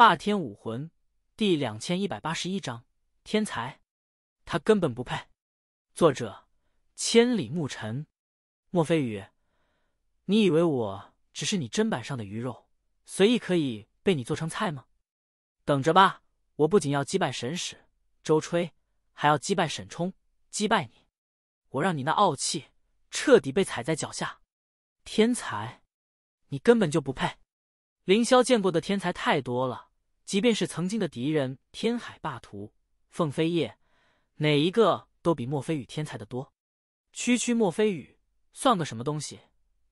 霸天武魂第两千一百八十一章天才，他根本不配。作者：千里牧尘。莫非雨，你以为我只是你砧板上的鱼肉，随意可以被你做成菜吗？等着吧，我不仅要击败神使周吹，还要击败沈冲，击败你，我让你那傲气彻底被踩在脚下。天才，你根本就不配。凌霄见过的天才太多了。即便是曾经的敌人，天海霸图、凤飞叶，哪一个都比莫非宇天才的多。区区莫非宇算个什么东西？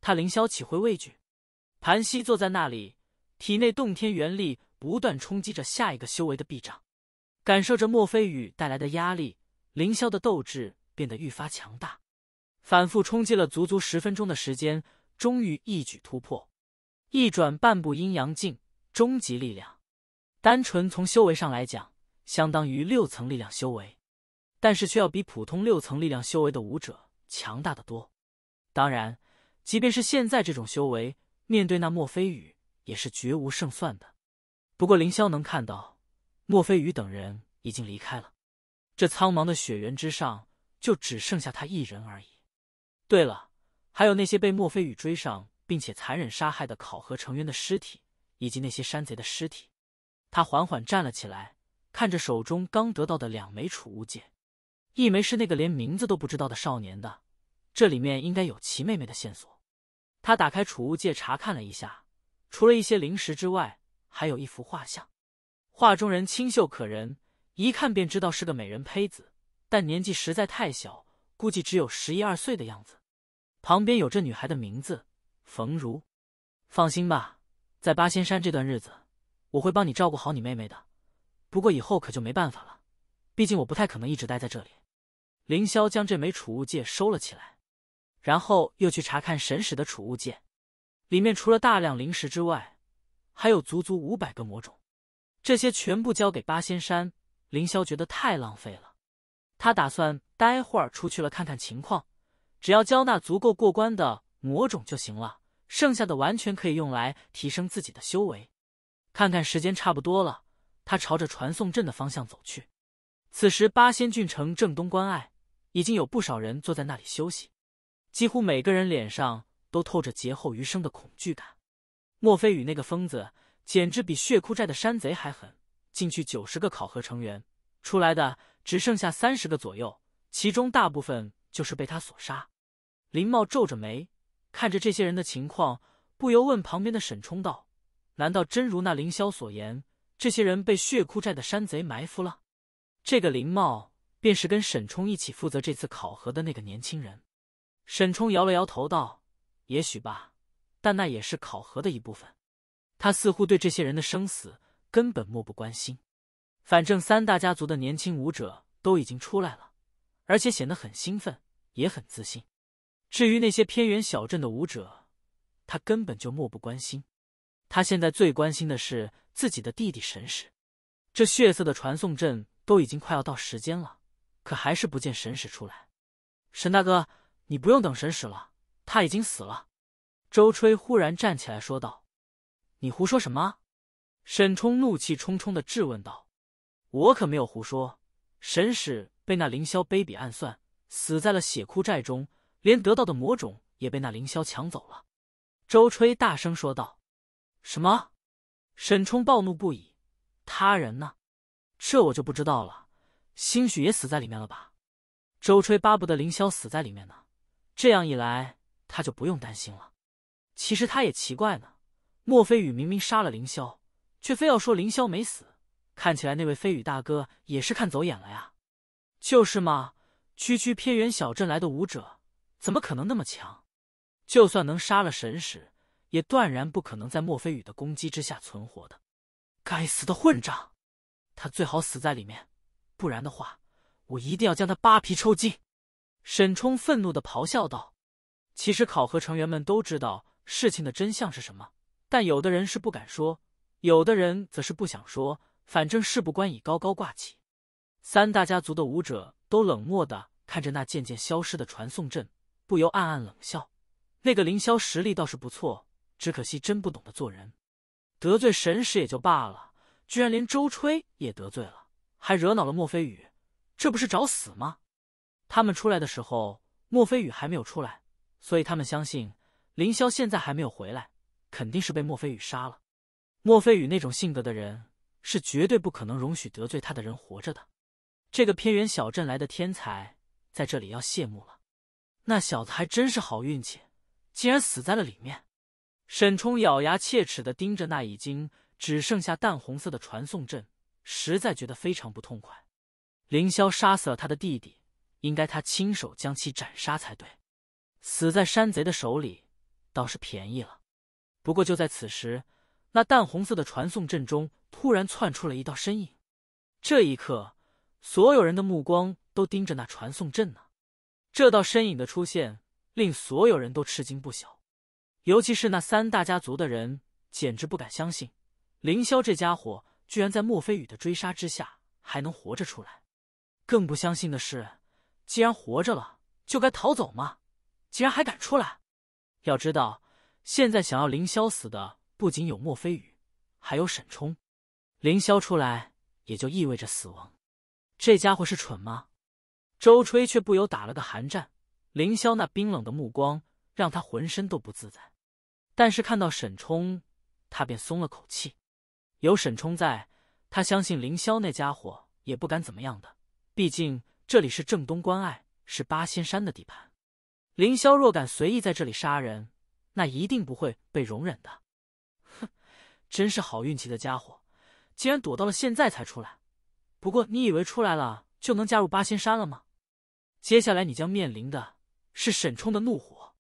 他凌霄岂会畏惧？盘膝坐在那里，体内洞天元力不断冲击着下一个修为的臂章，感受着莫非宇带来的压力，凌霄的斗志变得愈发强大。反复冲击了足足十分钟的时间，终于一举突破，一转半步阴阳境，终极力量。单纯从修为上来讲，相当于六层力量修为，但是却要比普通六层力量修为的武者强大的多。当然，即便是现在这种修为，面对那莫非雨也是绝无胜算的。不过，凌霄能看到，莫非宇等人已经离开了这苍茫的雪原之上，就只剩下他一人而已。对了，还有那些被莫非宇追上并且残忍杀害的考核成员的尸体，以及那些山贼的尸体。他缓缓站了起来，看着手中刚得到的两枚储物戒，一枚是那个连名字都不知道的少年的，这里面应该有其妹妹的线索。他打开储物戒查看了一下，除了一些灵石之外，还有一幅画像。画中人清秀可人，一看便知道是个美人胚子，但年纪实在太小，估计只有十一二岁的样子。旁边有这女孩的名字：冯如。放心吧，在八仙山这段日子。我会帮你照顾好你妹妹的，不过以后可就没办法了，毕竟我不太可能一直待在这里。凌霄将这枚储物戒收了起来，然后又去查看神使的储物戒，里面除了大量灵石之外，还有足足五百个魔种，这些全部交给八仙山。凌霄觉得太浪费了，他打算待会儿出去了看看情况，只要交纳足够过关的魔种就行了，剩下的完全可以用来提升自己的修为。看看时间差不多了，他朝着传送阵的方向走去。此时八仙郡城正东关隘已经有不少人坐在那里休息，几乎每个人脸上都透着劫后余生的恐惧感。莫非与那个疯子简直比血窟寨的山贼还狠？进去九十个考核成员，出来的只剩下三十个左右，其中大部分就是被他所杀。林茂皱着眉看着这些人的情况，不由问旁边的沈冲道。难道真如那凌霄所言，这些人被血枯寨的山贼埋伏了？这个林茂便是跟沈冲一起负责这次考核的那个年轻人。沈冲摇了摇头道：“也许吧，但那也是考核的一部分。他似乎对这些人的生死根本漠不关心。反正三大家族的年轻武者都已经出来了，而且显得很兴奋，也很自信。至于那些偏远小镇的武者，他根本就漠不关心。”他现在最关心的是自己的弟弟神使，这血色的传送阵都已经快要到时间了，可还是不见神使出来。沈大哥，你不用等神使了，他已经死了。周吹忽然站起来说道：“你胡说什么？”沈冲怒气冲冲的质问道：“我可没有胡说，神使被那凌霄卑鄙暗算，死在了血窟寨中，连得到的魔种也被那凌霄抢走了。”周吹大声说道。什么？沈冲暴怒不已。他人呢？这我就不知道了。兴许也死在里面了吧？周吹巴不得凌霄死在里面呢，这样一来他就不用担心了。其实他也奇怪呢，莫非雨明明杀了凌霄，却非要说凌霄没死？看起来那位飞羽大哥也是看走眼了呀。就是嘛，区区偏远小镇来的武者，怎么可能那么强？就算能杀了神使。也断然不可能在莫非雨的攻击之下存活的。该死的混账！他最好死在里面，不然的话，我一定要将他扒皮抽筋！沈冲愤怒的咆哮道。其实考核成员们都知道事情的真相是什么，但有的人是不敢说，有的人则是不想说，反正事不关已，高高挂起。三大家族的武者都冷漠的看着那渐渐消失的传送阵，不由暗暗冷笑。那个凌霄实力倒是不错。只可惜，真不懂得做人，得罪神使也就罢了，居然连周吹也得罪了，还惹恼了莫非雨，这不是找死吗？他们出来的时候，莫非雨还没有出来，所以他们相信凌霄现在还没有回来，肯定是被莫非雨杀了。莫非雨那种性格的人，是绝对不可能容许得罪他的人活着的。这个偏远小镇来的天才，在这里要谢幕了。那小子还真是好运气，竟然死在了里面。沈冲咬牙切齿的盯着那已经只剩下淡红色的传送阵，实在觉得非常不痛快。凌霄杀死了他的弟弟，应该他亲手将其斩杀才对。死在山贼的手里，倒是便宜了。不过就在此时，那淡红色的传送阵中突然窜出了一道身影。这一刻，所有人的目光都盯着那传送阵呢。这道身影的出现，令所有人都吃惊不小。尤其是那三大家族的人，简直不敢相信，凌霄这家伙居然在莫非宇的追杀之下还能活着出来。更不相信的是，既然活着了，就该逃走吗？竟然还敢出来！要知道，现在想要凌霄死的不仅有莫非宇，还有沈冲。凌霄出来也就意味着死亡，这家伙是蠢吗？周吹却不由打了个寒战，凌霄那冰冷的目光让他浑身都不自在。但是看到沈冲，他便松了口气。有沈冲在，他相信凌霄那家伙也不敢怎么样的。毕竟这里是正东关隘，是八仙山的地盘。凌霄若敢随意在这里杀人，那一定不会被容忍的。哼，真是好运气的家伙，竟然躲到了现在才出来。不过你以为出来了就能加入八仙山了吗？接下来你将面临的是沈冲的怒火。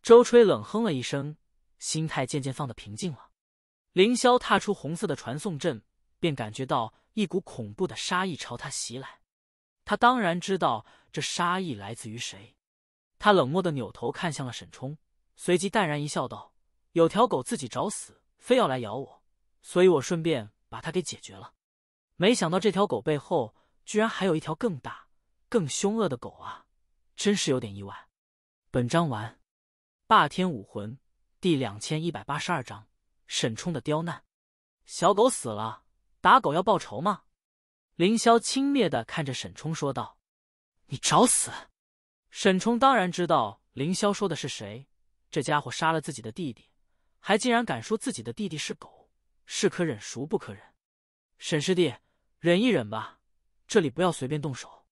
周吹冷哼了一声。心态渐渐放得平静了，凌霄踏出红色的传送阵，便感觉到一股恐怖的杀意朝他袭来。他当然知道这杀意来自于谁，他冷漠的扭头看向了沈冲，随即淡然一笑，道：“有条狗自己找死，非要来咬我，所以我顺便把它给解决了。没想到这条狗背后居然还有一条更大、更凶恶的狗啊，真是有点意外。”本章完。霸天武魂。第两千一百八十二章，沈冲的刁难。小狗死了，打狗要报仇吗？凌霄轻蔑的看着沈冲说道：“你找死！”沈冲当然知道凌霄说的是谁，这家伙杀了自己的弟弟，还竟然敢说自己的弟弟是狗，是可忍孰不可忍。沈师弟，忍一忍吧，这里不要随便动手。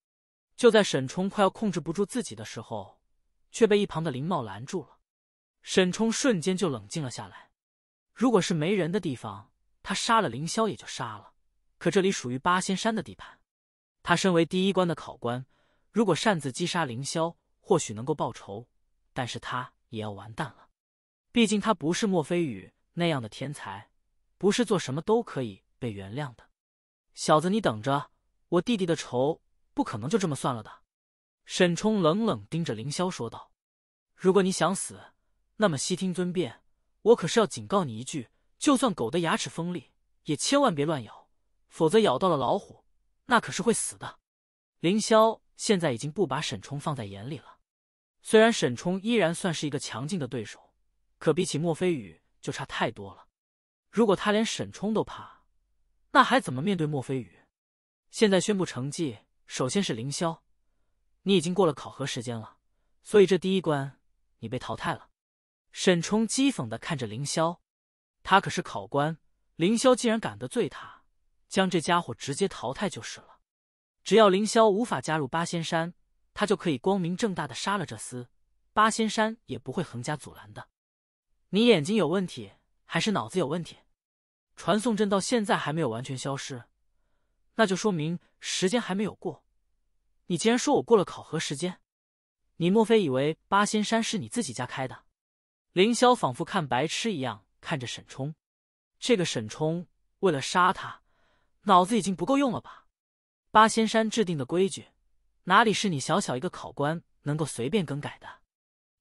就在沈冲快要控制不住自己的时候，却被一旁的林茂拦住了。沈冲瞬间就冷静了下来。如果是没人的地方，他杀了凌霄也就杀了。可这里属于八仙山的地盘，他身为第一关的考官，如果擅自击杀凌霄，或许能够报仇，但是他也要完蛋了。毕竟他不是莫非宇那样的天才，不是做什么都可以被原谅的。小子，你等着，我弟弟的仇不可能就这么算了的。沈冲冷冷盯着凌霄说道：“如果你想死。”那么悉听尊便，我可是要警告你一句，就算狗的牙齿锋利，也千万别乱咬，否则咬到了老虎，那可是会死的。凌霄现在已经不把沈冲放在眼里了，虽然沈冲依然算是一个强劲的对手，可比起莫非宇就差太多了。如果他连沈冲都怕，那还怎么面对莫非宇？现在宣布成绩，首先是凌霄，你已经过了考核时间了，所以这第一关你被淘汰了。沈冲讥讽的看着凌霄，他可是考官，凌霄竟然敢得罪他，将这家伙直接淘汰就是了。只要凌霄无法加入八仙山，他就可以光明正大的杀了这厮，八仙山也不会横加阻拦的。你眼睛有问题，还是脑子有问题？传送阵到现在还没有完全消失，那就说明时间还没有过。你竟然说我过了考核时间？你莫非以为八仙山是你自己家开的？凌霄仿佛看白痴一样看着沈冲，这个沈冲为了杀他，脑子已经不够用了吧？八仙山制定的规矩，哪里是你小小一个考官能够随便更改的？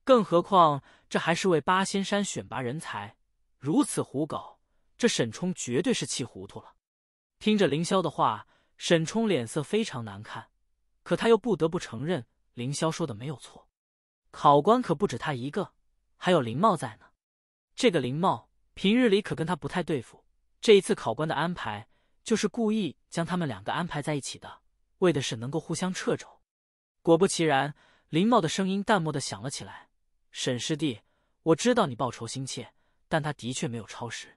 更何况这还是为八仙山选拔人才，如此胡搞，这沈冲绝对是气糊涂了。听着凌霄的话，沈冲脸色非常难看，可他又不得不承认凌霄说的没有错。考官可不止他一个。还有林茂在呢，这个林茂平日里可跟他不太对付。这一次考官的安排就是故意将他们两个安排在一起的，为的是能够互相掣肘。果不其然，林茂的声音淡漠的响了起来：“沈师弟，我知道你报仇心切，但他的确没有超时。”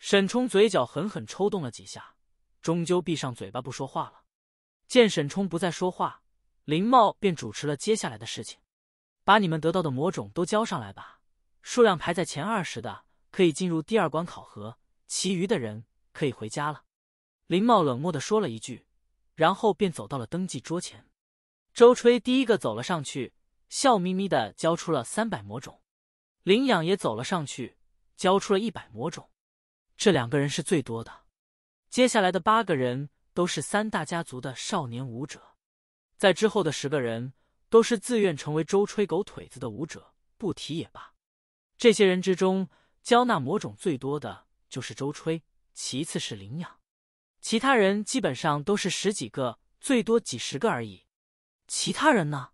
沈冲嘴角狠狠抽动了几下，终究闭上嘴巴不说话了。见沈冲不再说话，林茂便主持了接下来的事情。把你们得到的魔种都交上来吧，数量排在前二十的可以进入第二关考核，其余的人可以回家了。林茂冷漠的说了一句，然后便走到了登记桌前。周吹第一个走了上去，笑眯眯的交出了三百魔种。林养也走了上去，交出了一百魔种。这两个人是最多的。接下来的八个人都是三大家族的少年武者，在之后的十个人。都是自愿成为周吹狗腿子的舞者，不提也罢。这些人之中，交纳魔种最多的就是周吹，其次是林养，其他人基本上都是十几个，最多几十个而已。其他人呢？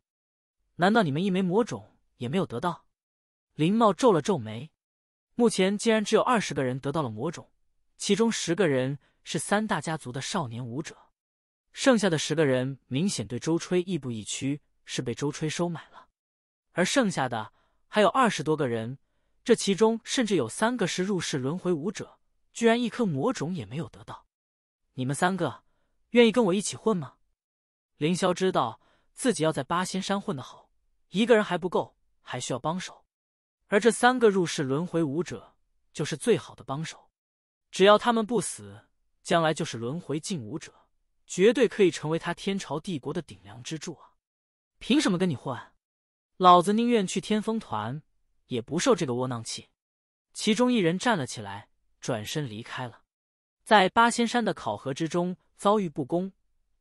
难道你们一枚魔种也没有得到？林茂皱了皱眉。目前竟然只有二十个人得到了魔种，其中十个人是三大家族的少年舞者，剩下的十个人明显对周吹亦步亦趋。是被周吹收买了，而剩下的还有二十多个人，这其中甚至有三个是入世轮回武者，居然一颗魔种也没有得到。你们三个愿意跟我一起混吗？凌霄知道自己要在八仙山混得好，一个人还不够，还需要帮手，而这三个入世轮回武者就是最好的帮手。只要他们不死，将来就是轮回境武者，绝对可以成为他天朝帝国的顶梁支柱啊！凭什么跟你混？老子宁愿去天风团，也不受这个窝囊气。其中一人站了起来，转身离开了。在八仙山的考核之中遭遇不公，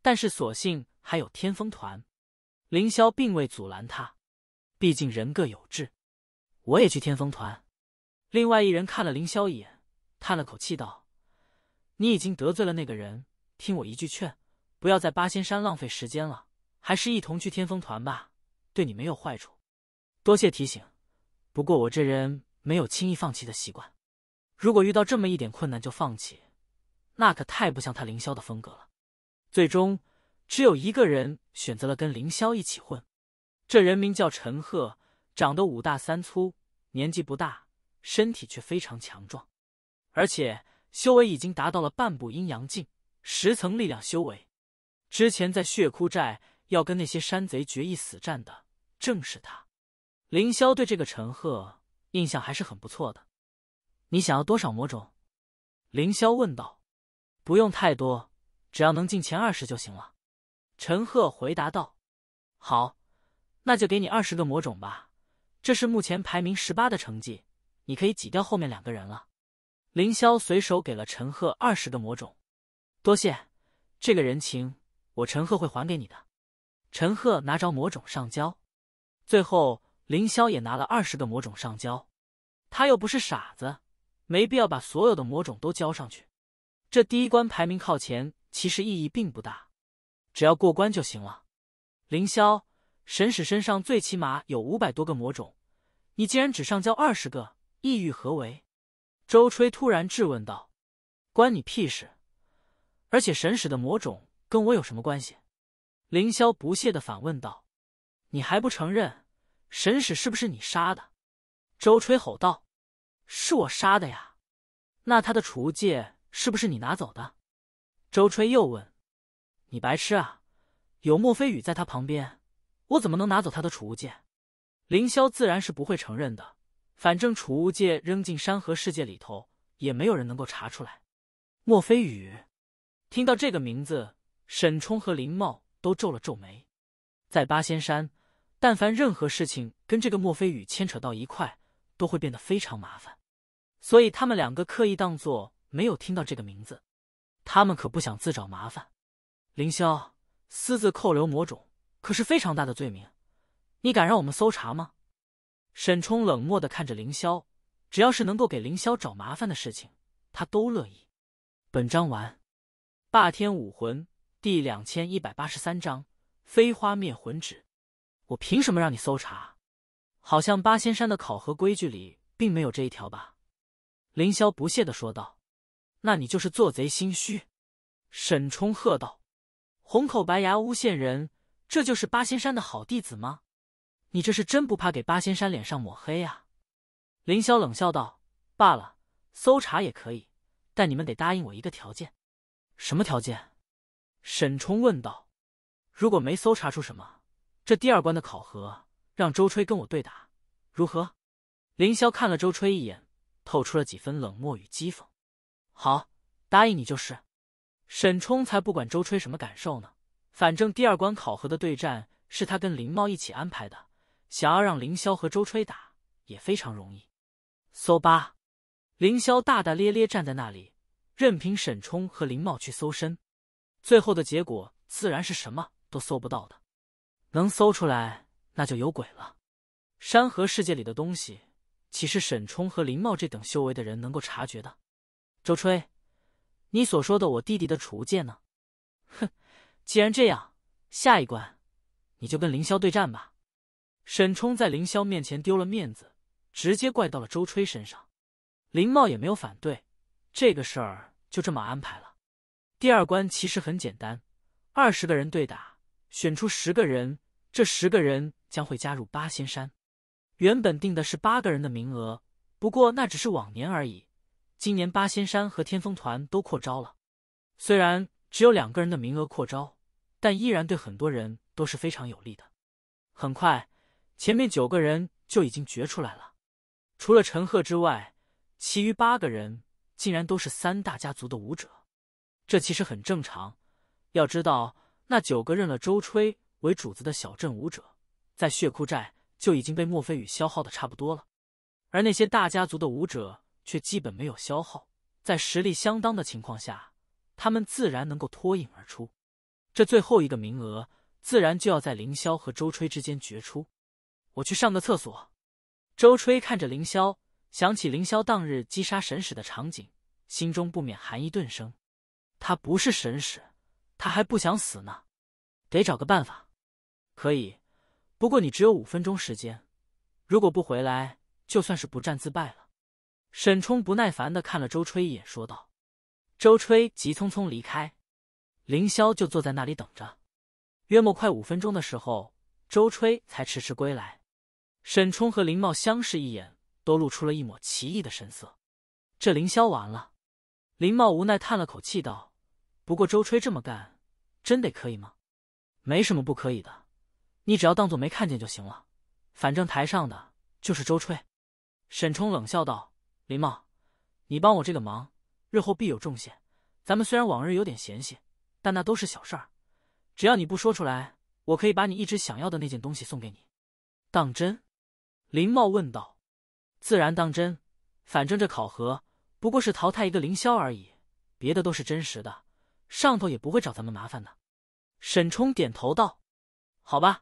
但是所幸还有天风团，凌霄并未阻拦他。毕竟人各有志，我也去天风团。另外一人看了凌霄一眼，叹了口气道：“你已经得罪了那个人，听我一句劝，不要在八仙山浪费时间了。”还是一同去天风团吧，对你没有坏处。多谢提醒，不过我这人没有轻易放弃的习惯。如果遇到这么一点困难就放弃，那可太不像他凌霄的风格了。最终，只有一个人选择了跟凌霄一起混。这人名叫陈赫，长得五大三粗，年纪不大，身体却非常强壮，而且修为已经达到了半步阴阳境十层力量修为。之前在血窟寨。要跟那些山贼决一死战的正是他，凌霄对这个陈赫印象还是很不错的。你想要多少魔种？凌霄问道。不用太多，只要能进前二十就行了。陈赫回答道。好，那就给你二十个魔种吧。这是目前排名十八的成绩，你可以挤掉后面两个人了。凌霄随手给了陈赫二十个魔种。多谢，这个人情我陈赫会还给你的。陈赫拿着魔种上交，最后凌霄也拿了二十个魔种上交。他又不是傻子，没必要把所有的魔种都交上去。这第一关排名靠前，其实意义并不大，只要过关就行了。凌霄，神使身上最起码有五百多个魔种，你竟然只上交二十个，意欲何为？周吹突然质问道：“关你屁事？而且神使的魔种跟我有什么关系？”凌霄不屑的反问道：“你还不承认，神使是不是你杀的？”周吹吼道：“是我杀的呀！那他的储物戒是不是你拿走的？”周吹又问：“你白痴啊！有莫非雨在他旁边，我怎么能拿走他的储物戒？”凌霄自然是不会承认的，反正储物戒扔进山河世界里头，也没有人能够查出来。莫非雨听到这个名字，沈冲和林茂。都皱了皱眉，在八仙山，但凡任何事情跟这个莫非雨牵扯到一块，都会变得非常麻烦。所以他们两个刻意当做没有听到这个名字，他们可不想自找麻烦。凌霄私自扣留魔种，可是非常大的罪名，你敢让我们搜查吗？沈冲冷漠的看着凌霄，只要是能够给凌霄找麻烦的事情，他都乐意。本章完。霸天武魂。第两千一百八十三章飞花灭魂指。我凭什么让你搜查？好像八仙山的考核规矩里并没有这一条吧？凌霄不屑的说道。那你就是做贼心虚！沈冲喝道。红口白牙诬陷人，这就是八仙山的好弟子吗？你这是真不怕给八仙山脸上抹黑呀？凌霄冷笑道。罢了，搜查也可以，但你们得答应我一个条件。什么条件？沈冲问道：“如果没搜查出什么，这第二关的考核让周吹跟我对打，如何？”凌霄看了周吹一眼，透出了几分冷漠与讥讽。“好，答应你就是。”沈冲才不管周吹什么感受呢，反正第二关考核的对战是他跟林茂一起安排的，想要让凌霄和周吹打也非常容易。搜吧！凌霄大大咧咧站在那里，任凭沈冲和林茂去搜身。最后的结果自然是什么都搜不到的，能搜出来那就有鬼了。山河世界里的东西，岂是沈冲和林茂这等修为的人能够察觉的？周吹，你所说的我弟弟的储物戒呢？哼，既然这样，下一关你就跟凌霄对战吧。沈冲在凌霄面前丢了面子，直接怪到了周吹身上。林茂也没有反对，这个事儿就这么安排了。第二关其实很简单，二十个人对打，选出十个人，这十个人将会加入八仙山。原本定的是八个人的名额，不过那只是往年而已。今年八仙山和天风团都扩招了，虽然只有两个人的名额扩招，但依然对很多人都是非常有利的。很快，前面九个人就已经决出来了，除了陈赫之外，其余八个人竟然都是三大家族的武者。这其实很正常，要知道，那九个认了周吹为主子的小镇武者，在血库寨就已经被莫非宇消耗的差不多了，而那些大家族的武者却基本没有消耗，在实力相当的情况下，他们自然能够脱颖而出。这最后一个名额，自然就要在凌霄和周吹之间决出。我去上个厕所。周吹看着凌霄，想起凌霄当日击杀神使的场景，心中不免寒意顿生。他不是神使，他还不想死呢，得找个办法。可以，不过你只有五分钟时间，如果不回来，就算是不战自败了。沈冲不耐烦的看了周吹一眼，说道。周吹急匆匆离开，凌霄就坐在那里等着。约莫快五分钟的时候，周吹才迟迟归来。沈冲和林茂相视一眼，都露出了一抹奇异的神色。这凌霄完了。林茂无奈叹了口气，道：“不过周吹这么干，真得可以吗？没什么不可以的，你只要当做没看见就行了。反正台上的就是周吹。”沈冲冷笑道：“林茂，你帮我这个忙，日后必有重谢。咱们虽然往日有点嫌隙，但那都是小事儿。只要你不说出来，我可以把你一直想要的那件东西送给你。”当真？林茂问道。“自然当真。反正这考核……”不过是淘汰一个凌霄而已，别的都是真实的，上头也不会找咱们麻烦的。沈冲点头道：“好吧，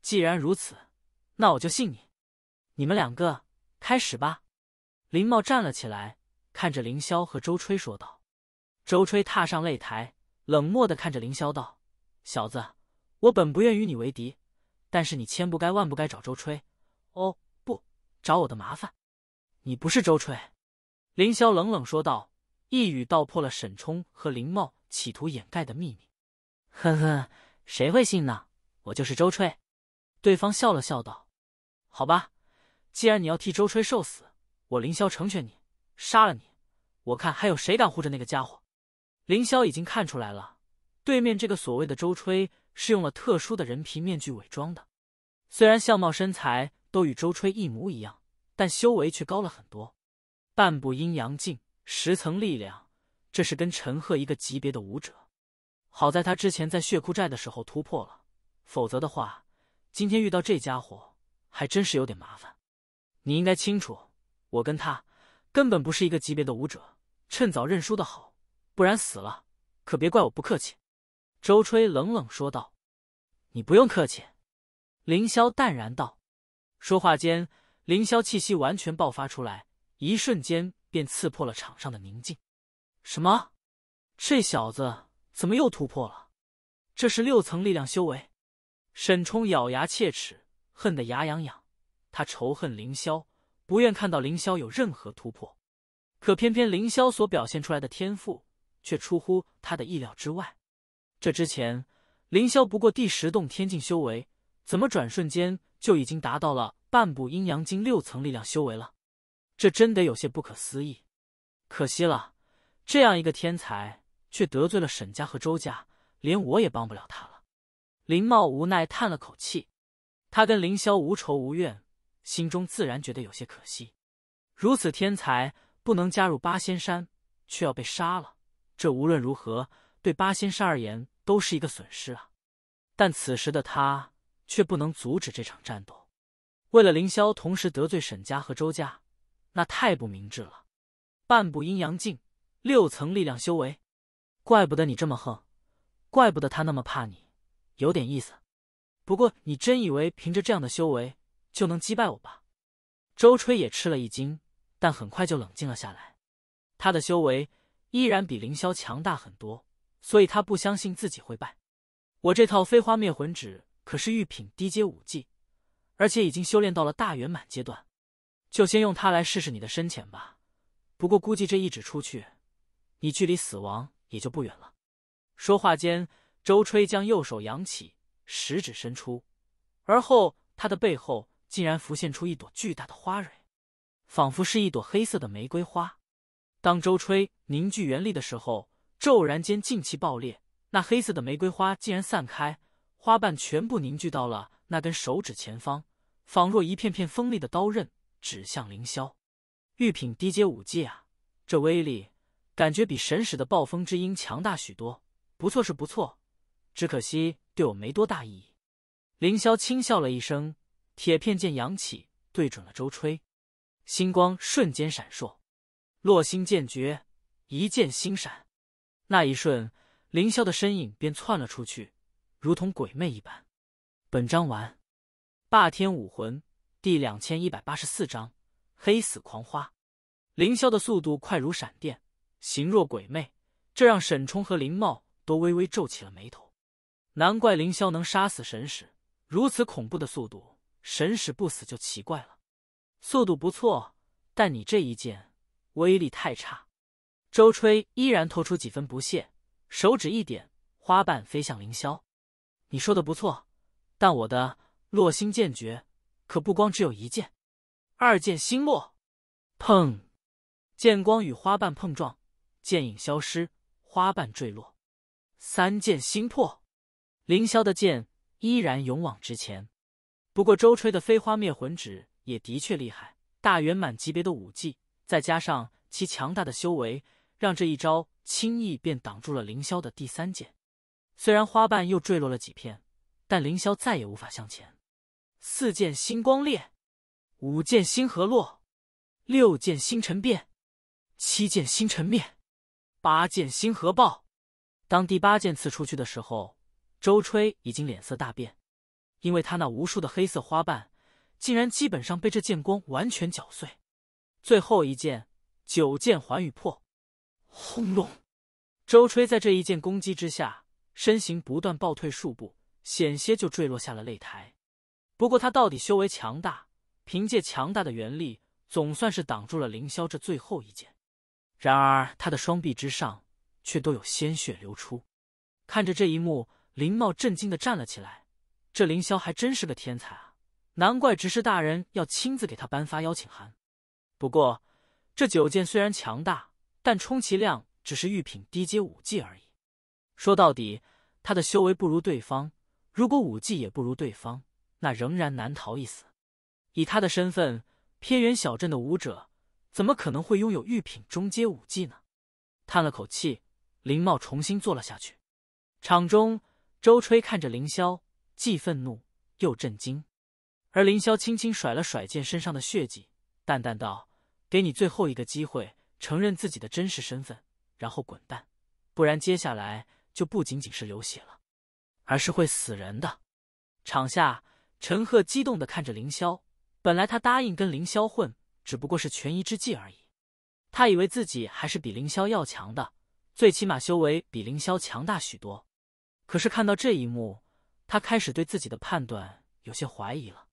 既然如此，那我就信你。你们两个开始吧。”林茂站了起来，看着凌霄和周吹说道：“周吹踏上擂台，冷漠的看着凌霄道：‘小子，我本不愿与你为敌，但是你千不该万不该找周吹，哦不，找我的麻烦。你不是周吹。’”凌霄冷冷说道，一语道破了沈冲和林茂企图掩盖的秘密。呵呵，谁会信呢？我就是周吹。对方笑了笑道：“好吧，既然你要替周吹受死，我凌霄成全你，杀了你。我看还有谁敢护着那个家伙。”凌霄已经看出来了，对面这个所谓的周吹是用了特殊的人皮面具伪装的。虽然相貌、身材都与周吹一模一样，但修为却高了很多。半步阴阳镜十层力量，这是跟陈赫一个级别的武者。好在他之前在血库寨的时候突破了，否则的话，今天遇到这家伙还真是有点麻烦。你应该清楚，我跟他根本不是一个级别的武者，趁早认输的好，不然死了可别怪我不客气。”周吹冷冷说道。“你不用客气。”凌霄淡然道。说话间，凌霄气息完全爆发出来。一瞬间便刺破了场上的宁静。什么？这小子怎么又突破了？这是六层力量修为！沈冲咬牙切齿，恨得牙痒痒。他仇恨凌霄，不愿看到凌霄有任何突破。可偏偏凌霄所表现出来的天赋，却出乎他的意料之外。这之前，凌霄不过第十洞天境修为，怎么转瞬间就已经达到了半步阴阳经六层力量修为了？这真得有些不可思议，可惜了，这样一个天才却得罪了沈家和周家，连我也帮不了他了。林茂无奈叹了口气，他跟凌霄无仇无怨，心中自然觉得有些可惜。如此天才不能加入八仙山，却要被杀了，这无论如何对八仙山而言都是一个损失啊。但此时的他却不能阻止这场战斗，为了凌霄，同时得罪沈家和周家。那太不明智了。半步阴阳镜，六层力量修为，怪不得你这么横，怪不得他那么怕你，有点意思。不过你真以为凭着这样的修为就能击败我吧？周吹也吃了一惊，但很快就冷静了下来。他的修为依然比凌霄强大很多，所以他不相信自己会败。我这套飞花灭魂指可是御品低阶武技，而且已经修炼到了大圆满阶段。就先用它来试试你的深浅吧。不过估计这一指出去，你距离死亡也就不远了。说话间，周吹将右手扬起，食指伸出，而后他的背后竟然浮现出一朵巨大的花蕊，仿佛是一朵黑色的玫瑰花。当周吹凝聚元力的时候，骤然间劲气爆裂，那黑色的玫瑰花竟然散开，花瓣全部凝聚到了那根手指前方，仿若一片片锋利的刀刃。指向凌霄，玉品低阶武技啊，这威力感觉比神使的暴风之音强大许多。不错是不错，只可惜对我没多大意义。凌霄轻笑了一声，铁片剑扬起，对准了周吹。星光瞬间闪烁，落星剑诀，一剑星闪。那一瞬，凌霄的身影便窜了出去，如同鬼魅一般。本章完。霸天武魂。第两千一百八十四章黑死狂花。凌霄的速度快如闪电，形若鬼魅，这让沈冲和林茂都微微皱起了眉头。难怪凌霄能杀死神使，如此恐怖的速度，神使不死就奇怪了。速度不错，但你这一剑威力太差。周吹依然透出几分不屑，手指一点，花瓣飞向凌霄。你说的不错，但我的落星剑诀。可不光只有一剑，二剑星落，砰！剑光与花瓣碰撞，剑影消失，花瓣坠落。三剑星破，凌霄的剑依然勇往直前。不过周吹的飞花灭魂指也的确厉害，大圆满级别的武技，再加上其强大的修为，让这一招轻易便挡住了凌霄的第三剑。虽然花瓣又坠落了几片，但凌霄再也无法向前。四剑星光烈，五剑星河落，六剑星辰变，七剑星辰灭，八剑星河爆。当第八剑刺出去的时候，周吹已经脸色大变，因为他那无数的黑色花瓣竟然基本上被这剑光完全搅碎。最后一剑，九剑环宇破，轰隆！周吹在这一剑攻击之下，身形不断暴退数步，险些就坠落下了擂台。不过他到底修为强大，凭借强大的元力，总算是挡住了凌霄这最后一剑。然而他的双臂之上却都有鲜血流出。看着这一幕，林茂震惊的站了起来。这凌霄还真是个天才啊，难怪执事大人要亲自给他颁发邀请函。不过这九剑虽然强大，但充其量只是御品低阶武技而已。说到底，他的修为不如对方，如果武技也不如对方。那仍然难逃一死。以他的身份，偏远小镇的武者，怎么可能会拥有御品中阶武技呢？叹了口气，林茂重新坐了下去。场中，周吹看着凌霄，既愤怒又震惊。而凌霄轻轻甩了甩剑身上的血迹，淡淡道：“给你最后一个机会，承认自己的真实身份，然后滚蛋。不然，接下来就不仅仅是流血了，而是会死人的。”场下。陈赫激动的看着凌霄，本来他答应跟凌霄混，只不过是权宜之计而已。他以为自己还是比凌霄要强的，最起码修为比凌霄强大许多。可是看到这一幕，他开始对自己的判断有些怀疑了。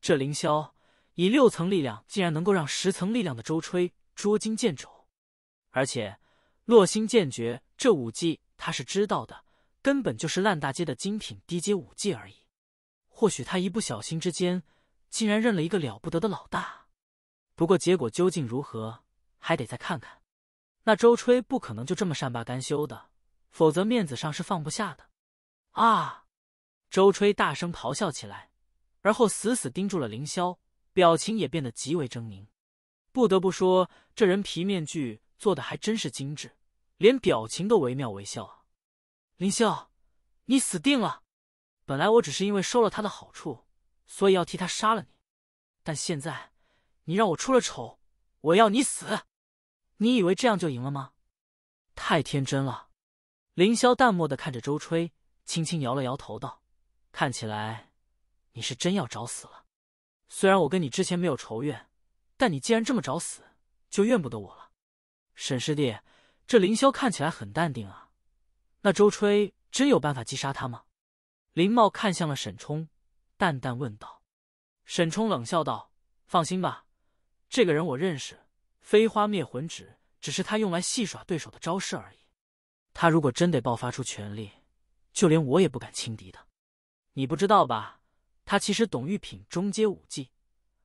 这凌霄以六层力量，竟然能够让十层力量的周吹捉襟见肘。而且落星剑诀这武技他是知道的，根本就是烂大街的精品低阶武技而已。或许他一不小心之间，竟然认了一个了不得的老大。不过结果究竟如何，还得再看看。那周吹不可能就这么善罢甘休的，否则面子上是放不下的。啊！周吹大声咆哮起来，而后死死盯住了凌霄，表情也变得极为狰狞。不得不说，这人皮面具做的还真是精致，连表情都惟妙惟肖啊！凌霄，你死定了！本来我只是因为收了他的好处，所以要替他杀了你。但现在你让我出了丑，我要你死。你以为这样就赢了吗？太天真了。凌霄淡漠的看着周吹，轻轻摇了摇头道：“看起来你是真要找死了。虽然我跟你之前没有仇怨，但你既然这么找死，就怨不得我了。”沈师弟，这凌霄看起来很淡定啊，那周吹真有办法击杀他吗？林茂看向了沈冲，淡淡问道：“沈冲冷笑道：‘放心吧，这个人我认识。飞花灭魂指只是他用来戏耍对手的招式而已。他如果真得爆发出全力，就连我也不敢轻敌的。你不知道吧？他其实懂玉品中阶武技，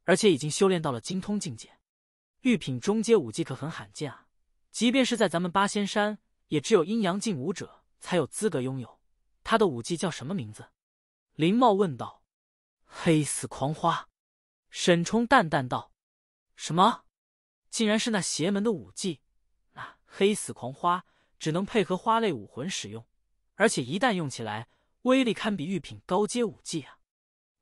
而且已经修炼到了精通境界。玉品中阶武技可很罕见啊！即便是在咱们八仙山，也只有阴阳境武者才有资格拥有。’”他的武技叫什么名字？林茂问道。黑死狂花，沈冲淡淡道。什么？竟然是那邪门的武技？那黑死狂花只能配合花类武魂使用，而且一旦用起来，威力堪比御品高阶武技啊！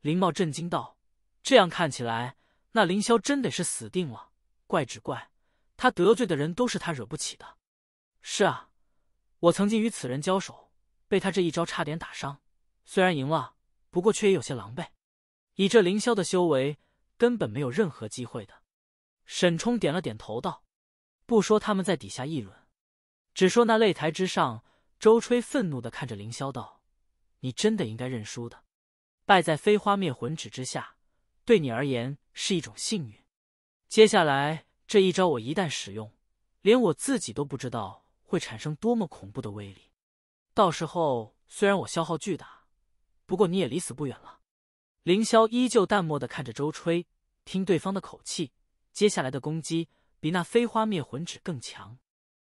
林茂震惊道。这样看起来，那凌霄真得是死定了。怪只怪他得罪的人都是他惹不起的。是啊，我曾经与此人交手。被他这一招差点打伤，虽然赢了，不过却也有些狼狈。以这凌霄的修为，根本没有任何机会的。沈冲点了点头，道：“不说他们在底下议论，只说那擂台之上，周吹愤怒的看着凌霄，道：‘你真的应该认输的，败在飞花灭魂指之下，对你而言是一种幸运。接下来这一招，我一旦使用，连我自己都不知道会产生多么恐怖的威力。’”到时候虽然我消耗巨大，不过你也离死不远了。凌霄依旧淡漠的看着周吹，听对方的口气，接下来的攻击比那飞花灭魂指更强。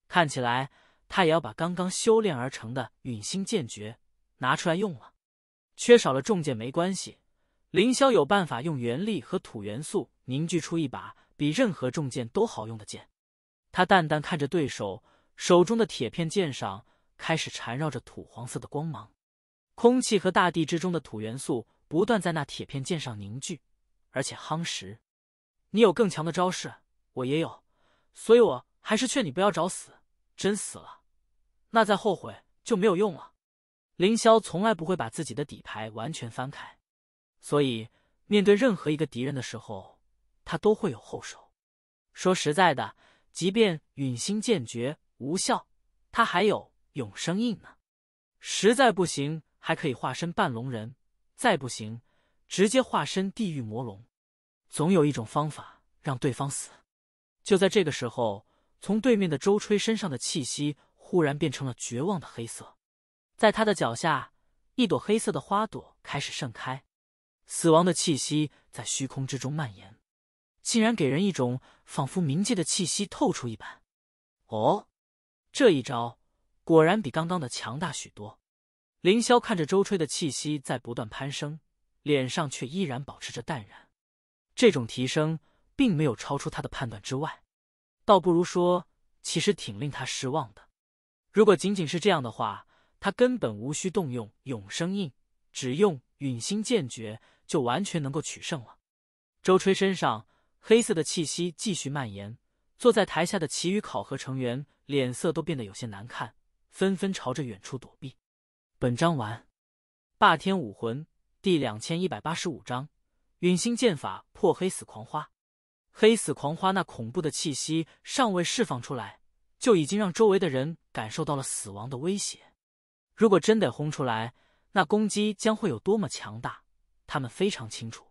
看起来他也要把刚刚修炼而成的陨星剑诀拿出来用了。缺少了重剑没关系，凌霄有办法用元力和土元素凝聚出一把比任何重剑都好用的剑。他淡淡看着对手手中的铁片剑上。开始缠绕着土黄色的光芒，空气和大地之中的土元素不断在那铁片剑上凝聚，而且夯实。你有更强的招式，我也有，所以我还是劝你不要找死。真死了，那再后悔就没有用了。凌霄从来不会把自己的底牌完全翻开，所以面对任何一个敌人的时候，他都会有后手。说实在的，即便陨星剑诀无效，他还有。永生印呢？实在不行，还可以化身半龙人；再不行，直接化身地狱魔龙。总有一种方法让对方死。就在这个时候，从对面的周吹身上的气息忽然变成了绝望的黑色，在他的脚下，一朵黑色的花朵开始盛开，死亡的气息在虚空之中蔓延，竟然给人一种仿佛冥界的气息透出一般。哦，这一招。果然比刚刚的强大许多。凌霄看着周吹的气息在不断攀升，脸上却依然保持着淡然。这种提升并没有超出他的判断之外，倒不如说其实挺令他失望的。如果仅仅是这样的话，他根本无需动用永生印，只用陨星剑诀就完全能够取胜了。周吹身上黑色的气息继续蔓延，坐在台下的其余考核成员脸色都变得有些难看。纷纷朝着远处躲避。本章完。霸天武魂第两千一百八十五章：陨星剑法破黑死狂花。黑死狂花那恐怖的气息尚未释放出来，就已经让周围的人感受到了死亡的威胁。如果真得轰出来，那攻击将会有多么强大？他们非常清楚。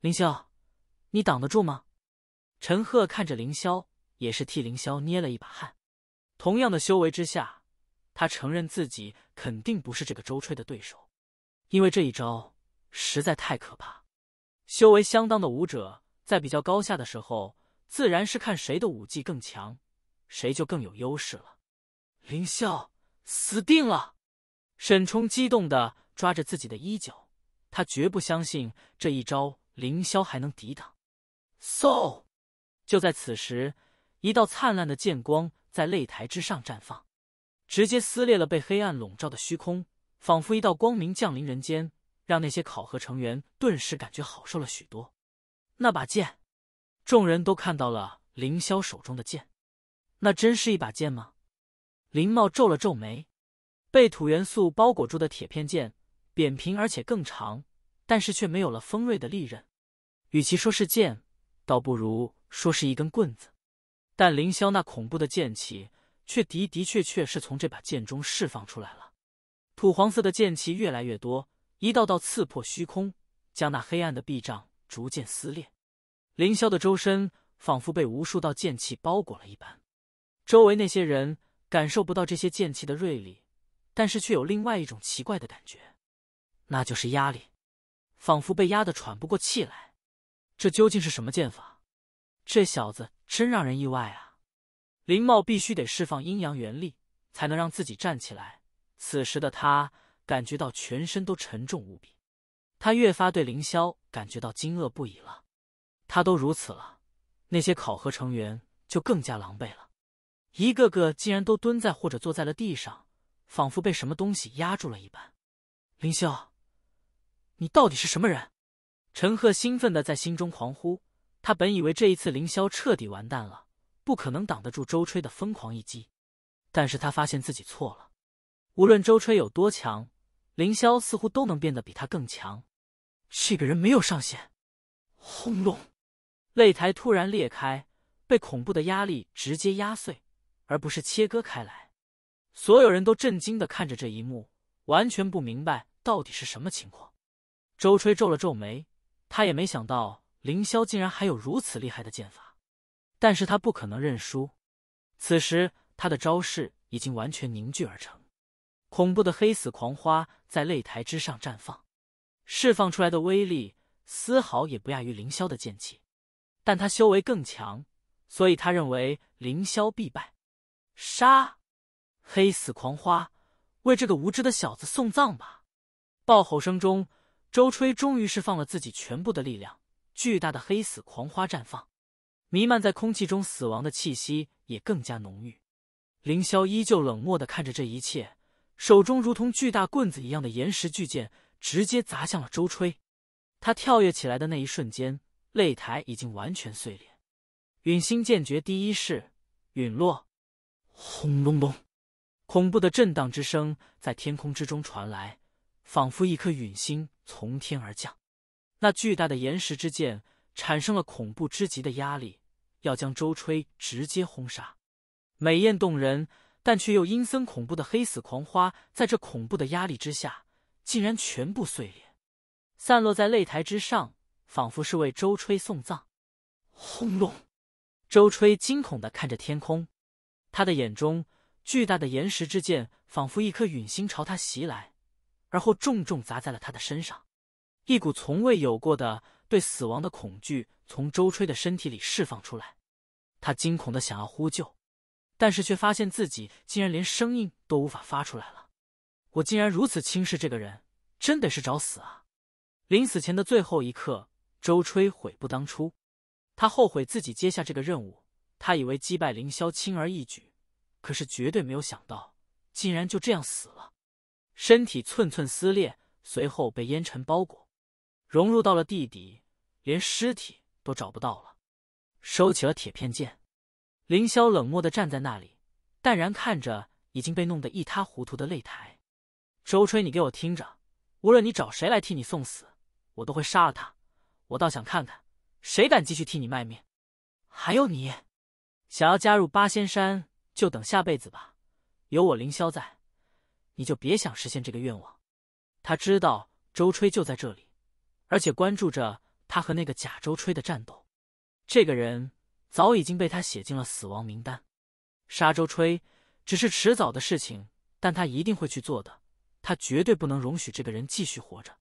凌霄，你挡得住吗？陈赫看着凌霄，也是替凌霄捏了一把汗。同样的修为之下。他承认自己肯定不是这个周吹的对手，因为这一招实在太可怕。修为相当的武者在比较高下的时候，自然是看谁的武技更强，谁就更有优势了。凌霄死定了！沈冲激动的抓着自己的衣角，他绝不相信这一招凌霄还能抵挡。嗖！就在此时，一道灿烂的剑光在擂台之上绽放。直接撕裂了被黑暗笼罩的虚空，仿佛一道光明降临人间，让那些考核成员顿时感觉好受了许多。那把剑，众人都看到了凌霄手中的剑。那真是一把剑吗？林茂皱了皱眉。被土元素包裹住的铁片剑，扁平而且更长，但是却没有了锋锐的利刃。与其说是剑，倒不如说是一根棍子。但凌霄那恐怖的剑气。却的的确确是从这把剑中释放出来了。土黄色的剑气越来越多，一道道刺破虚空，将那黑暗的壁障逐渐撕裂。凌霄的周身仿佛被无数道剑气包裹了一般。周围那些人感受不到这些剑气的锐利，但是却有另外一种奇怪的感觉，那就是压力，仿佛被压得喘不过气来。这究竟是什么剑法？这小子真让人意外啊！林茂必须得释放阴阳元力，才能让自己站起来。此时的他感觉到全身都沉重无比，他越发对凌霄感觉到惊愕不已了。他都如此了，那些考核成员就更加狼狈了，一个个竟然都蹲在或者坐在了地上，仿佛被什么东西压住了一般。凌霄，你到底是什么人？陈赫兴奋的在心中狂呼。他本以为这一次凌霄彻底完蛋了。不可能挡得住周吹的疯狂一击，但是他发现自己错了。无论周吹有多强，凌霄似乎都能变得比他更强。这个人没有上限。轰隆！擂台突然裂开，被恐怖的压力直接压碎，而不是切割开来。所有人都震惊的看着这一幕，完全不明白到底是什么情况。周吹皱了皱眉，他也没想到凌霄竟然还有如此厉害的剑法。但是他不可能认输，此时他的招式已经完全凝聚而成，恐怖的黑死狂花在擂台之上绽放，释放出来的威力丝毫也不亚于凌霄的剑气，但他修为更强，所以他认为凌霄必败。杀！黑死狂花，为这个无知的小子送葬吧！暴吼声中，周吹终于释放了自己全部的力量，巨大的黑死狂花绽放。弥漫在空气中，死亡的气息也更加浓郁。凌霄依旧冷漠的看着这一切，手中如同巨大棍子一样的岩石巨剑直接砸向了周吹。他跳跃起来的那一瞬间，擂台已经完全碎裂。陨星剑诀第一式：陨落。轰隆隆，恐怖的震荡之声在天空之中传来，仿佛一颗陨星从天而降。那巨大的岩石之剑产生了恐怖之极的压力。要将周吹直接轰杀，美艳动人但却又阴森恐怖的黑死狂花，在这恐怖的压力之下，竟然全部碎裂，散落在擂台之上，仿佛是为周吹送葬。轰隆！周吹惊恐的看着天空，他的眼中，巨大的岩石之剑仿佛一颗陨星朝他袭来，而后重重砸在了他的身上，一股从未有过的对死亡的恐惧。从周吹的身体里释放出来，他惊恐的想要呼救，但是却发现自己竟然连声音都无法发出来了。我竟然如此轻视这个人，真得是找死啊！临死前的最后一刻，周吹悔不当初，他后悔自己接下这个任务。他以为击败凌霄轻而易举，可是绝对没有想到，竟然就这样死了，身体寸寸撕裂，随后被烟尘包裹，融入到了地底，连尸体。都找不到了，收起了铁片剑，凌霄冷漠的站在那里，淡然看着已经被弄得一塌糊涂的擂台。周吹，你给我听着，无论你找谁来替你送死，我都会杀了他。我倒想看看谁敢继续替你卖命。还有你，想要加入八仙山，就等下辈子吧。有我凌霄在，你就别想实现这个愿望。他知道周吹就在这里，而且关注着。他和那个假周吹的战斗，这个人早已经被他写进了死亡名单，杀周吹只是迟早的事情，但他一定会去做的，他绝对不能容许这个人继续活着。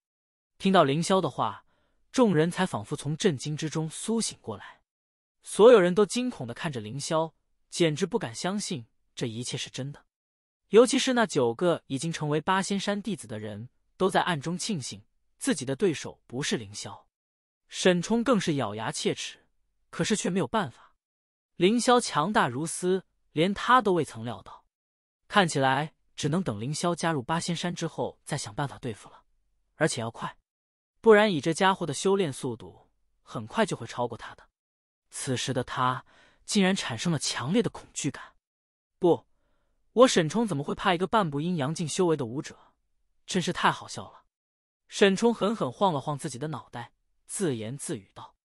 听到凌霄的话，众人才仿佛从震惊之中苏醒过来，所有人都惊恐的看着凌霄，简直不敢相信这一切是真的。尤其是那九个已经成为八仙山弟子的人，都在暗中庆幸自己的对手不是凌霄。沈冲更是咬牙切齿，可是却没有办法。凌霄强大如斯，连他都未曾料到。看起来只能等凌霄加入八仙山之后再想办法对付了，而且要快，不然以这家伙的修炼速度，很快就会超过他的。此时的他竟然产生了强烈的恐惧感。不，我沈冲怎么会怕一个半步阴阳境修为的武者？真是太好笑了！沈冲狠狠晃了晃自己的脑袋。自言自语道：“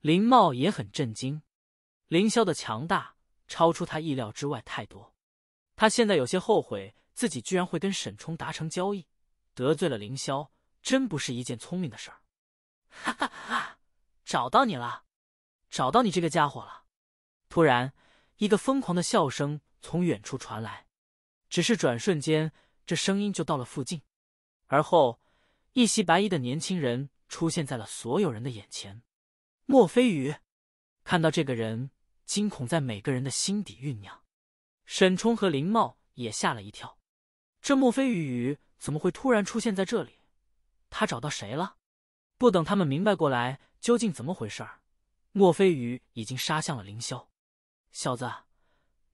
林茂也很震惊，凌霄的强大超出他意料之外太多。他现在有些后悔，自己居然会跟沈冲达成交易，得罪了凌霄，真不是一件聪明的事儿。”哈哈哈！找到你了，找到你这个家伙了！突然，一个疯狂的笑声从远处传来，只是转瞬间，这声音就到了附近。而后，一袭白衣的年轻人。出现在了所有人的眼前，莫非雨看到这个人，惊恐在每个人的心底酝酿。沈冲和林茂也吓了一跳，这莫非雨怎么会突然出现在这里？他找到谁了？不等他们明白过来究竟怎么回事莫非雨已经杀向了凌霄。小子，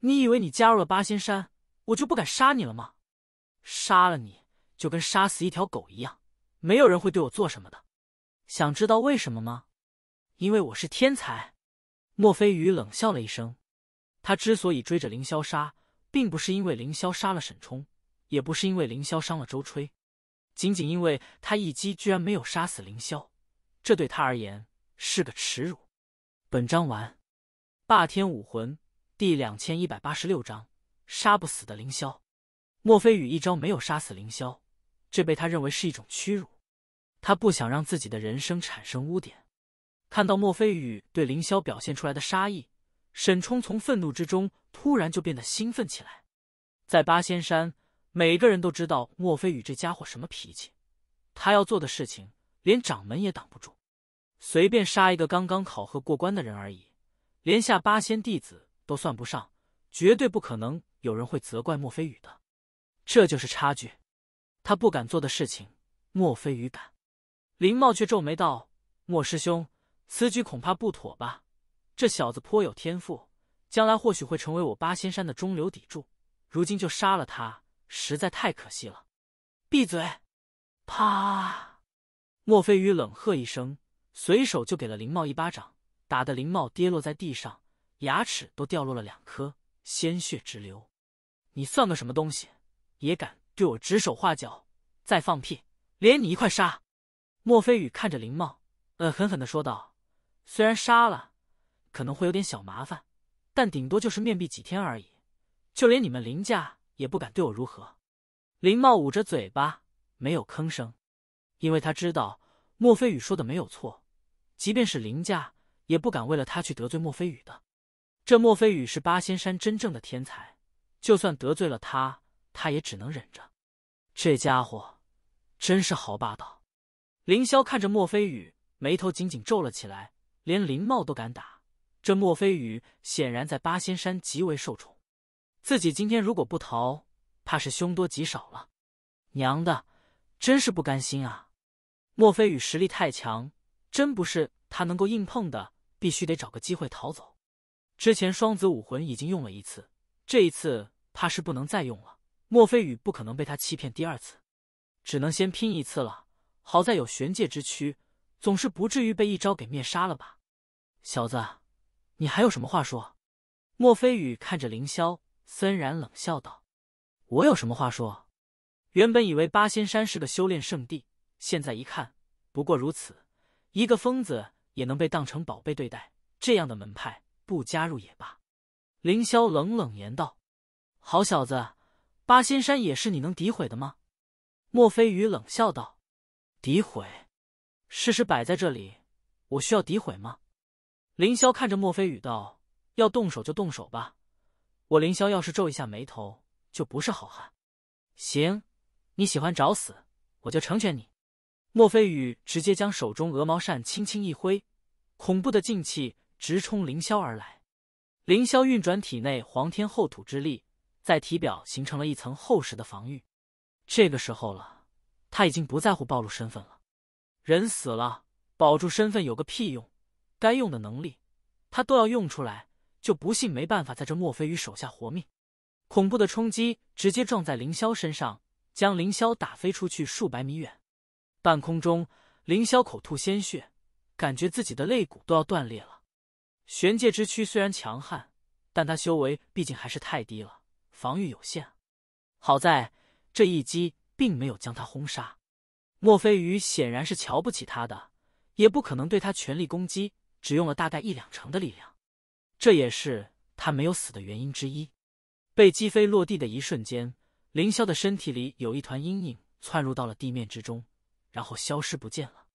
你以为你加入了八仙山，我就不敢杀你了吗？杀了你就跟杀死一条狗一样，没有人会对我做什么的。想知道为什么吗？因为我是天才。莫非雨冷笑了一声。他之所以追着凌霄杀，并不是因为凌霄杀了沈冲，也不是因为凌霄伤了周吹，仅仅因为他一击居然没有杀死凌霄，这对他而言是个耻辱。本章完。霸天武魂第两千一百八十六章：杀不死的凌霄。莫非雨一招没有杀死凌霄，这被他认为是一种屈辱。他不想让自己的人生产生污点。看到莫非宇对凌霄表现出来的杀意，沈冲从愤怒之中突然就变得兴奋起来。在八仙山，每个人都知道莫非宇这家伙什么脾气。他要做的事情，连掌门也挡不住。随便杀一个刚刚考核过关的人而已，连下八仙弟子都算不上，绝对不可能有人会责怪莫非宇的。这就是差距。他不敢做的事情，莫非宇敢。林茂却皱眉道：“莫师兄，此举恐怕不妥吧？这小子颇有天赋，将来或许会成为我八仙山的中流砥柱。如今就杀了他，实在太可惜了。”闭嘴！啪！莫非鱼冷喝一声，随手就给了林茂一巴掌，打得林茂跌落在地上，牙齿都掉落了两颗，鲜血直流。你算个什么东西，也敢对我指手画脚？再放屁，连你一块杀！莫非雨看着林茂，恶狠狠的说道：“虽然杀了，可能会有点小麻烦，但顶多就是面壁几天而已。就连你们林家也不敢对我如何。”林茂捂着嘴巴没有吭声，因为他知道莫非雨说的没有错。即便是林家也不敢为了他去得罪莫非雨的。这莫非雨是八仙山真正的天才，就算得罪了他，他也只能忍着。这家伙，真是好霸道！凌霄看着莫非雨，眉头紧紧皱了起来。连林茂都敢打，这莫非雨显然在八仙山极为受宠。自己今天如果不逃，怕是凶多吉少了。娘的，真是不甘心啊！莫非雨实力太强，真不是他能够硬碰的，必须得找个机会逃走。之前双子武魂已经用了一次，这一次怕是不能再用了。莫非雨不可能被他欺骗第二次，只能先拼一次了。好在有玄界之躯，总是不至于被一招给灭杀了吧？小子，你还有什么话说？莫非雨看着凌霄，森然冷笑道：“我有什么话说？原本以为八仙山是个修炼圣地，现在一看，不过如此。一个疯子也能被当成宝贝对待，这样的门派，不加入也罢。”凌霄冷冷言道：“好小子，八仙山也是你能诋毁的吗？”莫非雨冷笑道。诋毁，事实摆在这里，我需要诋毁吗？凌霄看着莫非宇道：“要动手就动手吧，我凌霄要是皱一下眉头，就不是好汉。”行，你喜欢找死，我就成全你。莫非宇直接将手中鹅毛扇轻轻一挥，恐怖的劲气直冲凌霄而来。凌霄运转体内黄天厚土之力，在体表形成了一层厚实的防御。这个时候了。他已经不在乎暴露身份了，人死了，保住身份有个屁用？该用的能力，他都要用出来，就不信没办法在这墨菲鱼手下活命。恐怖的冲击直接撞在凌霄身上，将凌霄打飞出去数百米远。半空中，凌霄口吐鲜血，感觉自己的肋骨都要断裂了。玄界之躯虽然强悍，但他修为毕竟还是太低了，防御有限。好在这一击。并没有将他轰杀，莫非鱼显然是瞧不起他的，也不可能对他全力攻击，只用了大概一两成的力量，这也是他没有死的原因之一。被击飞落地的一瞬间，凌霄的身体里有一团阴影窜入到了地面之中，然后消失不见了。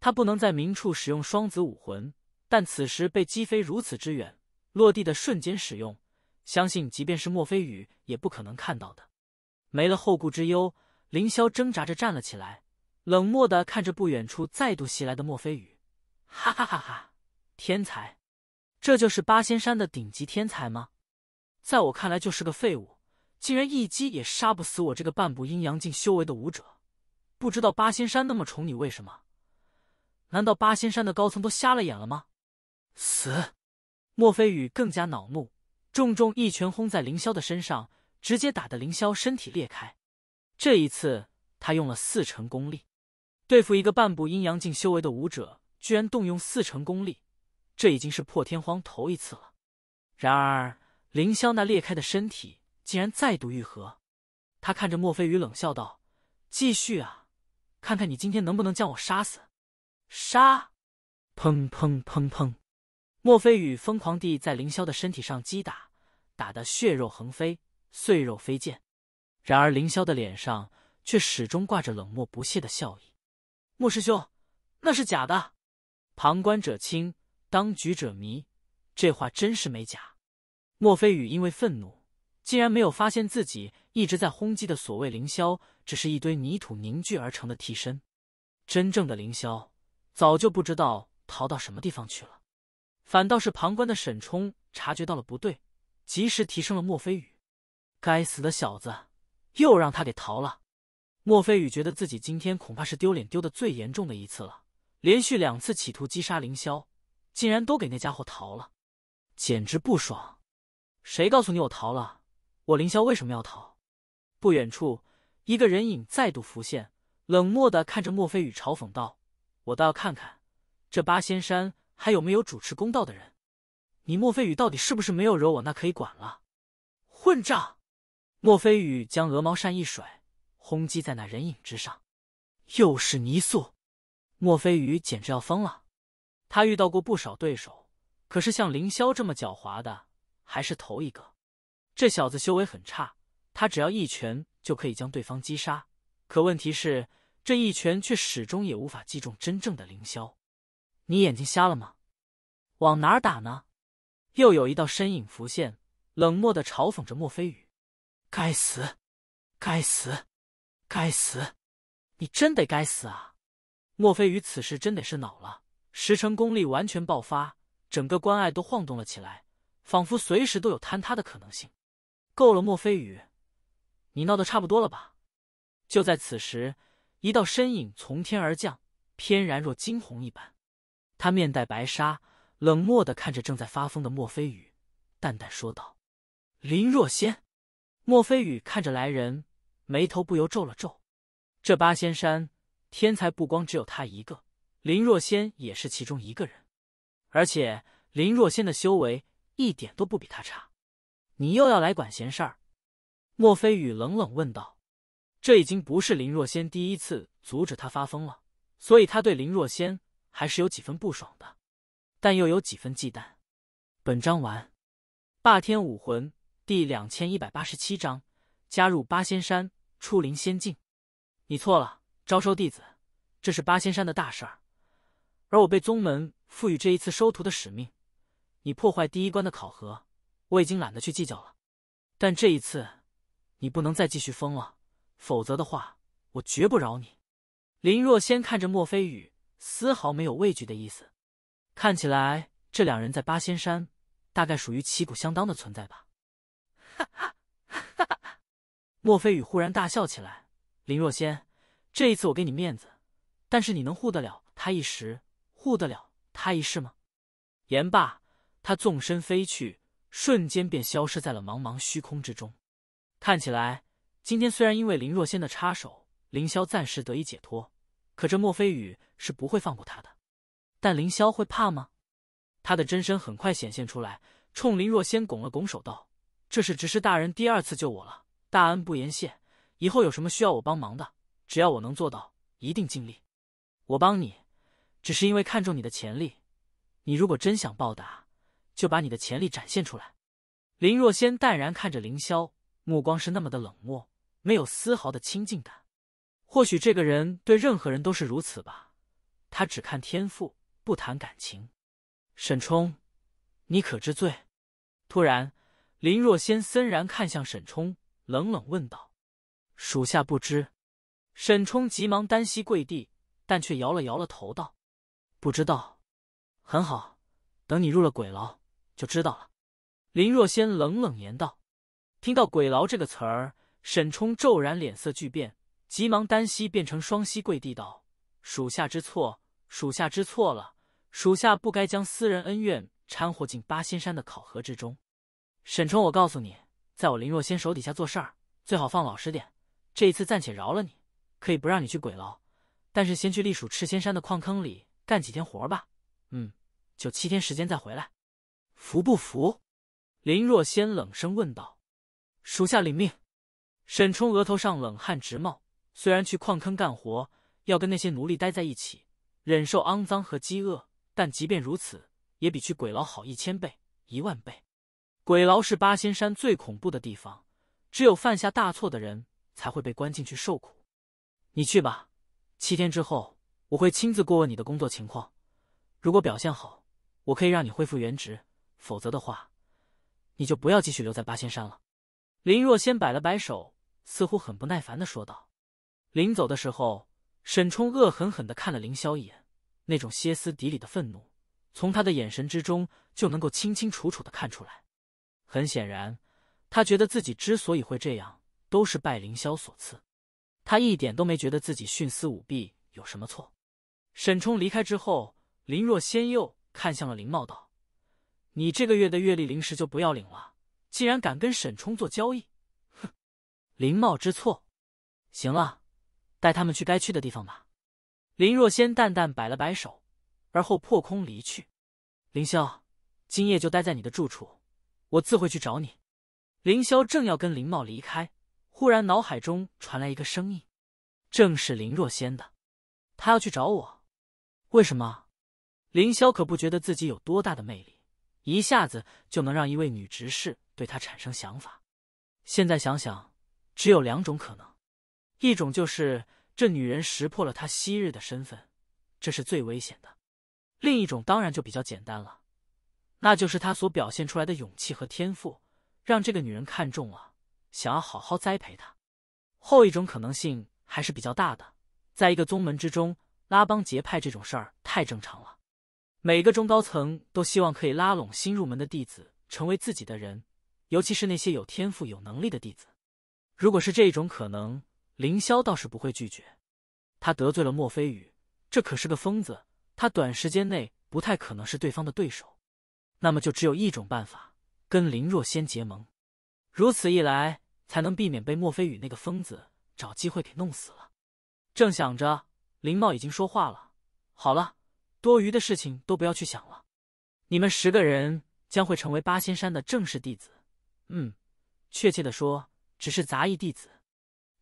他不能在明处使用双子武魂，但此时被击飞如此之远，落地的瞬间使用，相信即便是莫非雨也不可能看到的。没了后顾之忧。凌霄挣扎着站了起来，冷漠的看着不远处再度袭来的莫非雨，哈哈哈哈！天才，这就是八仙山的顶级天才吗？在我看来就是个废物，竟然一击也杀不死我这个半步阴阳境修为的武者。不知道八仙山那么宠你为什么？难道八仙山的高层都瞎了眼了吗？死！莫非雨更加恼怒，重重一拳轰在凌霄的身上，直接打得凌霄身体裂开。这一次，他用了四成功力，对付一个半步阴阳境修为的武者，居然动用四成功力，这已经是破天荒头一次了。然而，凌霄那裂开的身体竟然再度愈合。他看着莫非雨冷笑道：“继续啊，看看你今天能不能将我杀死。”杀！砰砰砰砰！莫非雨疯狂地在凌霄的身体上击打，打得血肉横飞，碎肉飞溅。然而，凌霄的脸上却始终挂着冷漠不屑的笑意。莫师兄，那是假的。旁观者清，当局者迷，这话真是没假。莫非宇因为愤怒，竟然没有发现自己一直在轰击的所谓凌霄，只是一堆泥土凝聚而成的替身。真正的凌霄，早就不知道逃到什么地方去了。反倒是旁观的沈冲察觉到了不对，及时提升了莫非宇。该死的小子！又让他给逃了，莫非雨觉得自己今天恐怕是丢脸丢的最严重的一次了。连续两次企图击杀凌霄，竟然都给那家伙逃了，简直不爽！谁告诉你我逃了？我凌霄为什么要逃？不远处，一个人影再度浮现，冷漠的看着莫非雨，嘲讽道：“我倒要看看，这八仙山还有没有主持公道的人？你莫非雨到底是不是没有惹我？那可以管了，混账！”莫非雨将鹅毛扇一甩，轰击在那人影之上。又是泥塑，莫非雨简直要疯了。他遇到过不少对手，可是像凌霄这么狡猾的，还是头一个。这小子修为很差，他只要一拳就可以将对方击杀。可问题是，这一拳却始终也无法击中真正的凌霄。你眼睛瞎了吗？往哪打呢？又有一道身影浮现，冷漠的嘲讽着莫非雨。该死！该死！该死！你真得该死啊！莫非宇此时真得是恼了，十成功力完全爆发，整个关隘都晃动了起来，仿佛随时都有坍塌的可能性。够了，莫非雨，你闹得差不多了吧？就在此时，一道身影从天而降，翩然若惊鸿一般。他面带白纱，冷漠的看着正在发疯的莫非雨，淡淡说道：“林若仙。”莫非宇看着来人，眉头不由皱了皱。这八仙山天才不光只有他一个，林若仙也是其中一个人，而且林若仙的修为一点都不比他差。你又要来管闲事儿？莫非宇冷冷问道。这已经不是林若仙第一次阻止他发疯了，所以他对林若仙还是有几分不爽的，但又有几分忌惮。本章完。霸天武魂。第两千一百八十七章加入八仙山，出灵仙境。你错了，招收弟子，这是八仙山的大事儿，而我被宗门赋予这一次收徒的使命。你破坏第一关的考核，我已经懒得去计较了。但这一次，你不能再继续疯了，否则的话，我绝不饶你。林若仙看着莫非宇，丝毫没有畏惧的意思。看起来，这两人在八仙山，大概属于旗鼓相当的存在吧。哈哈哈哈哈！莫非雨忽然大笑起来。林若仙，这一次我给你面子，但是你能护得了他一时，护得了他一世吗？言罢，他纵身飞去，瞬间便消失在了茫茫虚空之中。看起来，今天虽然因为林若仙的插手，凌霄暂时得以解脱，可这莫非雨是不会放过他的。但凌霄会怕吗？他的真身很快显现出来，冲林若仙拱了拱手道。这是执事大人第二次救我了，大恩不言谢。以后有什么需要我帮忙的，只要我能做到，一定尽力。我帮你，只是因为看中你的潜力。你如果真想报答，就把你的潜力展现出来。林若仙淡然看着凌霄，目光是那么的冷漠，没有丝毫的亲近感。或许这个人对任何人都是如此吧，他只看天赋，不谈感情。沈冲，你可知罪？突然。林若仙森然看向沈冲，冷冷问道：“属下不知。”沈冲急忙单膝跪地，但却摇了摇头，道：“不知道。”“很好，等你入了鬼牢，就知道了。”林若仙冷冷言道。听到“鬼牢”这个词儿，沈冲骤然脸色巨变，急忙单膝变成双膝跪地，道：“属下知错，属下知错了，属下不该将私人恩怨掺和进八仙山的考核之中。”沈冲，我告诉你，在我林若仙手底下做事儿，最好放老实点。这一次暂且饶了你，可以不让你去鬼牢，但是先去隶属赤仙山的矿坑里干几天活吧。嗯，就七天时间，再回来，服不服？林若仙冷声问道。属下领命。沈冲额头上冷汗直冒。虽然去矿坑干活要跟那些奴隶待在一起，忍受肮脏和饥饿，但即便如此，也比去鬼牢好一千倍、一万倍。鬼牢是八仙山最恐怖的地方，只有犯下大错的人才会被关进去受苦。你去吧，七天之后我会亲自过问你的工作情况。如果表现好，我可以让你恢复原职；否则的话，你就不要继续留在八仙山了。林若仙摆了摆手，似乎很不耐烦的说道。临走的时候，沈冲恶狠狠的看了凌霄一眼，那种歇斯底里的愤怒，从他的眼神之中就能够清清楚楚的看出来。很显然，他觉得自己之所以会这样，都是拜凌霄所赐。他一点都没觉得自己徇私舞弊有什么错。沈冲离开之后，林若仙又看向了林茂，道：“你这个月的月历灵石就不要领了。竟然敢跟沈冲做交易，哼！”林茂知错。行了，带他们去该去的地方吧。林若仙淡淡摆了摆手，而后破空离去。凌霄，今夜就待在你的住处。我自会去找你。凌霄正要跟林茂离开，忽然脑海中传来一个声音，正是林若仙的。她要去找我，为什么？凌霄可不觉得自己有多大的魅力，一下子就能让一位女执事对他产生想法。现在想想，只有两种可能，一种就是这女人识破了他昔日的身份，这是最危险的；另一种当然就比较简单了。那就是他所表现出来的勇气和天赋，让这个女人看中了，想要好好栽培他。后一种可能性还是比较大的。在一个宗门之中，拉帮结派这种事儿太正常了。每个中高层都希望可以拉拢新入门的弟子成为自己的人，尤其是那些有天赋、有能力的弟子。如果是这一种可能，凌霄倒是不会拒绝。他得罪了莫非宇，这可是个疯子，他短时间内不太可能是对方的对手。那么就只有一种办法，跟林若仙结盟，如此一来才能避免被莫非与那个疯子找机会给弄死了。正想着，林茂已经说话了：“好了，多余的事情都不要去想了。你们十个人将会成为八仙山的正式弟子，嗯，确切的说，只是杂役弟子。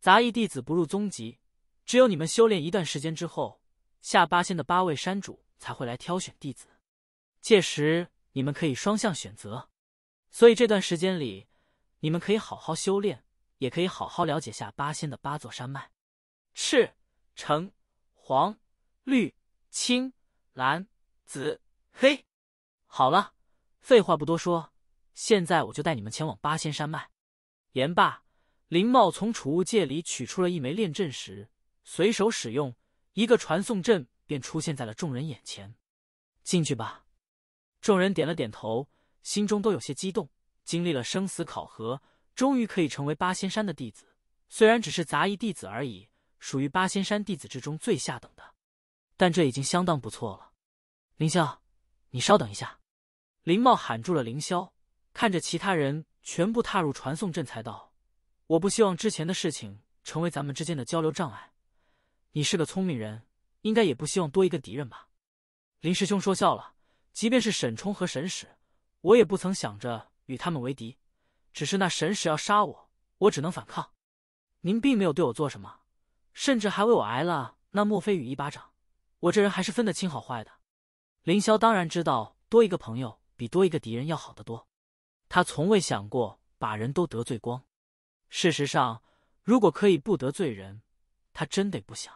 杂役弟子不入宗籍，只有你们修炼一段时间之后，下八仙的八位山主才会来挑选弟子。届时。”你们可以双向选择，所以这段时间里，你们可以好好修炼，也可以好好了解下八仙的八座山脉：赤、橙、黄、绿、青、蓝、紫、黑。好了，废话不多说，现在我就带你们前往八仙山脉。言罢，林茂从储物戒里取出了一枚炼阵石，随手使用一个传送阵，便出现在了众人眼前。进去吧。众人点了点头，心中都有些激动。经历了生死考核，终于可以成为八仙山的弟子，虽然只是杂役弟子而已，属于八仙山弟子之中最下等的，但这已经相当不错了。凌霄，你稍等一下。林茂喊住了凌霄，看着其他人全部踏入传送阵，才道：“我不希望之前的事情成为咱们之间的交流障碍。你是个聪明人，应该也不希望多一个敌人吧？”林师兄说笑了。即便是沈冲和神使，我也不曾想着与他们为敌。只是那神使要杀我，我只能反抗。您并没有对我做什么，甚至还为我挨了那莫非雨一巴掌。我这人还是分得清好坏的。凌霄当然知道，多一个朋友比多一个敌人要好得多。他从未想过把人都得罪光。事实上，如果可以不得罪人，他真得不想。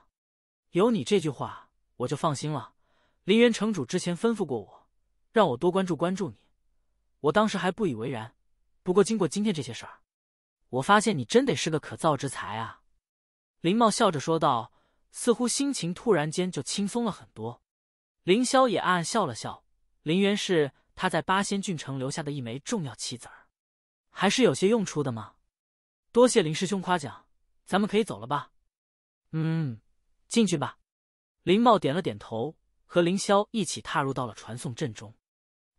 有你这句话，我就放心了。林元城主之前吩咐过我。让我多关注关注你，我当时还不以为然，不过经过今天这些事儿，我发现你真得是个可造之才啊！林茂笑着说道，似乎心情突然间就轻松了很多。凌霄也暗暗笑了笑，林渊是他在八仙郡城留下的一枚重要棋子儿，还是有些用处的嘛。多谢林师兄夸奖，咱们可以走了吧？嗯，进去吧。林茂点了点头，和凌霄一起踏入到了传送阵中。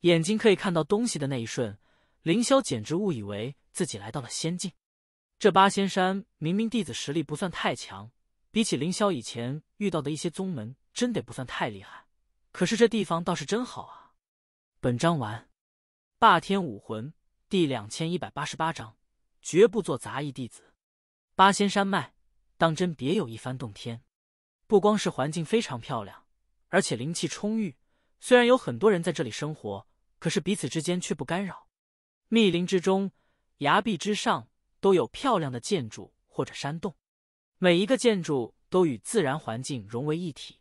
眼睛可以看到东西的那一瞬，凌霄简直误以为自己来到了仙境。这八仙山明明弟子实力不算太强，比起凌霄以前遇到的一些宗门，真得不算太厉害。可是这地方倒是真好啊！本章完。霸天武魂第两千一百八十八章：绝不做杂役弟子。八仙山脉当真别有一番洞天，不光是环境非常漂亮，而且灵气充裕。虽然有很多人在这里生活。可是彼此之间却不干扰。密林之中、崖壁之上都有漂亮的建筑或者山洞，每一个建筑都与自然环境融为一体。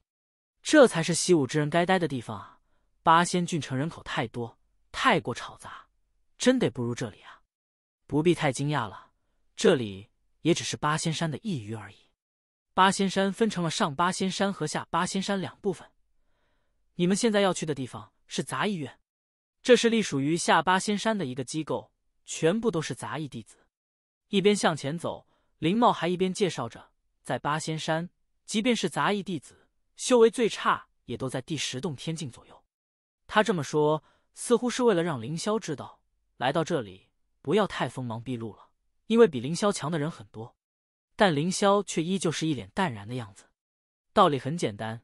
这才是习武之人该待的地方啊！八仙郡城人口太多，太过吵杂，真得不如这里啊！不必太惊讶了，这里也只是八仙山的一隅而已。八仙山分成了上八仙山和下八仙山两部分，你们现在要去的地方是杂役院。这是隶属于下八仙山的一个机构，全部都是杂役弟子。一边向前走，林茂还一边介绍着，在八仙山，即便是杂役弟子，修为最差也都在第十洞天境左右。他这么说，似乎是为了让凌霄知道，来到这里不要太锋芒毕露了，因为比凌霄强的人很多。但凌霄却依旧是一脸淡然的样子。道理很简单，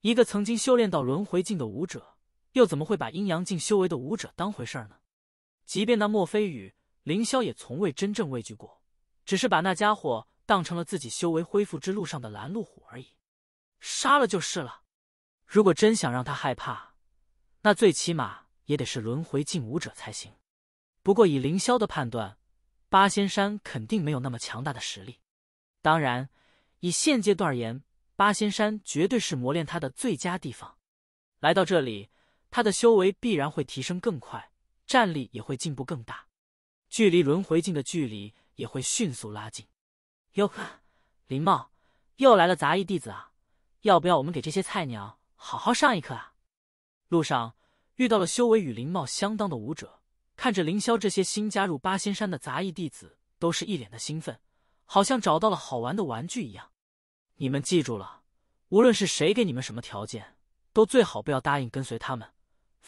一个曾经修炼到轮回境的武者。又怎么会把阴阳境修为的武者当回事儿呢？即便那莫非雨凌霄也从未真正畏惧过，只是把那家伙当成了自己修为恢复之路上的拦路虎而已，杀了就是了。如果真想让他害怕，那最起码也得是轮回境武者才行。不过以凌霄的判断，八仙山肯定没有那么强大的实力。当然，以现阶段而言，八仙山绝对是磨练他的最佳地方。来到这里。他的修为必然会提升更快，战力也会进步更大，距离轮回境的距离也会迅速拉近。哟，林茂又来了杂役弟子啊！要不要我们给这些菜鸟好好上一课啊？路上遇到了修为与林茂相当的武者，看着凌霄这些新加入八仙山的杂役弟子，都是一脸的兴奋，好像找到了好玩的玩具一样。你们记住了，无论是谁给你们什么条件，都最好不要答应跟随他们。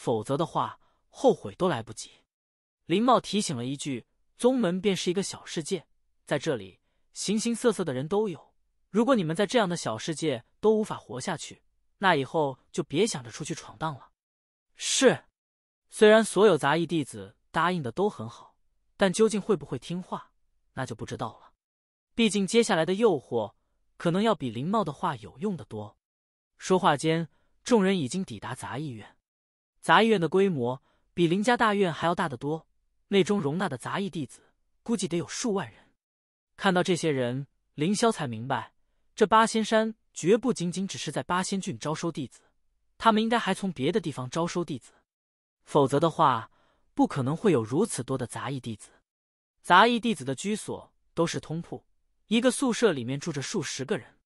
否则的话，后悔都来不及。林茂提醒了一句：“宗门便是一个小世界，在这里，形形色色的人都有。如果你们在这样的小世界都无法活下去，那以后就别想着出去闯荡了。”是。虽然所有杂役弟子答应的都很好，但究竟会不会听话，那就不知道了。毕竟接下来的诱惑，可能要比林茂的话有用的多。说话间，众人已经抵达杂役院。杂役院的规模比林家大院还要大得多，内中容纳的杂役弟子估计得有数万人。看到这些人，凌霄才明白，这八仙山绝不仅仅只是在八仙郡招收弟子，他们应该还从别的地方招收弟子，否则的话，不可能会有如此多的杂役弟子。杂役弟子的居所都是通铺，一个宿舍里面住着数十个人，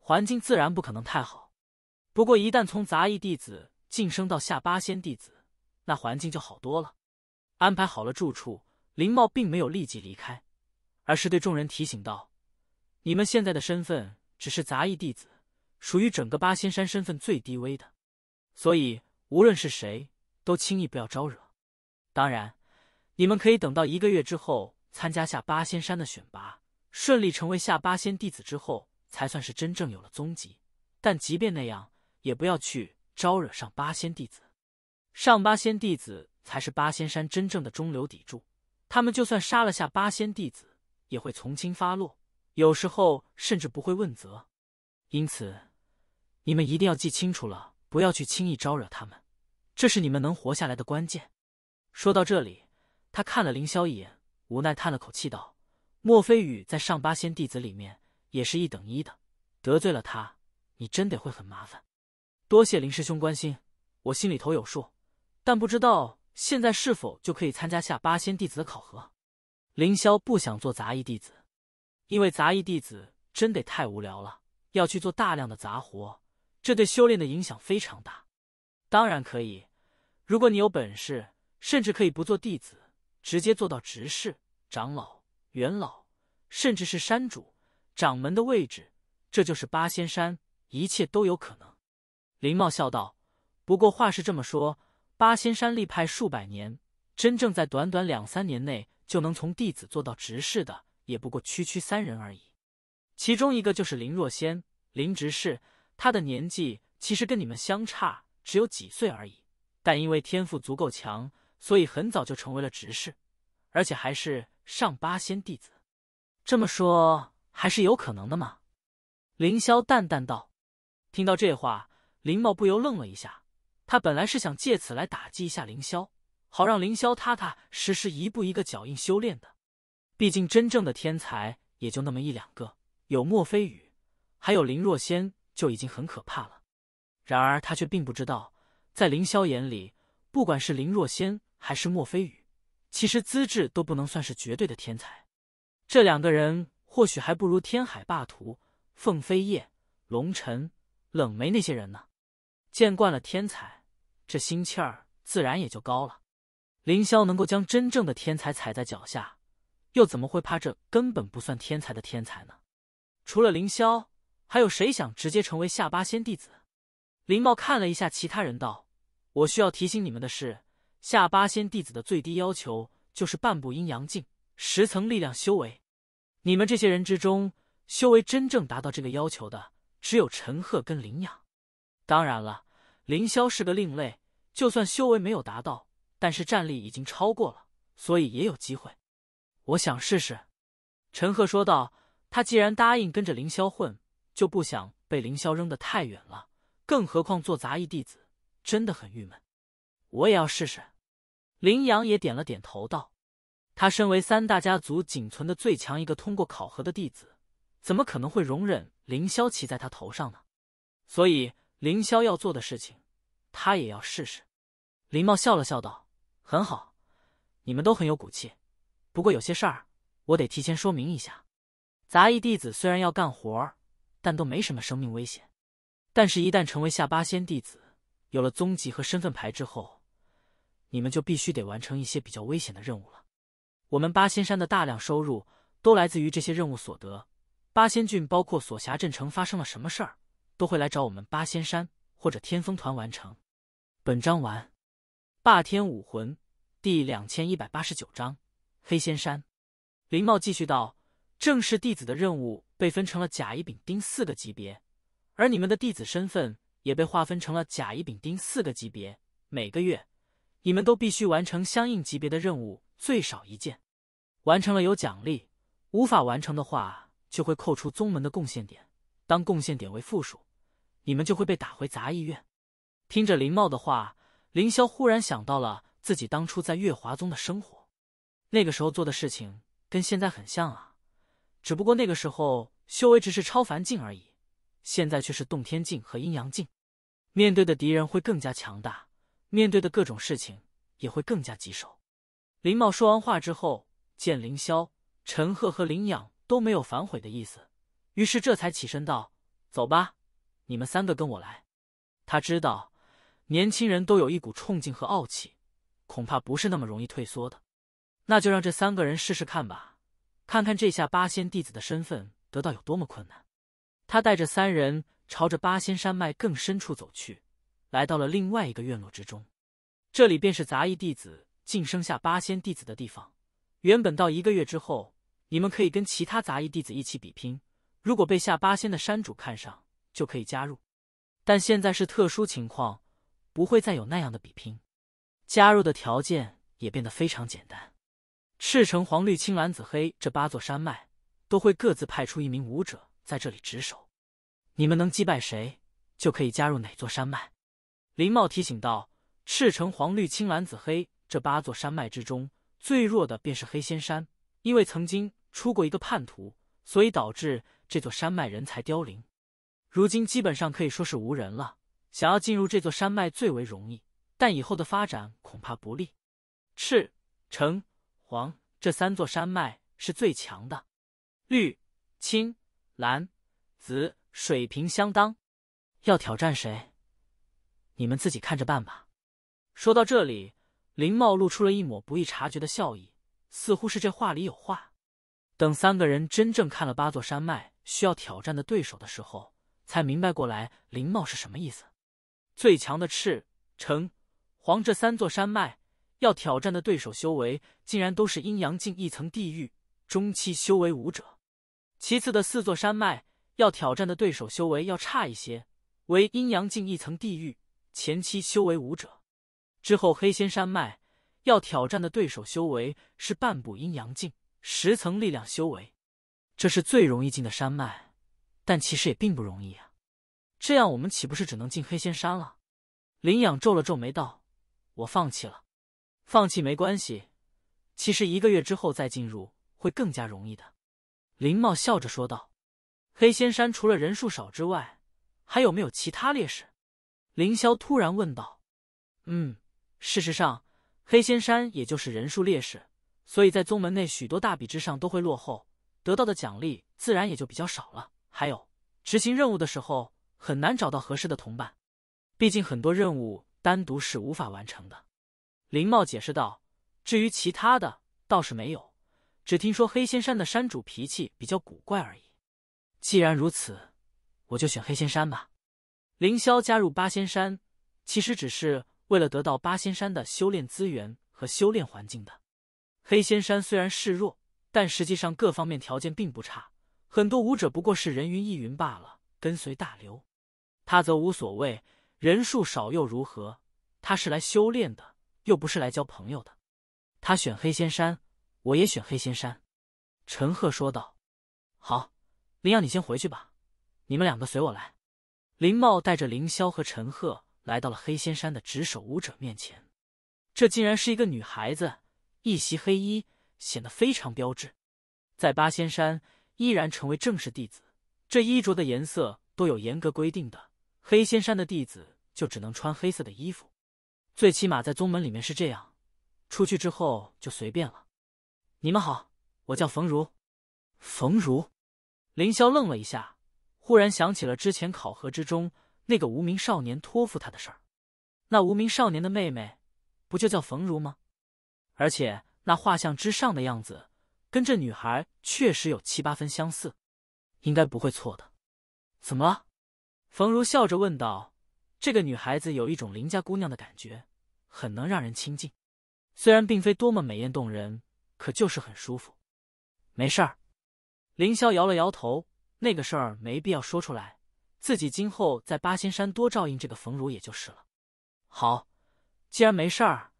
环境自然不可能太好。不过，一旦从杂役弟子。晋升到下八仙弟子，那环境就好多了。安排好了住处，林茂并没有立即离开，而是对众人提醒道：“你们现在的身份只是杂役弟子，属于整个八仙山身份最低微的，所以无论是谁都轻易不要招惹。当然，你们可以等到一个月之后参加下八仙山的选拔，顺利成为下八仙弟子之后，才算是真正有了踪迹。但即便那样，也不要去。”招惹上八仙弟子，上八仙弟子才是八仙山真正的中流砥柱。他们就算杀了下八仙弟子，也会从轻发落，有时候甚至不会问责。因此，你们一定要记清楚了，不要去轻易招惹他们，这是你们能活下来的关键。说到这里，他看了凌霄一眼，无奈叹了口气道：“莫非宇在上八仙弟子里面也是一等一的，得罪了他，你真得会很麻烦。”多谢林师兄关心，我心里头有数，但不知道现在是否就可以参加下八仙弟子的考核。凌霄不想做杂役弟子，因为杂役弟子真的太无聊了，要去做大量的杂活，这对修炼的影响非常大。当然可以，如果你有本事，甚至可以不做弟子，直接做到执事、长老、元老，甚至是山主、掌门的位置。这就是八仙山，一切都有可能。林茂笑道：“不过话是这么说，八仙山立派数百年，真正在短短两三年内就能从弟子做到执事的，也不过区区三人而已。其中一个就是林若仙，林执事。他的年纪其实跟你们相差只有几岁而已，但因为天赋足够强，所以很早就成为了执事，而且还是上八仙弟子。这么说还是有可能的吗？”凌霄淡淡道。听到这话。林茂不由愣了一下，他本来是想借此来打击一下凌霄，好让凌霄踏踏实实一步一个脚印修炼的。毕竟真正的天才也就那么一两个，有莫非雨，还有林若仙就已经很可怕了。然而他却并不知道，在凌霄眼里，不管是林若仙还是莫非雨，其实资质都不能算是绝对的天才。这两个人或许还不如天海霸图、凤飞夜、龙尘、冷梅那些人呢。见惯了天才，这心气儿自然也就高了。凌霄能够将真正的天才踩在脚下，又怎么会怕这根本不算天才的天才呢？除了凌霄，还有谁想直接成为下八仙弟子？林茂看了一下其他人，道：“我需要提醒你们的是，下八仙弟子的最低要求就是半步阴阳境十层力量修为。你们这些人之中，修为真正达到这个要求的，只有陈赫跟林雅。当然了。”凌霄是个另类，就算修为没有达到，但是战力已经超过了，所以也有机会。我想试试。”陈赫说道。他既然答应跟着凌霄混，就不想被凌霄扔得太远了。更何况做杂役弟子真的很郁闷。我也要试试。”林阳也点了点头道：“他身为三大家族仅存的最强一个通过考核的弟子，怎么可能会容忍凌霄骑在他头上呢？所以。”凌霄要做的事情，他也要试试。林茂笑了笑道：“很好，你们都很有骨气。不过有些事儿，我得提前说明一下。杂役弟子虽然要干活儿，但都没什么生命危险。但是，一旦成为下八仙弟子，有了宗籍和身份牌之后，你们就必须得完成一些比较危险的任务了。我们八仙山的大量收入都来自于这些任务所得。八仙郡包括所辖镇城发生了什么事儿？”都会来找我们八仙山或者天风团完成。本章完。霸天武魂第两千一百八十九章黑仙山。林茂继续道：“正式弟子的任务被分成了甲乙丙丁四个级别，而你们的弟子身份也被划分成了甲乙丙丁四个级别。每个月，你们都必须完成相应级别的任务最少一件。完成了有奖励，无法完成的话就会扣除宗门的贡献点，当贡献点为负数。”你们就会被打回杂役院。听着林茂的话，林霄忽然想到了自己当初在月华宗的生活，那个时候做的事情跟现在很像啊。只不过那个时候修为只是超凡境而已，现在却是洞天境和阴阳境，面对的敌人会更加强大，面对的各种事情也会更加棘手。林茂说完话之后，见林霄、陈赫和林养都没有反悔的意思，于是这才起身道：“走吧。”你们三个跟我来，他知道年轻人都有一股冲劲和傲气，恐怕不是那么容易退缩的。那就让这三个人试试看吧，看看这下八仙弟子的身份得到有多么困难。他带着三人朝着八仙山脉更深处走去，来到了另外一个院落之中。这里便是杂役弟子晋升下八仙弟子的地方。原本到一个月之后，你们可以跟其他杂役弟子一起比拼，如果被下八仙的山主看上。就可以加入，但现在是特殊情况，不会再有那样的比拼。加入的条件也变得非常简单。赤橙黄绿青蓝紫黑这八座山脉都会各自派出一名武者在这里值守。你们能击败谁，就可以加入哪座山脉。林茂提醒道：“赤橙黄绿青蓝紫黑这八座山脉之中，最弱的便是黑仙山，因为曾经出过一个叛徒，所以导致这座山脉人才凋零。”如今基本上可以说是无人了，想要进入这座山脉最为容易，但以后的发展恐怕不利。赤、橙、黄这三座山脉是最强的，绿、青、蓝、紫水平相当，要挑战谁，你们自己看着办吧。说到这里，林茂露出了一抹不易察觉的笑意，似乎是这话里有话。等三个人真正看了八座山脉需要挑战的对手的时候，才明白过来，林茂是什么意思？最强的赤、橙、黄这三座山脉，要挑战的对手修为竟然都是阴阳境一层地狱中期修为武者。其次的四座山脉，要挑战的对手修为要差一些，为阴阳境一层地狱前期修为武者。之后黑仙山脉，要挑战的对手修为是半步阴阳境十层力量修为，这是最容易进的山脉。但其实也并不容易啊，这样我们岂不是只能进黑仙山了？林养皱了皱眉道：“我放弃了，放弃没关系。其实一个月之后再进入会更加容易的。”林茂笑着说道：“黑仙山除了人数少之外，还有没有其他劣势？”凌霄突然问道：“嗯，事实上，黑仙山也就是人数劣势，所以在宗门内许多大比之上都会落后，得到的奖励自然也就比较少了。”还有执行任务的时候很难找到合适的同伴，毕竟很多任务单独是无法完成的。林茂解释道：“至于其他的倒是没有，只听说黑仙山的山主脾气比较古怪而已。既然如此，我就选黑仙山吧。”凌霄加入八仙山，其实只是为了得到八仙山的修炼资源和修炼环境的。黑仙山虽然势弱，但实际上各方面条件并不差。很多武者不过是人云亦云罢了，跟随大流。他则无所谓，人数少又如何？他是来修炼的，又不是来交朋友的。他选黑仙山，我也选黑仙山。”陈赫说道。“好，林阳，你先回去吧。你们两个随我来。”林茂带着凌霄和陈赫来到了黑仙山的值守武者面前。这竟然是一个女孩子，一袭黑衣，显得非常标致。在八仙山。依然成为正式弟子，这衣着的颜色都有严格规定的。黑仙山的弟子就只能穿黑色的衣服，最起码在宗门里面是这样。出去之后就随便了。你们好，我叫冯如。冯如，凌霄愣了一下，忽然想起了之前考核之中那个无名少年托付他的事儿。那无名少年的妹妹，不就叫冯如吗？而且那画像之上的样子。跟这女孩确实有七八分相似，应该不会错的。怎么了？冯如笑着问道。这个女孩子有一种邻家姑娘的感觉，很能让人亲近。虽然并非多么美艳动人，可就是很舒服。没事儿。凌霄摇了摇头，那个事儿没必要说出来。自己今后在八仙山多照应这个冯如也就是了。好，既然没事儿，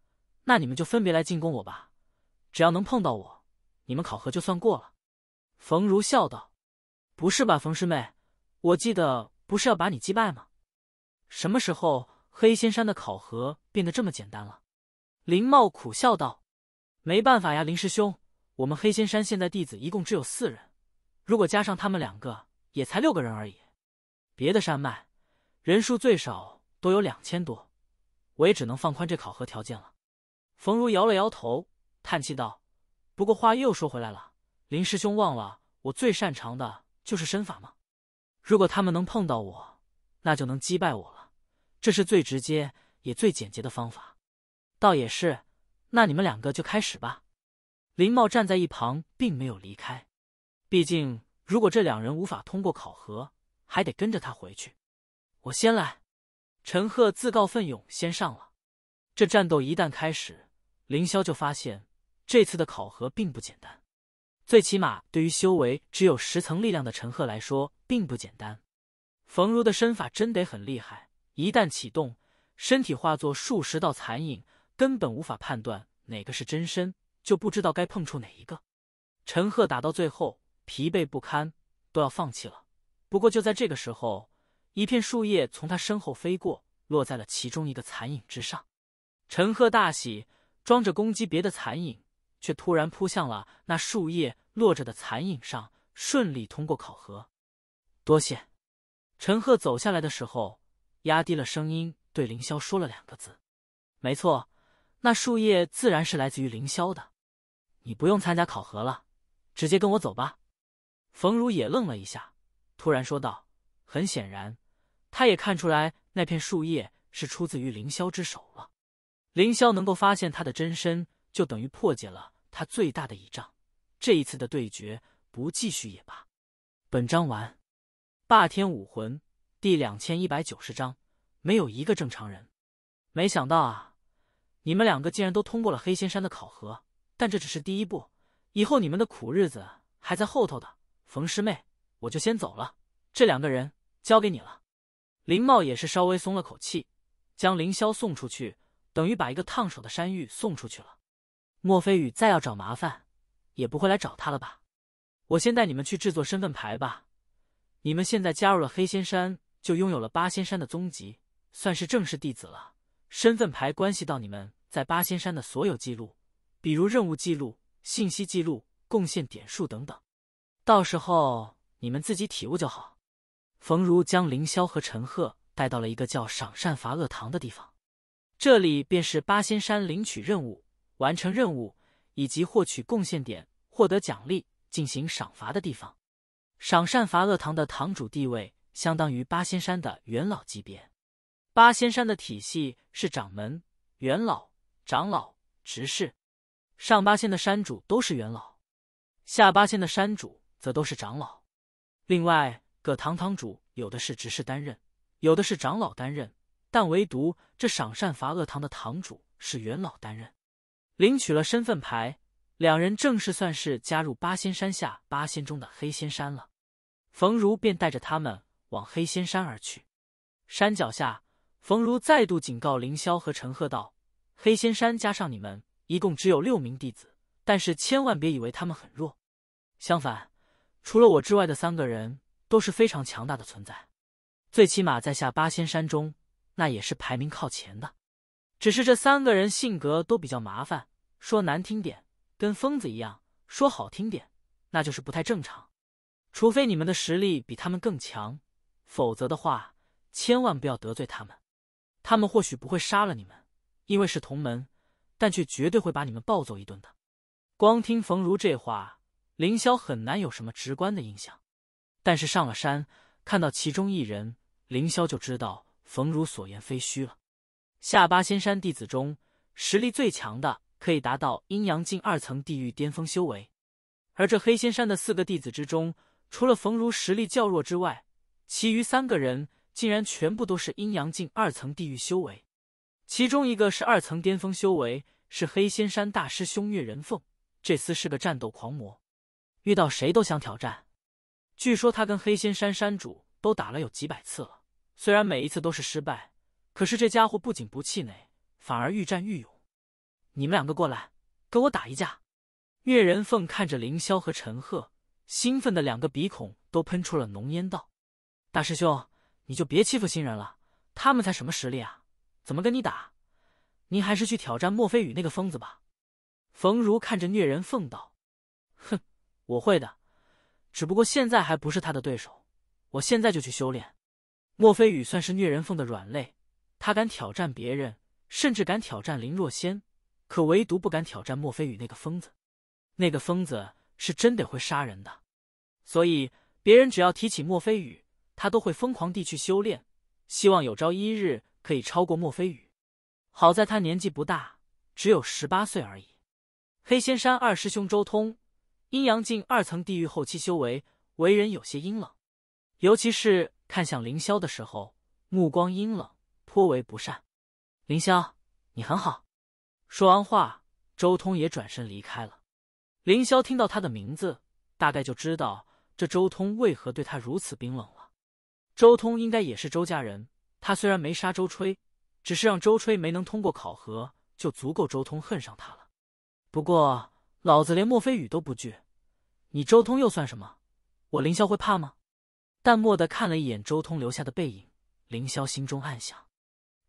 那你们就分别来进攻我吧。只要能碰到我。你们考核就算过了，冯如笑道：“不是吧，冯师妹？我记得不是要把你击败吗？什么时候黑仙山的考核变得这么简单了？”林茂苦笑道：“没办法呀，林师兄，我们黑仙山现在弟子一共只有四人，如果加上他们两个，也才六个人而已。别的山脉人数最少都有两千多，我也只能放宽这考核条件了。”冯如摇了摇头，叹气道。不过话又说回来了，林师兄忘了我最擅长的就是身法吗？如果他们能碰到我，那就能击败我了，这是最直接也最简洁的方法。倒也是，那你们两个就开始吧。林茂站在一旁，并没有离开，毕竟如果这两人无法通过考核，还得跟着他回去。我先来，陈赫自告奋勇先上了。这战斗一旦开始，凌霄就发现。这次的考核并不简单，最起码对于修为只有十层力量的陈赫来说并不简单。冯如的身法真得很厉害，一旦启动，身体化作数十道残影，根本无法判断哪个是真身，就不知道该碰触哪一个。陈赫打到最后疲惫不堪，都要放弃了。不过就在这个时候，一片树叶从他身后飞过，落在了其中一个残影之上。陈赫大喜，装着攻击别的残影。却突然扑向了那树叶落着的残影上，顺利通过考核。多谢。陈赫走下来的时候，压低了声音对凌霄说了两个字：“没错。”那树叶自然是来自于凌霄的。你不用参加考核了，直接跟我走吧。冯如也愣了一下，突然说道：“很显然，他也看出来那片树叶是出自于凌霄之手了。凌霄能够发现他的真身。”就等于破解了他最大的倚仗，这一次的对决不继续也罢。本章完。霸天武魂第两千一百九十章：没有一个正常人。没想到啊，你们两个竟然都通过了黑仙山的考核，但这只是第一步，以后你们的苦日子还在后头的。冯师妹，我就先走了，这两个人交给你了。林茂也是稍微松了口气，将凌霄送出去，等于把一个烫手的山芋送出去了。莫非雨再要找麻烦，也不会来找他了吧？我先带你们去制作身份牌吧。你们现在加入了黑仙山，就拥有了八仙山的宗籍，算是正式弟子了。身份牌关系到你们在八仙山的所有记录，比如任务记录、信息记录、贡献点数等等。到时候你们自己体悟就好。冯如将凌霄和陈赫带到了一个叫赏善罚恶堂的地方，这里便是八仙山领取任务。完成任务以及获取贡献点，获得奖励，进行赏罚的地方。赏善罚恶堂的堂主地位相当于八仙山的元老级别。八仙山的体系是掌门、元老、长老、执事。上八仙的山主都是元老，下八仙的山主则都是长老。另外，各堂堂主有的是执事担任，有的是长老担任，但唯独这赏善罚恶堂的堂主是元老担任。领取了身份牌，两人正式算是加入八仙山下八仙中的黑仙山了。冯如便带着他们往黑仙山而去。山脚下，冯如再度警告凌霄和陈赫道：“黑仙山加上你们，一共只有六名弟子，但是千万别以为他们很弱。相反，除了我之外的三个人都是非常强大的存在，最起码在下八仙山中，那也是排名靠前的。”只是这三个人性格都比较麻烦，说难听点，跟疯子一样；说好听点，那就是不太正常。除非你们的实力比他们更强，否则的话，千万不要得罪他们。他们或许不会杀了你们，因为是同门，但却绝对会把你们暴揍一顿的。光听冯如这话，凌霄很难有什么直观的印象。但是上了山，看到其中一人，凌霄就知道冯如所言非虚了。下八仙山弟子中实力最强的可以达到阴阳境二层地狱巅峰修为，而这黑仙山的四个弟子之中，除了冯如实力较弱之外，其余三个人竟然全部都是阴阳境二层地狱修为。其中一个是二层巅峰修为，是黑仙山大师兄岳仁凤，这厮是个战斗狂魔，遇到谁都想挑战。据说他跟黑仙山山主都打了有几百次了，虽然每一次都是失败。可是这家伙不仅不气馁，反而愈战愈勇。你们两个过来，跟我打一架。岳人凤看着凌霄和陈赫，兴奋的两个鼻孔都喷出了浓烟，道：“大师兄，你就别欺负新人了。他们才什么实力啊？怎么跟你打？您还是去挑战莫非宇那个疯子吧。”冯如看着聂人凤道：“哼，我会的。只不过现在还不是他的对手。我现在就去修炼。”莫非宇算是聂人凤的软肋。他敢挑战别人，甚至敢挑战林若仙，可唯独不敢挑战莫非雨那个疯子。那个疯子是真得会杀人的，所以别人只要提起莫非雨，他都会疯狂地去修炼，希望有朝一日可以超过莫非雨。好在他年纪不大，只有十八岁而已。黑仙山二师兄周通，阴阳境二层地狱后期修为，为人有些阴冷，尤其是看向凌霄的时候，目光阴冷。颇为不善，凌霄，你很好。说完话，周通也转身离开了。凌霄听到他的名字，大概就知道这周通为何对他如此冰冷了。周通应该也是周家人，他虽然没杀周吹，只是让周吹没能通过考核，就足够周通恨上他了。不过老子连莫非雨都不惧，你周通又算什么？我凌霄会怕吗？淡漠的看了一眼周通留下的背影，凌霄心中暗想。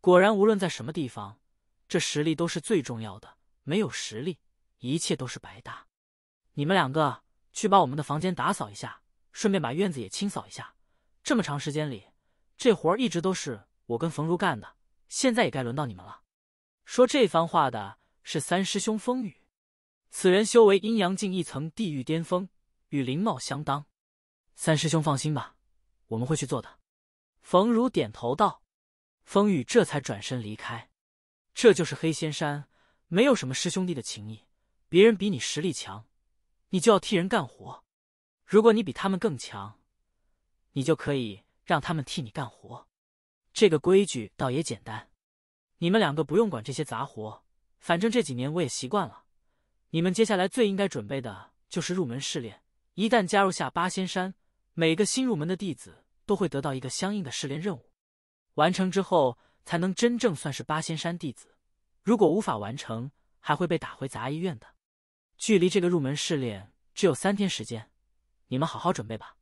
果然，无论在什么地方，这实力都是最重要的。没有实力，一切都是白搭。你们两个去把我们的房间打扫一下，顺便把院子也清扫一下。这么长时间里，这活一直都是我跟冯如干的，现在也该轮到你们了。说这番话的是三师兄风雨，此人修为阴阳境一层，地狱巅峰，与林茂相当。三师兄放心吧，我们会去做的。冯如点头道。风雨这才转身离开。这就是黑仙山，没有什么师兄弟的情谊。别人比你实力强，你就要替人干活；如果你比他们更强，你就可以让他们替你干活。这个规矩倒也简单。你们两个不用管这些杂活，反正这几年我也习惯了。你们接下来最应该准备的就是入门试炼。一旦加入下八仙山，每个新入门的弟子都会得到一个相应的试炼任务。完成之后才能真正算是八仙山弟子，如果无法完成，还会被打回杂役院的。距离这个入门试炼只有三天时间，你们好好准备吧。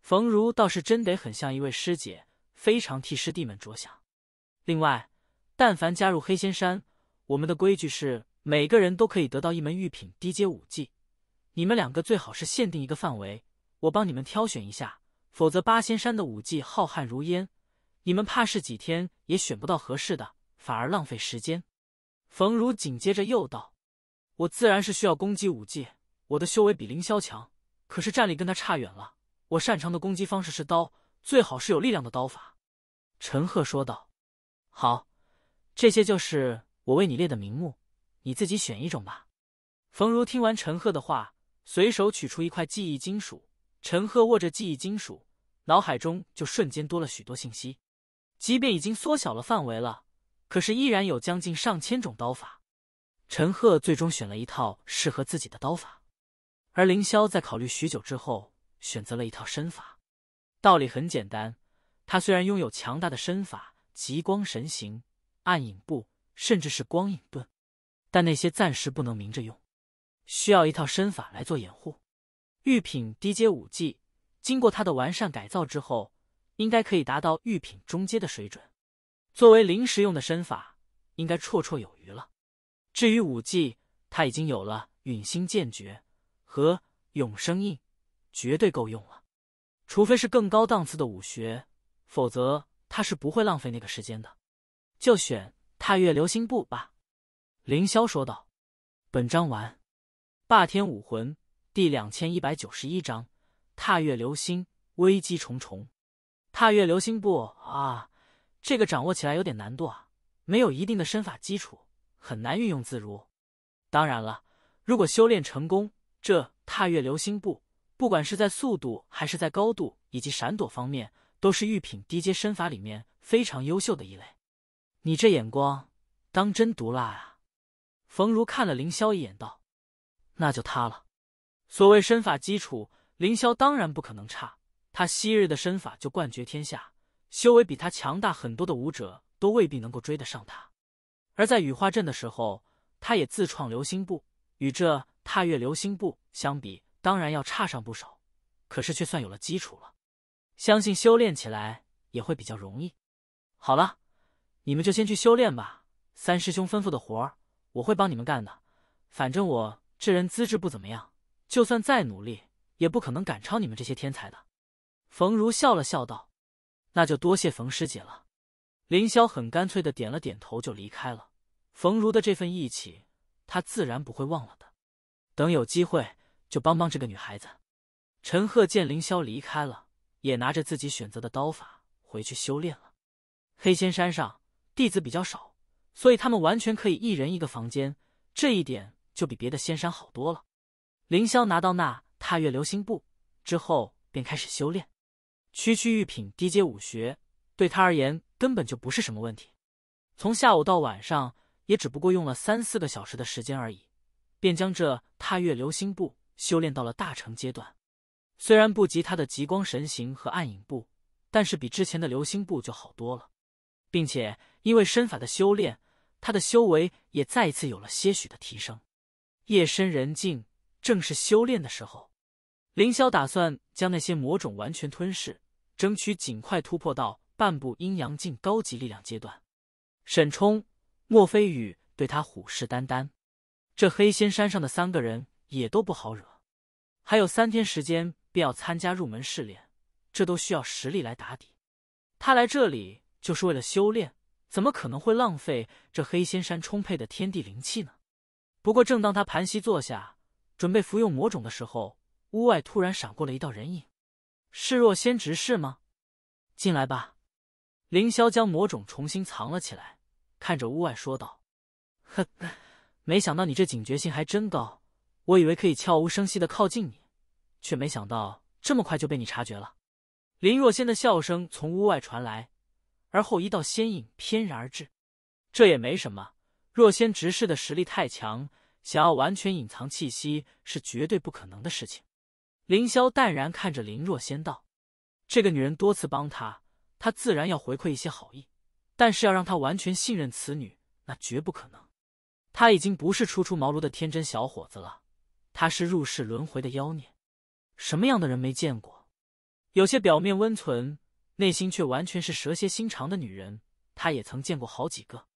冯如倒是真得很像一位师姐，非常替师弟们着想。另外，但凡加入黑仙山，我们的规矩是每个人都可以得到一门玉品低阶武技。你们两个最好是限定一个范围，我帮你们挑选一下，否则八仙山的武技浩瀚如烟。你们怕是几天也选不到合适的，反而浪费时间。冯如紧接着又道：“我自然是需要攻击武技，我的修为比凌霄强，可是战力跟他差远了。我擅长的攻击方式是刀，最好是有力量的刀法。”陈赫说道：“好，这些就是我为你列的名目，你自己选一种吧。”冯如听完陈赫的话，随手取出一块记忆金属。陈赫握着记忆金属，脑海中就瞬间多了许多信息。即便已经缩小了范围了，可是依然有将近上千种刀法。陈赫最终选了一套适合自己的刀法，而凌霄在考虑许久之后，选择了一套身法。道理很简单，他虽然拥有强大的身法——极光神行、暗影步，甚至是光影盾，但那些暂时不能明着用，需要一套身法来做掩护。御品低阶武技，经过他的完善改造之后。应该可以达到御品中阶的水准，作为临时用的身法，应该绰绰有余了。至于武技，他已经有了陨星剑诀和永生印，绝对够用了。除非是更高档次的武学，否则他是不会浪费那个时间的。就选踏月流星步吧。”凌霄说道。本章完。霸天武魂第两千一百九十一章：踏月流星，危机重重。踏月流星步啊，这个掌握起来有点难度啊，没有一定的身法基础，很难运用自如。当然了，如果修炼成功，这踏月流星步，不管是在速度还是在高度以及闪躲方面，都是玉品低阶身法里面非常优秀的一类。你这眼光，当真毒辣啊！冯如看了凌霄一眼，道：“那就他了。所谓身法基础，凌霄当然不可能差。”他昔日的身法就冠绝天下，修为比他强大很多的武者都未必能够追得上他。而在羽化阵的时候，他也自创流星步，与这踏月流星步相比，当然要差上不少，可是却算有了基础了。相信修炼起来也会比较容易。好了，你们就先去修炼吧。三师兄吩咐的活儿，我会帮你们干的。反正我这人资质不怎么样，就算再努力，也不可能赶超你们这些天才的。冯如笑了笑，道：“那就多谢冯师姐了。”凌霄很干脆的点了点头，就离开了。冯如的这份义气，他自然不会忘了的。等有机会，就帮帮这个女孩子。陈赫见凌霄离开了，也拿着自己选择的刀法回去修炼了。黑仙山上弟子比较少，所以他们完全可以一人一个房间，这一点就比别的仙山好多了。凌霄拿到那踏月流星步之后，便开始修炼。区区玉品低阶武学，对他而言根本就不是什么问题。从下午到晚上，也只不过用了三四个小时的时间而已，便将这踏月流星步修炼到了大成阶段。虽然不及他的极光神行和暗影步，但是比之前的流星步就好多了。并且因为身法的修炼，他的修为也再一次有了些许的提升。夜深人静，正是修炼的时候，凌霄打算将那些魔种完全吞噬。争取尽快突破到半步阴阳境高级力量阶段。沈冲、莫非宇对他虎视眈眈，这黑仙山上的三个人也都不好惹。还有三天时间便要参加入门试炼，这都需要实力来打底。他来这里就是为了修炼，怎么可能会浪费这黑仙山充沛的天地灵气呢？不过，正当他盘膝坐下，准备服用魔种的时候，屋外突然闪过了一道人影。是若仙执事吗？进来吧。凌霄将魔种重新藏了起来，看着屋外说道：“呵，没想到你这警觉性还真高，我以为可以悄无声息的靠近你，却没想到这么快就被你察觉了。”林若仙的笑声从屋外传来，而后一道仙影翩然而至。这也没什么，若仙执事的实力太强，想要完全隐藏气息是绝对不可能的事情。凌霄淡然看着林若仙道：“这个女人多次帮他，他自然要回馈一些好意。但是要让他完全信任此女，那绝不可能。他已经不是初出茅庐的天真小伙子了，他是入世轮回的妖孽，什么样的人没见过？有些表面温存，内心却完全是蛇蝎心肠的女人，他也曾见过好几个。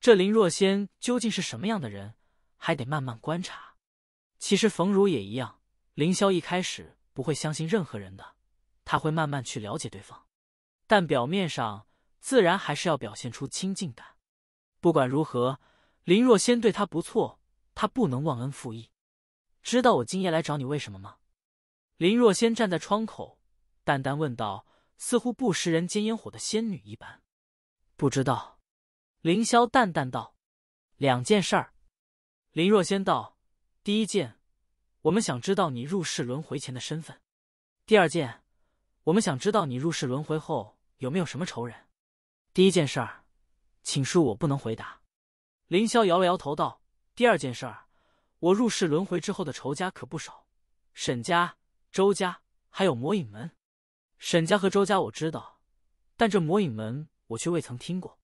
这林若仙究竟是什么样的人，还得慢慢观察。其实冯如也一样。”凌霄一开始不会相信任何人的，他会慢慢去了解对方，但表面上自然还是要表现出亲近感。不管如何，林若仙对他不错，他不能忘恩负义。知道我今夜来找你为什么吗？林若仙站在窗口，淡淡问道，似乎不食人间烟火的仙女一般。不知道，凌霄淡淡道。两件事儿。林若仙道：“第一件。”我们想知道你入世轮回前的身份。第二件，我们想知道你入世轮回后有没有什么仇人。第一件事儿，请恕我不能回答。林霄摇了摇头道：“第二件事儿，我入世轮回之后的仇家可不少，沈家、周家，还有魔影门。沈家和周家我知道，但这魔影门我却未曾听过。”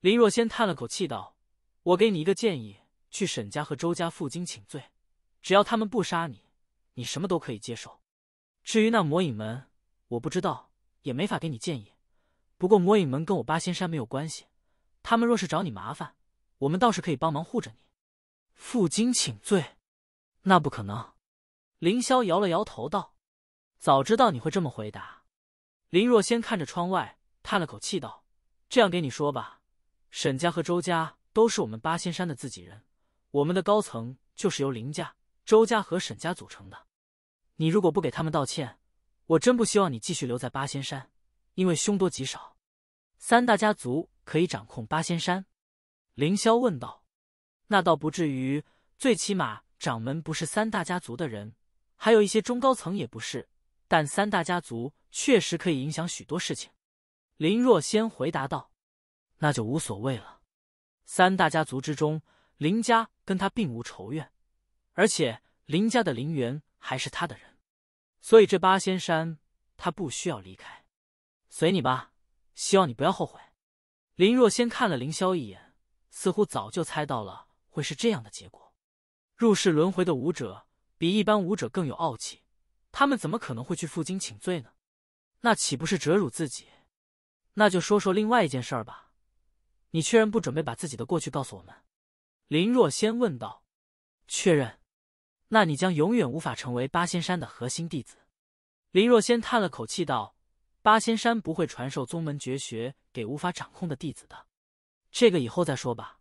林若仙叹了口气道：“我给你一个建议，去沈家和周家负荆请罪。”只要他们不杀你，你什么都可以接受。至于那魔影门，我不知道，也没法给你建议。不过魔影门跟我八仙山没有关系，他们若是找你麻烦，我们倒是可以帮忙护着你。负荆请罪？那不可能。凌霄摇了摇头道：“早知道你会这么回答。”林若仙看着窗外，叹了口气道：“这样给你说吧，沈家和周家都是我们八仙山的自己人，我们的高层就是由林家。”周家和沈家组成的，你如果不给他们道歉，我真不希望你继续留在八仙山，因为凶多吉少。三大家族可以掌控八仙山，凌霄问道：“那倒不至于，最起码掌门不是三大家族的人，还有一些中高层也不是。但三大家族确实可以影响许多事情。”林若仙回答道：“那就无所谓了。三大家族之中，林家跟他并无仇怨。”而且林家的林园还是他的人，所以这八仙山他不需要离开。随你吧，希望你不要后悔。林若仙看了林霄一眼，似乎早就猜到了会是这样的结果。入世轮回的武者比一般武者更有傲气，他们怎么可能会去负荆请罪呢？那岂不是折辱自己？那就说说另外一件事儿吧。你确认不准备把自己的过去告诉我们？林若仙问道。确认。那你将永远无法成为八仙山的核心弟子。”林若仙叹了口气道：“八仙山不会传授宗门绝学给无法掌控的弟子的，这个以后再说吧。”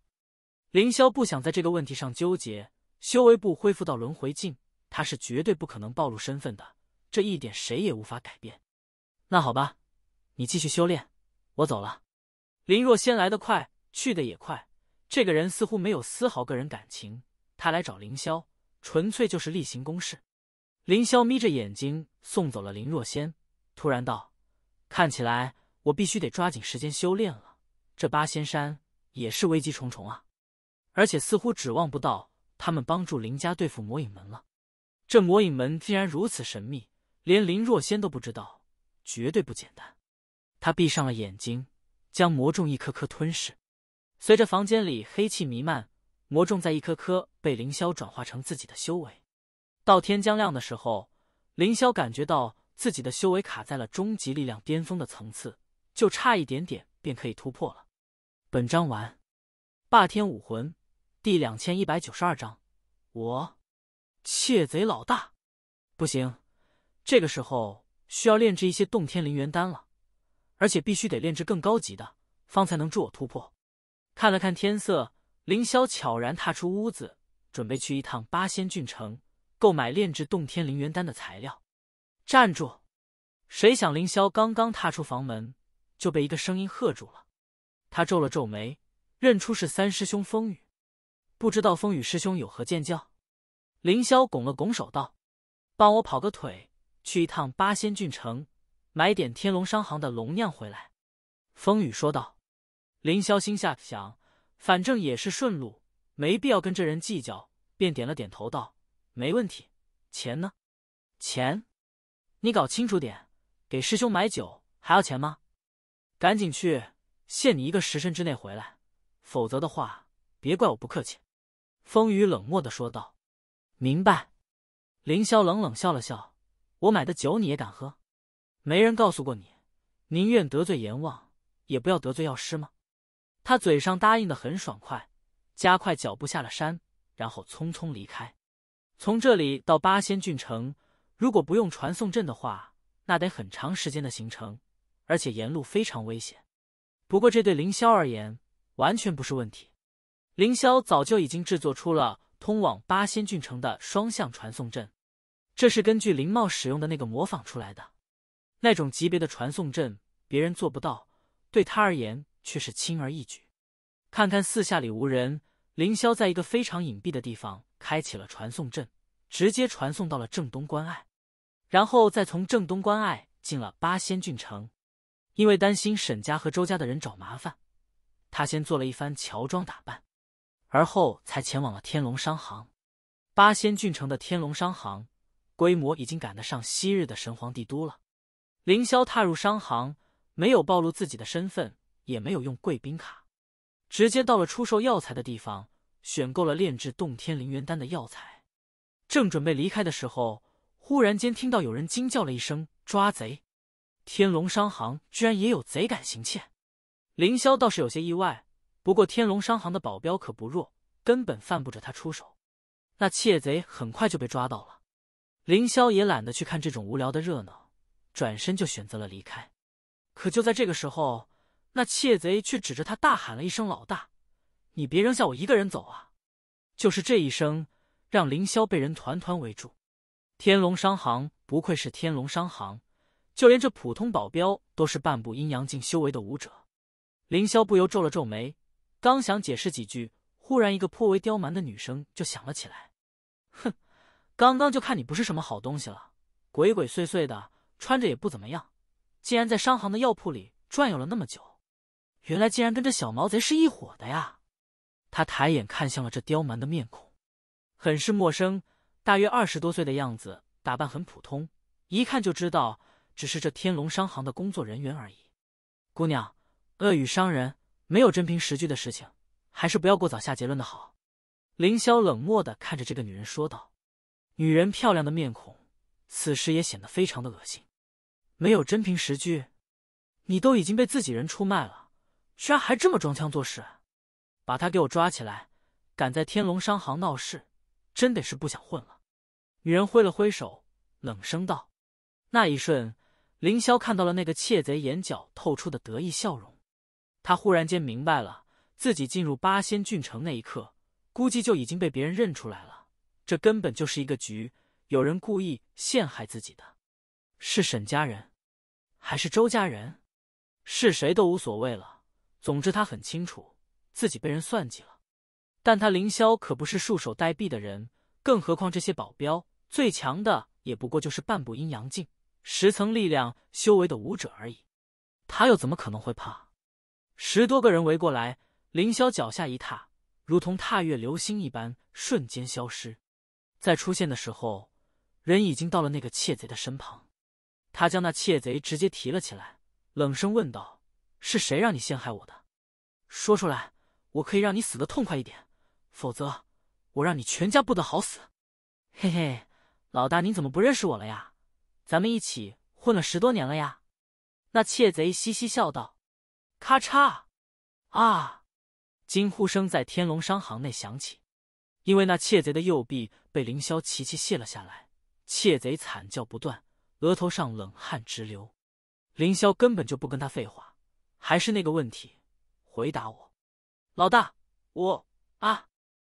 凌霄不想在这个问题上纠结，修为不恢复到轮回境，他是绝对不可能暴露身份的，这一点谁也无法改变。那好吧，你继续修炼，我走了。林若仙来得快，去得也快，这个人似乎没有丝毫个人感情。他来找凌霄。纯粹就是例行公事。凌霄眯着眼睛送走了林若仙，突然道：“看起来我必须得抓紧时间修炼了。这八仙山也是危机重重啊，而且似乎指望不到他们帮助林家对付魔影门了。这魔影门竟然如此神秘，连林若仙都不知道，绝对不简单。”他闭上了眼睛，将魔种一颗颗吞噬。随着房间里黑气弥漫。魔种在一颗颗被凌霄转化成自己的修为。到天将亮的时候，凌霄感觉到自己的修为卡在了终极力量巅峰的层次，就差一点点便可以突破了。本章完。霸天武魂第两千一百九十二章：我，窃贼老大，不行，这个时候需要炼制一些洞天灵元丹了，而且必须得炼制更高级的，方才能助我突破。看了看天色。凌霄悄然踏出屋子，准备去一趟八仙郡城，购买炼制洞天灵元丹的材料。站住！谁想凌霄刚刚踏出房门，就被一个声音喝住了。他皱了皱眉，认出是三师兄风雨。不知道风雨师兄有何见教？凌霄拱了拱手道：“帮我跑个腿，去一趟八仙郡城，买点天龙商行的龙酿回来。”风雨说道。凌霄心下想。反正也是顺路，没必要跟这人计较，便点了点头道：“没问题。钱呢？钱，你搞清楚点。给师兄买酒还要钱吗？赶紧去，限你一个时辰之内回来，否则的话，别怪我不客气。”风雨冷漠的说道。“明白。”凌霄冷冷笑了笑：“我买的酒你也敢喝？没人告诉过你，宁愿得罪阎王，也不要得罪药师吗？”他嘴上答应的很爽快，加快脚步下了山，然后匆匆离开。从这里到八仙郡城，如果不用传送阵的话，那得很长时间的行程，而且沿路非常危险。不过这对凌霄而言完全不是问题。凌霄早就已经制作出了通往八仙郡城的双向传送阵，这是根据林茂使用的那个模仿出来的。那种级别的传送阵，别人做不到，对他而言。却是轻而易举。看看四下里无人，凌霄在一个非常隐蔽的地方开启了传送阵，直接传送到了正东关隘，然后再从正东关隘进了八仙郡城。因为担心沈家和周家的人找麻烦，他先做了一番乔装打扮，而后才前往了天龙商行。八仙郡城的天龙商行规模已经赶得上昔日的神皇帝都了。凌霄踏入商行，没有暴露自己的身份。也没有用贵宾卡，直接到了出售药材的地方，选购了炼制洞天灵元丹的药材。正准备离开的时候，忽然间听到有人惊叫了一声：“抓贼！”天龙商行居然也有贼敢行窃，凌霄倒是有些意外。不过天龙商行的保镖可不弱，根本犯不着他出手。那窃贼很快就被抓到了，凌霄也懒得去看这种无聊的热闹，转身就选择了离开。可就在这个时候。那窃贼却指着他大喊了一声：“老大，你别扔下我一个人走啊！”就是这一声，让凌霄被人团团围住。天龙商行不愧是天龙商行，就连这普通保镖都是半步阴阳境修为的武者。凌霄不由皱了皱眉，刚想解释几句，忽然一个颇为刁蛮的女声就响了起来：“哼，刚刚就看你不是什么好东西了，鬼鬼祟祟的，穿着也不怎么样，竟然在商行的药铺里转悠了那么久。”原来竟然跟这小毛贼是一伙的呀！他抬眼看向了这刁蛮的面孔，很是陌生，大约二十多岁的样子，打扮很普通，一看就知道只是这天龙商行的工作人员而已。姑娘，恶语伤人，没有真凭实据的事情，还是不要过早下结论的好。凌霄冷漠的看着这个女人说道。女人漂亮的面孔，此时也显得非常的恶心。没有真凭实据，你都已经被自己人出卖了。居然还这么装腔作势，把他给我抓起来！敢在天龙商行闹事，真得是不想混了。女人挥了挥手，冷声道。那一瞬，凌霄看到了那个窃贼眼角透出的得意笑容。他忽然间明白了，自己进入八仙郡城那一刻，估计就已经被别人认出来了。这根本就是一个局，有人故意陷害自己的，是沈家人，还是周家人？是谁都无所谓了。总之，他很清楚自己被人算计了，但他凌霄可不是束手待毙的人，更何况这些保镖最强的也不过就是半步阴阳境十层力量修为的武者而已，他又怎么可能会怕？十多个人围过来，凌霄脚下一踏，如同踏月流星一般，瞬间消失。再出现的时候，人已经到了那个窃贼的身旁，他将那窃贼直接提了起来，冷声问道。是谁让你陷害我的？说出来，我可以让你死的痛快一点，否则我让你全家不得好死。嘿嘿，老大，你怎么不认识我了呀？咱们一起混了十多年了呀！那窃贼嘻嘻笑道：“咔嚓！”啊！惊呼声在天龙商行内响起，因为那窃贼的右臂被凌霄齐齐卸了下来，窃贼惨叫不断，额头上冷汗直流。凌霄根本就不跟他废话。还是那个问题，回答我，老大，我啊！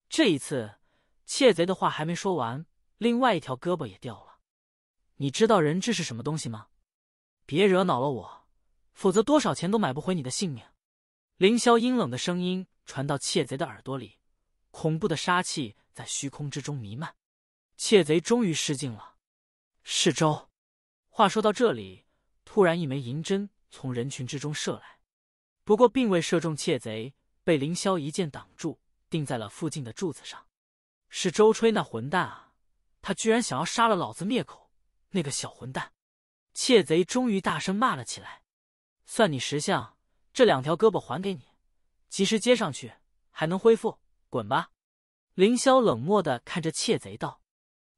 这一次窃贼的话还没说完，另外一条胳膊也掉了。你知道人质是什么东西吗？别惹恼了我，否则多少钱都买不回你的性命。凌霄阴冷的声音传到窃贼的耳朵里，恐怖的杀气在虚空之中弥漫。窃贼终于失禁了。四周，话说到这里，突然一枚银针。从人群之中射来，不过并未射中窃贼，被凌霄一箭挡住，钉在了附近的柱子上。是周吹那混蛋啊！他居然想要杀了老子灭口！那个小混蛋！窃贼终于大声骂了起来：“算你识相，这两条胳膊还给你，及时接上去还能恢复。滚吧！”凌霄冷漠的看着窃贼道。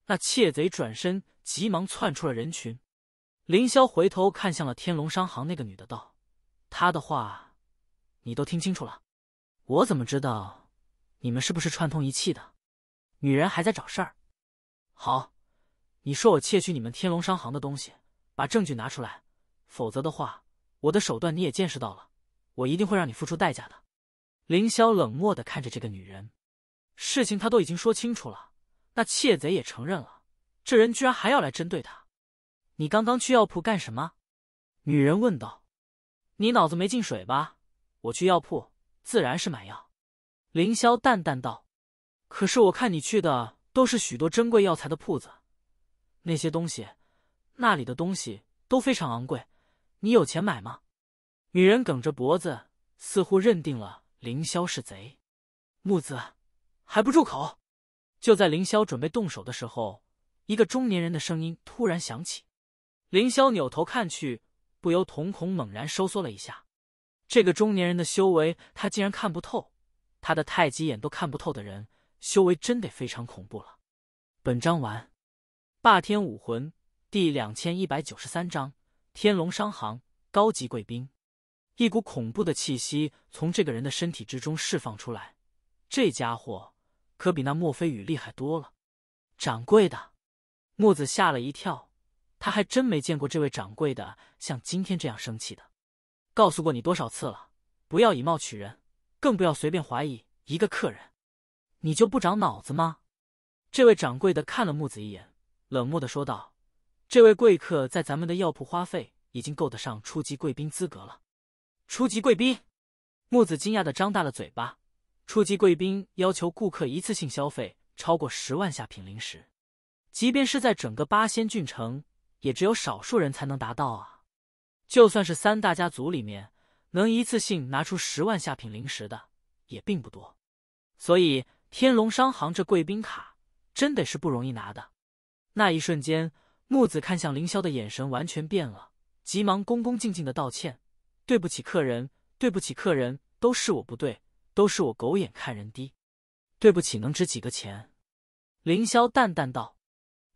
那窃贼转身，急忙窜出了人群。凌霄回头看向了天龙商行那个女的，道：“她的话，你都听清楚了？我怎么知道你们是不是串通一气的？女人还在找事儿。好，你说我窃取你们天龙商行的东西，把证据拿出来，否则的话，我的手段你也见识到了，我一定会让你付出代价的。”凌霄冷漠的看着这个女人，事情他都已经说清楚了，那窃贼也承认了，这人居然还要来针对他。你刚刚去药铺干什么？女人问道。你脑子没进水吧？我去药铺自然是买药。凌霄淡淡道。可是我看你去的都是许多珍贵药材的铺子，那些东西，那里的东西都非常昂贵，你有钱买吗？女人梗着脖子，似乎认定了凌霄是贼。木子，还不住口！就在凌霄准备动手的时候，一个中年人的声音突然响起。凌霄扭头看去，不由瞳孔猛然收缩了一下。这个中年人的修为，他竟然看不透。他的太极眼都看不透的人，修为真得非常恐怖了。本章完。霸天武魂第两千一百九十三章：天龙商行高级贵宾。一股恐怖的气息从这个人的身体之中释放出来。这家伙可比那墨菲雨厉害多了。掌柜的，木子吓了一跳。他还真没见过这位掌柜的像今天这样生气的。告诉过你多少次了，不要以貌取人，更不要随便怀疑一个客人。你就不长脑子吗？这位掌柜的看了木子一眼，冷漠的说道：“这位贵客在咱们的药铺花费已经够得上初级贵宾资格了。”初级贵宾。木子惊讶的张大了嘴巴。初级贵宾要求顾客一次性消费超过十万下品灵石，即便是在整个八仙郡城。也只有少数人才能达到啊！就算是三大家族里面，能一次性拿出十万下品灵石的也并不多，所以天龙商行这贵宾卡真得是不容易拿的。那一瞬间，木子看向凌霄的眼神完全变了，急忙恭恭敬敬的道歉：“对不起，客人，对不起，客人，都是我不对，都是我狗眼看人低，对不起，能值几个钱？”凌霄淡淡道：“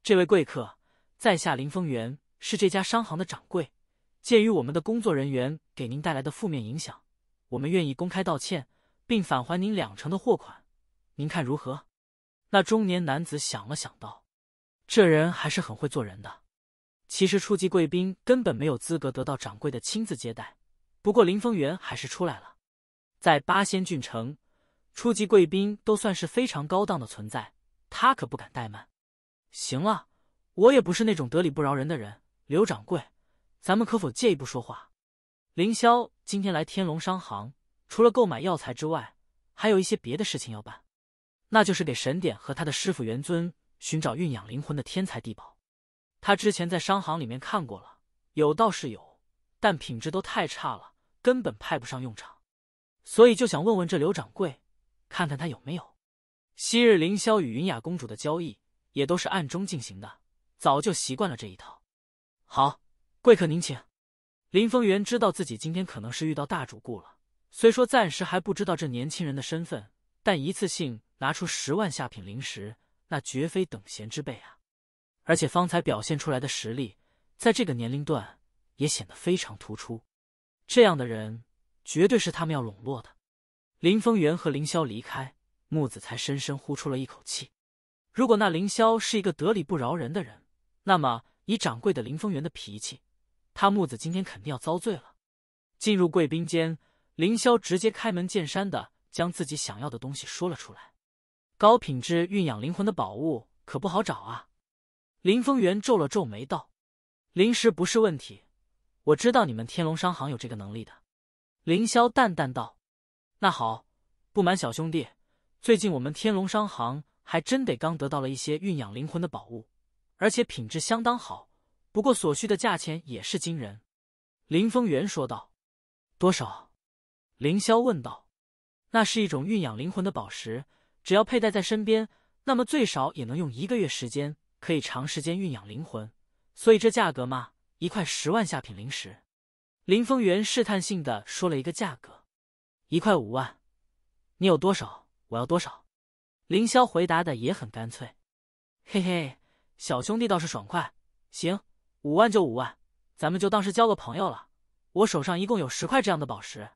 这位贵客。”在下林风元是这家商行的掌柜。鉴于我们的工作人员给您带来的负面影响，我们愿意公开道歉，并返还您两成的货款，您看如何？那中年男子想了想道：“这人还是很会做人的。”其实初级贵宾根本没有资格得到掌柜的亲自接待，不过林风元还是出来了。在八仙郡城，初级贵宾都算是非常高档的存在，他可不敢怠慢。行了。我也不是那种得理不饶人的人，刘掌柜，咱们可否借一步说话？凌霄今天来天龙商行，除了购买药材之外，还有一些别的事情要办，那就是给神典和他的师傅元尊寻找蕴养灵魂的天才地宝。他之前在商行里面看过了，有倒是有，但品质都太差了，根本派不上用场，所以就想问问这刘掌柜，看看他有没有。昔日凌霄与云雅公主的交易，也都是暗中进行的。早就习惯了这一套，好，贵客您请。林风源知道自己今天可能是遇到大主顾了。虽说暂时还不知道这年轻人的身份，但一次性拿出十万下品灵石，那绝非等闲之辈啊！而且方才表现出来的实力，在这个年龄段也显得非常突出。这样的人，绝对是他们要笼络的。林风源和凌霄离开，木子才深深呼出了一口气。如果那凌霄是一个得理不饶人的人，那么，以掌柜的林风元的脾气，他木子今天肯定要遭罪了。进入贵宾间，凌霄直接开门见山的将自己想要的东西说了出来。高品质蕴养灵魂的宝物可不好找啊！林风元皱了皱眉道：“灵石不是问题，我知道你们天龙商行有这个能力的。”凌霄淡淡道：“那好，不瞒小兄弟，最近我们天龙商行还真得刚得到了一些蕴养灵魂的宝物。”而且品质相当好，不过所需的价钱也是惊人。林风元说道：“多少？”凌霄问道：“那是一种蕴养灵魂的宝石，只要佩戴在身边，那么最少也能用一个月时间，可以长时间蕴养灵魂。所以这价格嘛，一块十万下品灵石。”林风元试探性的说了一个价格：“一块五万，你有多少？我要多少？”凌霄回答的也很干脆：“嘿嘿。”小兄弟倒是爽快，行，五万就五万，咱们就当是交个朋友了。我手上一共有十块这样的宝石。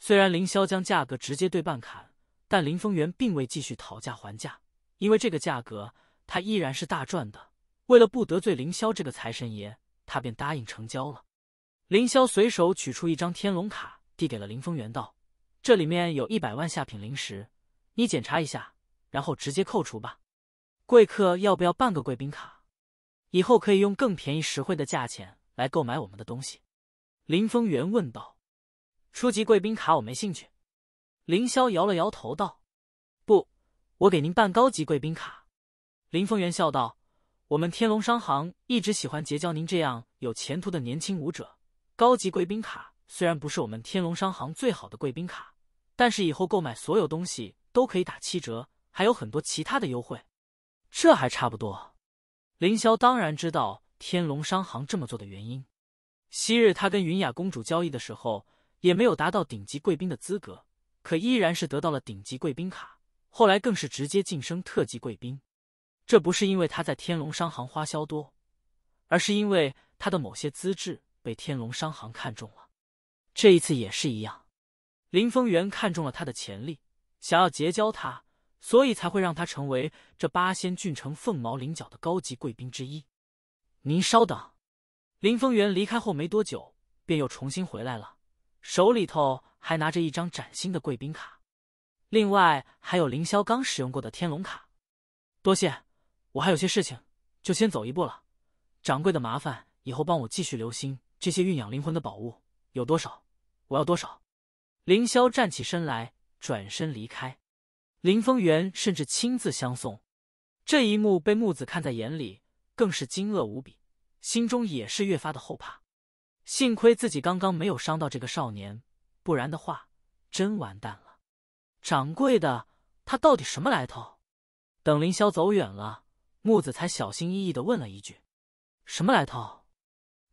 虽然凌霄将价格直接对半砍，但林风源并未继续讨价还价，因为这个价格他依然是大赚的。为了不得罪凌霄这个财神爷，他便答应成交了。凌霄随手取出一张天龙卡，递给了林风源，道：“这里面有一百万下品灵石，你检查一下，然后直接扣除吧。”贵客要不要办个贵宾卡？以后可以用更便宜实惠的价钱来购买我们的东西。”林峰元问道。“初级贵宾卡我没兴趣。”凌霄摇了摇头道。“不，我给您办高级贵宾卡。”林峰元笑道。“我们天龙商行一直喜欢结交您这样有前途的年轻舞者。高级贵宾卡虽然不是我们天龙商行最好的贵宾卡，但是以后购买所有东西都可以打七折，还有很多其他的优惠。”这还差不多。凌霄当然知道天龙商行这么做的原因。昔日他跟云雅公主交易的时候，也没有达到顶级贵宾的资格，可依然是得到了顶级贵宾卡。后来更是直接晋升特级贵宾。这不是因为他在天龙商行花销多，而是因为他的某些资质被天龙商行看中了。这一次也是一样，林峰源看中了他的潜力，想要结交他。所以才会让他成为这八仙郡城凤毛麟角的高级贵宾之一。您稍等。林风元离开后没多久，便又重新回来了，手里头还拿着一张崭新的贵宾卡，另外还有凌霄刚使用过的天龙卡。多谢，我还有些事情，就先走一步了。掌柜的，麻烦以后帮我继续留心这些蕴养灵魂的宝物有多少，我要多少。凌霄站起身来，转身离开。林风元甚至亲自相送，这一幕被木子看在眼里，更是惊愕无比，心中也是越发的后怕。幸亏自己刚刚没有伤到这个少年，不然的话真完蛋了。掌柜的，他到底什么来头？等林霄走远了，木子才小心翼翼的问了一句：“什么来头？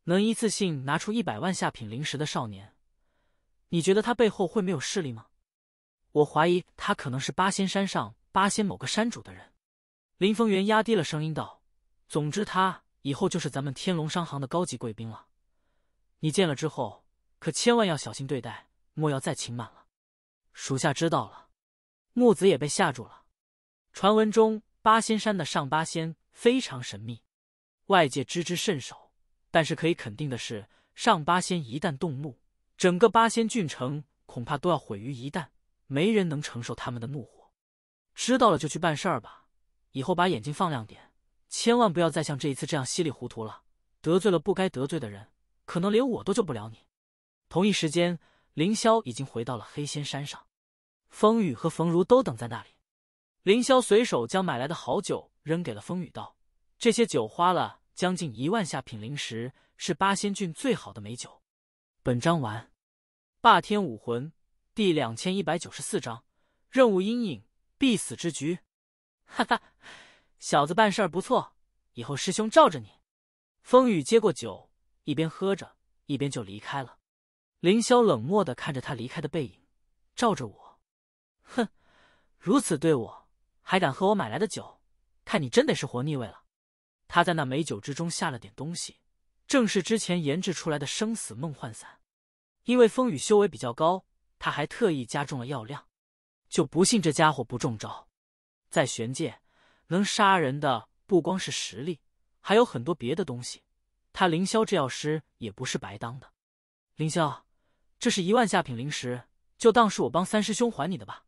能一次性拿出一百万下品灵石的少年，你觉得他背后会没有势力吗？”我怀疑他可能是八仙山上八仙某个山主的人，林峰元压低了声音道：“总之，他以后就是咱们天龙商行的高级贵宾了。你见了之后，可千万要小心对待，莫要再轻慢了。”属下知道了。木子也被吓住了。传闻中，八仙山的上八仙非常神秘，外界知之甚少。但是可以肯定的是，上八仙一旦动怒，整个八仙郡城恐怕都要毁于一旦。没人能承受他们的怒火，知道了就去办事儿吧。以后把眼睛放亮点，千万不要再像这一次这样稀里糊涂了。得罪了不该得罪的人，可能连我都救不了你。同一时间，凌霄已经回到了黑仙山上，风雨和冯如都等在那里。凌霄随手将买来的好酒扔给了风雨，道：“这些酒花了将近一万下品灵石，是八仙郡最好的美酒。”本章完。霸天武魂。第两千一百九十四章任务阴影必死之局。哈哈，小子办事儿不错，以后师兄罩着你。风雨接过酒，一边喝着，一边就离开了。凌霄冷漠的看着他离开的背影，罩着我？哼，如此对我，还敢喝我买来的酒？看你真得是活腻味了。他在那美酒之中下了点东西，正是之前研制出来的生死梦幻散。因为风雨修为比较高。他还特意加重了药量，就不信这家伙不中招。在玄界，能杀人的不光是实力，还有很多别的东西。他凌霄制药师也不是白当的。凌霄，这是一万下品灵石，就当是我帮三师兄还你的吧。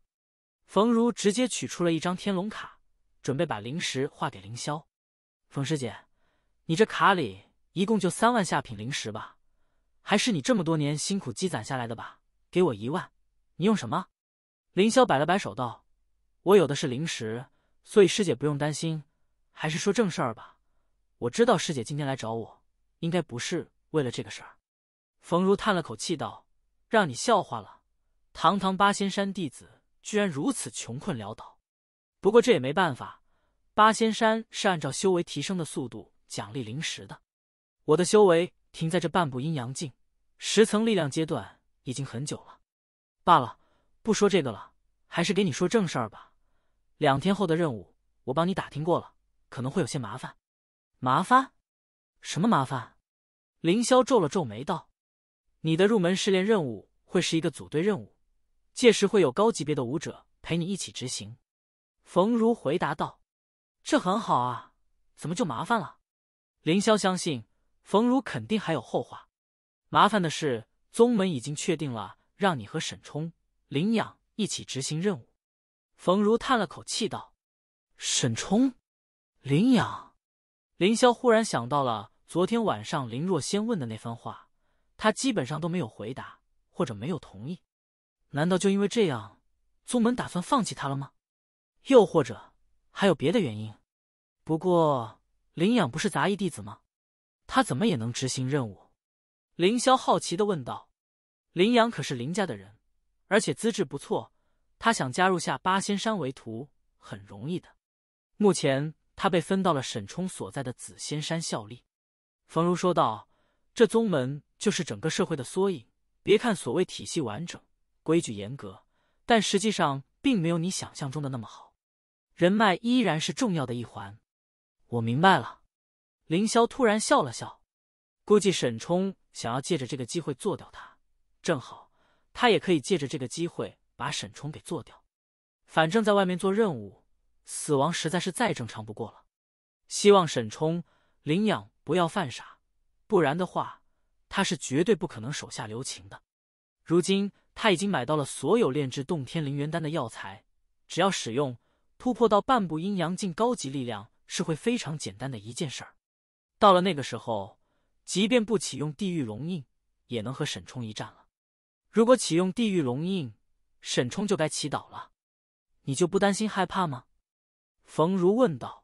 冯如直接取出了一张天龙卡，准备把灵石化给凌霄。冯师姐，你这卡里一共就三万下品灵石吧？还是你这么多年辛苦积攒下来的吧？给我一万，你用什么？凌霄摆了摆手道：“我有的是灵石，所以师姐不用担心。还是说正事儿吧，我知道师姐今天来找我，应该不是为了这个事儿。”冯如叹了口气道：“让你笑话了，堂堂八仙山弟子，居然如此穷困潦倒。不过这也没办法，八仙山是按照修为提升的速度奖励灵石的。我的修为停在这半步阴阳境十层力量阶段。”已经很久了，罢了，不说这个了，还是给你说正事儿吧。两天后的任务，我帮你打听过了，可能会有些麻烦。麻烦？什么麻烦？凌霄皱了皱眉道：“你的入门试炼任务会是一个组队任务，届时会有高级别的武者陪你一起执行。”冯如回答道：“这很好啊，怎么就麻烦了？”凌霄相信冯如肯定还有后话。麻烦的是。宗门已经确定了，让你和沈冲、林养一起执行任务。冯如叹了口气道：“沈冲、林养。”林霄忽然想到了昨天晚上林若仙问的那番话，他基本上都没有回答，或者没有同意。难道就因为这样，宗门打算放弃他了吗？又或者还有别的原因？不过，林养不是杂役弟子吗？他怎么也能执行任务？凌霄好奇的问道：“林阳可是林家的人，而且资质不错，他想加入下八仙山为徒很容易的。目前他被分到了沈冲所在的紫仙山效力。”冯如说道：“这宗门就是整个社会的缩影，别看所谓体系完整、规矩严格，但实际上并没有你想象中的那么好，人脉依然是重要的一环。”我明白了，凌霄突然笑了笑，估计沈冲。想要借着这个机会做掉他，正好他也可以借着这个机会把沈冲给做掉。反正，在外面做任务，死亡实在是再正常不过了。希望沈冲领养不要犯傻，不然的话，他是绝对不可能手下留情的。如今，他已经买到了所有炼制洞天灵元丹的药材，只要使用，突破到半步阴阳境高级力量是会非常简单的一件事儿。到了那个时候。即便不启用地狱龙印，也能和沈冲一战了。如果启用地狱龙印，沈冲就该祈祷了。你就不担心害怕吗？冯如问道。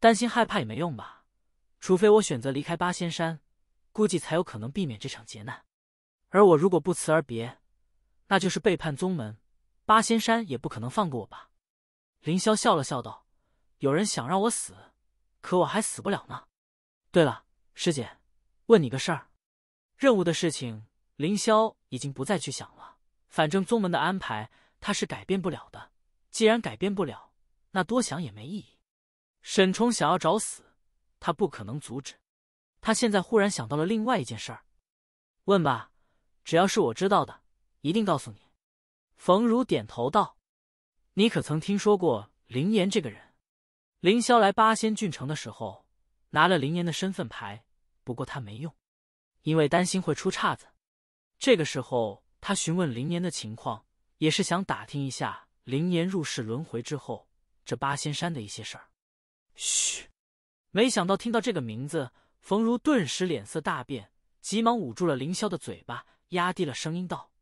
担心害怕也没用吧，除非我选择离开八仙山，估计才有可能避免这场劫难。而我如果不辞而别，那就是背叛宗门，八仙山也不可能放过我吧。凌霄笑了笑道：“有人想让我死，可我还死不了呢。对了，师姐。”问你个事儿，任务的事情，凌霄已经不再去想了。反正宗门的安排他是改变不了的，既然改变不了，那多想也没意义。沈冲想要找死，他不可能阻止。他现在忽然想到了另外一件事儿，问吧，只要是我知道的，一定告诉你。冯如点头道：“你可曾听说过林岩这个人？”凌霄来八仙郡城的时候，拿了林岩的身份牌。不过他没用，因为担心会出岔子。这个时候，他询问林岩的情况，也是想打听一下林岩入世轮回之后，这八仙山的一些事儿。嘘！没想到听到这个名字，冯如顿时脸色大变，急忙捂住了凌霄的嘴巴，压低了声音道：“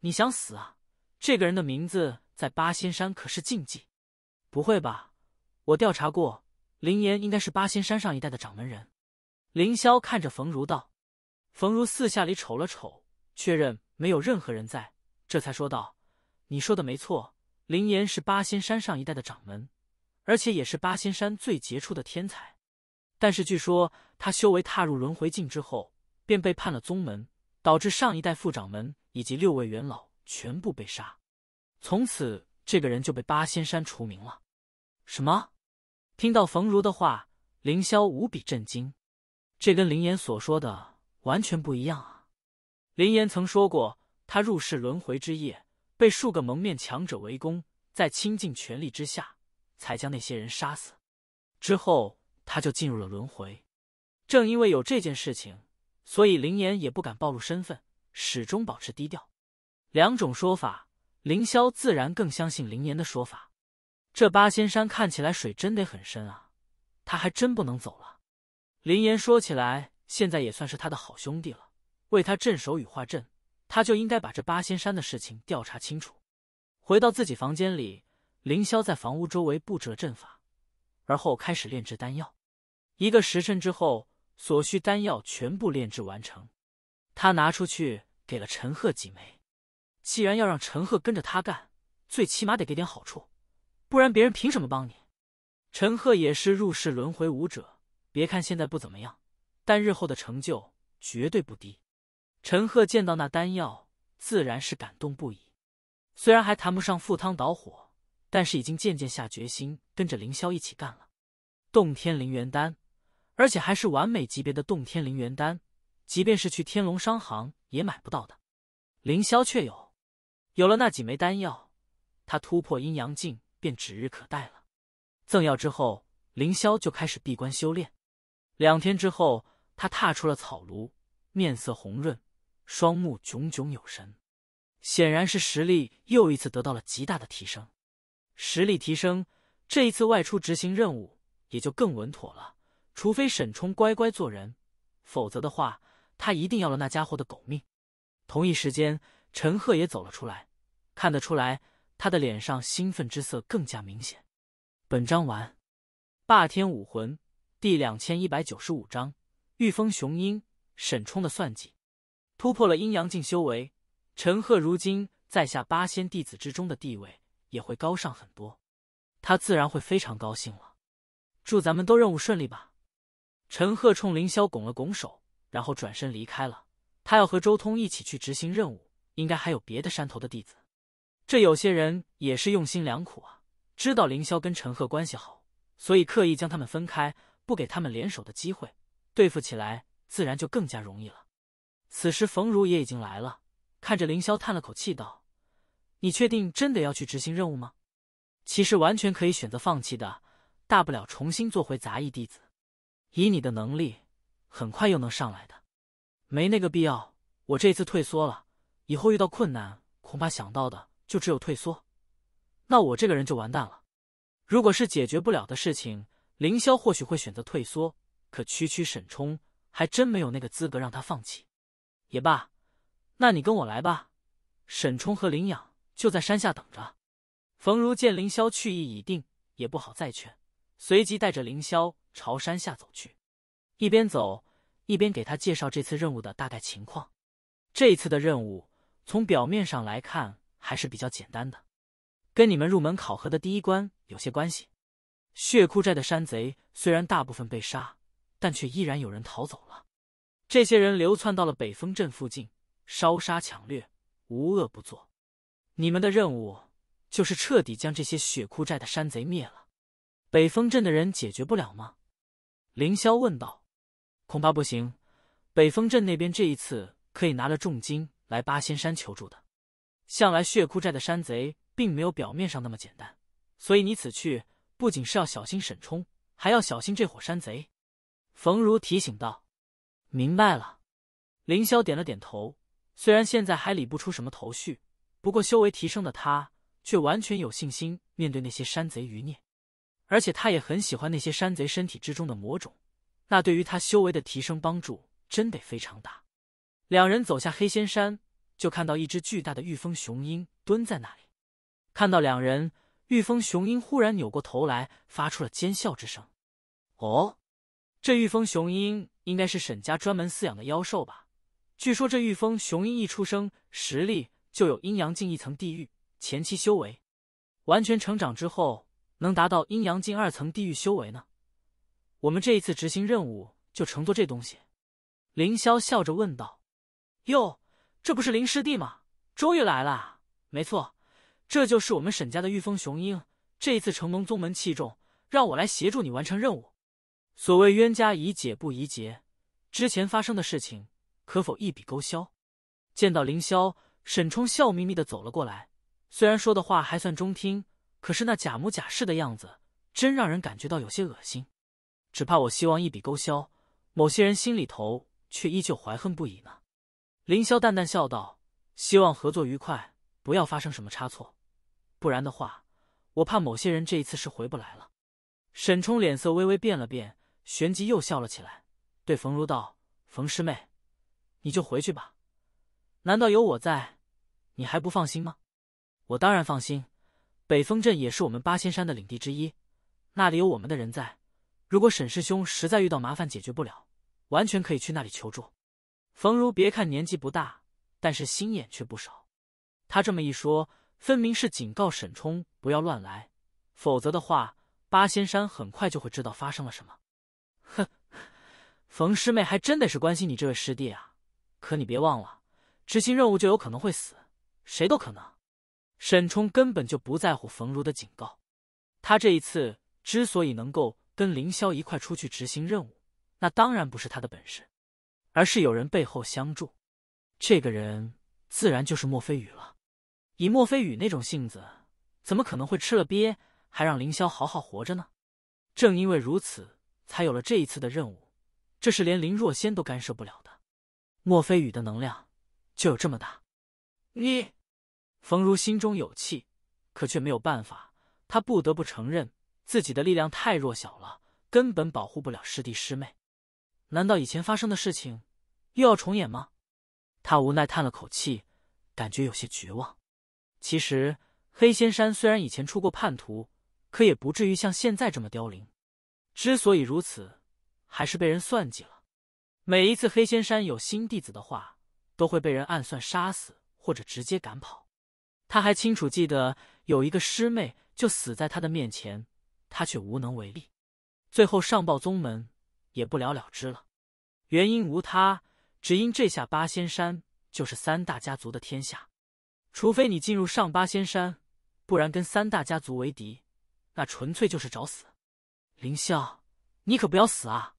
你想死啊？这个人的名字在八仙山可是禁忌。不会吧？我调查过，林岩应该是八仙山上一代的掌门人。”凌霄看着冯如道：“冯如四下里瞅了瞅，确认没有任何人在，这才说道：‘你说的没错，林岩是八仙山上一代的掌门，而且也是八仙山最杰出的天才。但是据说他修为踏入轮回境之后，便被判了宗门，导致上一代副掌门以及六位元老全部被杀，从此这个人就被八仙山除名了。’什么？听到冯如的话，凌霄无比震惊。”这跟林岩所说的完全不一样啊！林岩曾说过，他入世轮回之夜被数个蒙面强者围攻，在倾尽全力之下才将那些人杀死，之后他就进入了轮回。正因为有这件事情，所以林岩也不敢暴露身份，始终保持低调。两种说法，凌霄自然更相信林岩的说法。这八仙山看起来水真得很深啊，他还真不能走了。林岩说起来，现在也算是他的好兄弟了。为他镇守羽化镇，他就应该把这八仙山的事情调查清楚。回到自己房间里，凌霄在房屋周围布置了阵法，而后开始炼制丹药。一个时辰之后，所需丹药全部炼制完成，他拿出去给了陈赫几枚。既然要让陈赫跟着他干，最起码得给点好处，不然别人凭什么帮你？陈赫也是入世轮回武者。别看现在不怎么样，但日后的成就绝对不低。陈赫见到那丹药，自然是感动不已。虽然还谈不上赴汤蹈火，但是已经渐渐下决心跟着凌霄一起干了。洞天灵元丹，而且还是完美级别的洞天灵元丹，即便是去天龙商行也买不到的。凌霄却有，有了那几枚丹药，他突破阴阳境便指日可待了。赠药之后，凌霄就开始闭关修炼。两天之后，他踏出了草庐，面色红润，双目炯炯有神，显然是实力又一次得到了极大的提升。实力提升，这一次外出执行任务也就更稳妥了。除非沈冲乖乖做人，否则的话，他一定要了那家伙的狗命。同一时间，陈赫也走了出来，看得出来，他的脸上兴奋之色更加明显。本章完。霸天武魂。第两千一百九十五章御峰雄鹰。沈冲的算计突破了阴阳境修为，陈赫如今在下八仙弟子之中的地位也会高尚很多，他自然会非常高兴了。祝咱们都任务顺利吧！陈赫冲凌霄拱了拱手，然后转身离开了。他要和周通一起去执行任务，应该还有别的山头的弟子。这有些人也是用心良苦啊，知道凌霄跟陈赫关系好，所以刻意将他们分开。不给他们联手的机会，对付起来自然就更加容易了。此时，冯如也已经来了，看着凌霄叹了口气道：“你确定真的要去执行任务吗？其实完全可以选择放弃的，大不了重新做回杂役弟子。以你的能力，很快又能上来的。没那个必要。我这次退缩了，以后遇到困难，恐怕想到的就只有退缩，那我这个人就完蛋了。如果是解决不了的事情。”凌霄或许会选择退缩，可区区沈冲还真没有那个资格让他放弃。也罢，那你跟我来吧。沈冲和林养就在山下等着。冯如见凌霄去意已定，也不好再劝，随即带着凌霄朝山下走去，一边走一边给他介绍这次任务的大概情况。这一次的任务从表面上来看还是比较简单的，跟你们入门考核的第一关有些关系。血窟寨的山贼虽然大部分被杀，但却依然有人逃走了。这些人流窜到了北风镇附近，烧杀抢掠，无恶不作。你们的任务就是彻底将这些血窟寨的山贼灭了。北风镇的人解决不了吗？凌霄问道。恐怕不行。北风镇那边这一次可以拿了重金来八仙山求助的。向来血窟寨的山贼并没有表面上那么简单，所以你此去。不仅是要小心沈冲，还要小心这伙山贼。”冯如提醒道。“明白了。”凌霄点了点头。虽然现在还理不出什么头绪，不过修为提升的他，却完全有信心面对那些山贼余孽。而且他也很喜欢那些山贼身体之中的魔种，那对于他修为的提升帮助真得非常大。两人走下黑仙山，就看到一只巨大的御风雄鹰蹲在那里，看到两人。玉峰雄鹰忽然扭过头来，发出了尖笑之声。哦，这玉峰雄鹰应该是沈家专门饲养的妖兽吧？据说这玉峰雄鹰一出生实力就有阴阳境一层地狱前期修为，完全成长之后能达到阴阳境二层地狱修为呢。我们这一次执行任务就乘坐这东西。凌霄笑着问道：“哟，这不是林师弟吗？终于来了！没错。”这就是我们沈家的御风雄鹰，这一次承蒙宗门器重，让我来协助你完成任务。所谓冤家宜解不宜结，之前发生的事情可否一笔勾销？见到凌霄，沈冲笑眯眯的走了过来。虽然说的话还算中听，可是那假模假式的样子，真让人感觉到有些恶心。只怕我希望一笔勾销，某些人心里头却依旧怀恨不已呢。凌霄淡淡笑道：“希望合作愉快。”不要发生什么差错，不然的话，我怕某些人这一次是回不来了。沈冲脸色微微变了变，旋即又笑了起来，对冯如道：“冯师妹，你就回去吧。难道有我在，你还不放心吗？”“我当然放心。北风镇也是我们八仙山的领地之一，那里有我们的人在。如果沈师兄实在遇到麻烦解决不了，完全可以去那里求助。”冯如别看年纪不大，但是心眼却不少。他这么一说，分明是警告沈冲不要乱来，否则的话，八仙山很快就会知道发生了什么。哼，冯师妹还真得是关心你这位师弟啊。可你别忘了，执行任务就有可能会死，谁都可能。沈冲根本就不在乎冯如的警告，他这一次之所以能够跟凌霄一块出去执行任务，那当然不是他的本事，而是有人背后相助。这个人自然就是莫非雨了。以莫非雨那种性子，怎么可能会吃了鳖还让凌霄好好活着呢？正因为如此，才有了这一次的任务，这是连林若仙都干涉不了的。莫非雨的能量就有这么大？你，冯如心中有气，可却没有办法。他不得不承认自己的力量太弱小了，根本保护不了师弟师妹。难道以前发生的事情又要重演吗？他无奈叹了口气，感觉有些绝望。其实黑仙山虽然以前出过叛徒，可也不至于像现在这么凋零。之所以如此，还是被人算计了。每一次黑仙山有新弟子的话，都会被人暗算杀死或者直接赶跑。他还清楚记得有一个师妹就死在他的面前，他却无能为力。最后上报宗门也不了了之了。原因无他，只因这下八仙山就是三大家族的天下。除非你进入上八仙山，不然跟三大家族为敌，那纯粹就是找死。凌霄，你可不要死啊！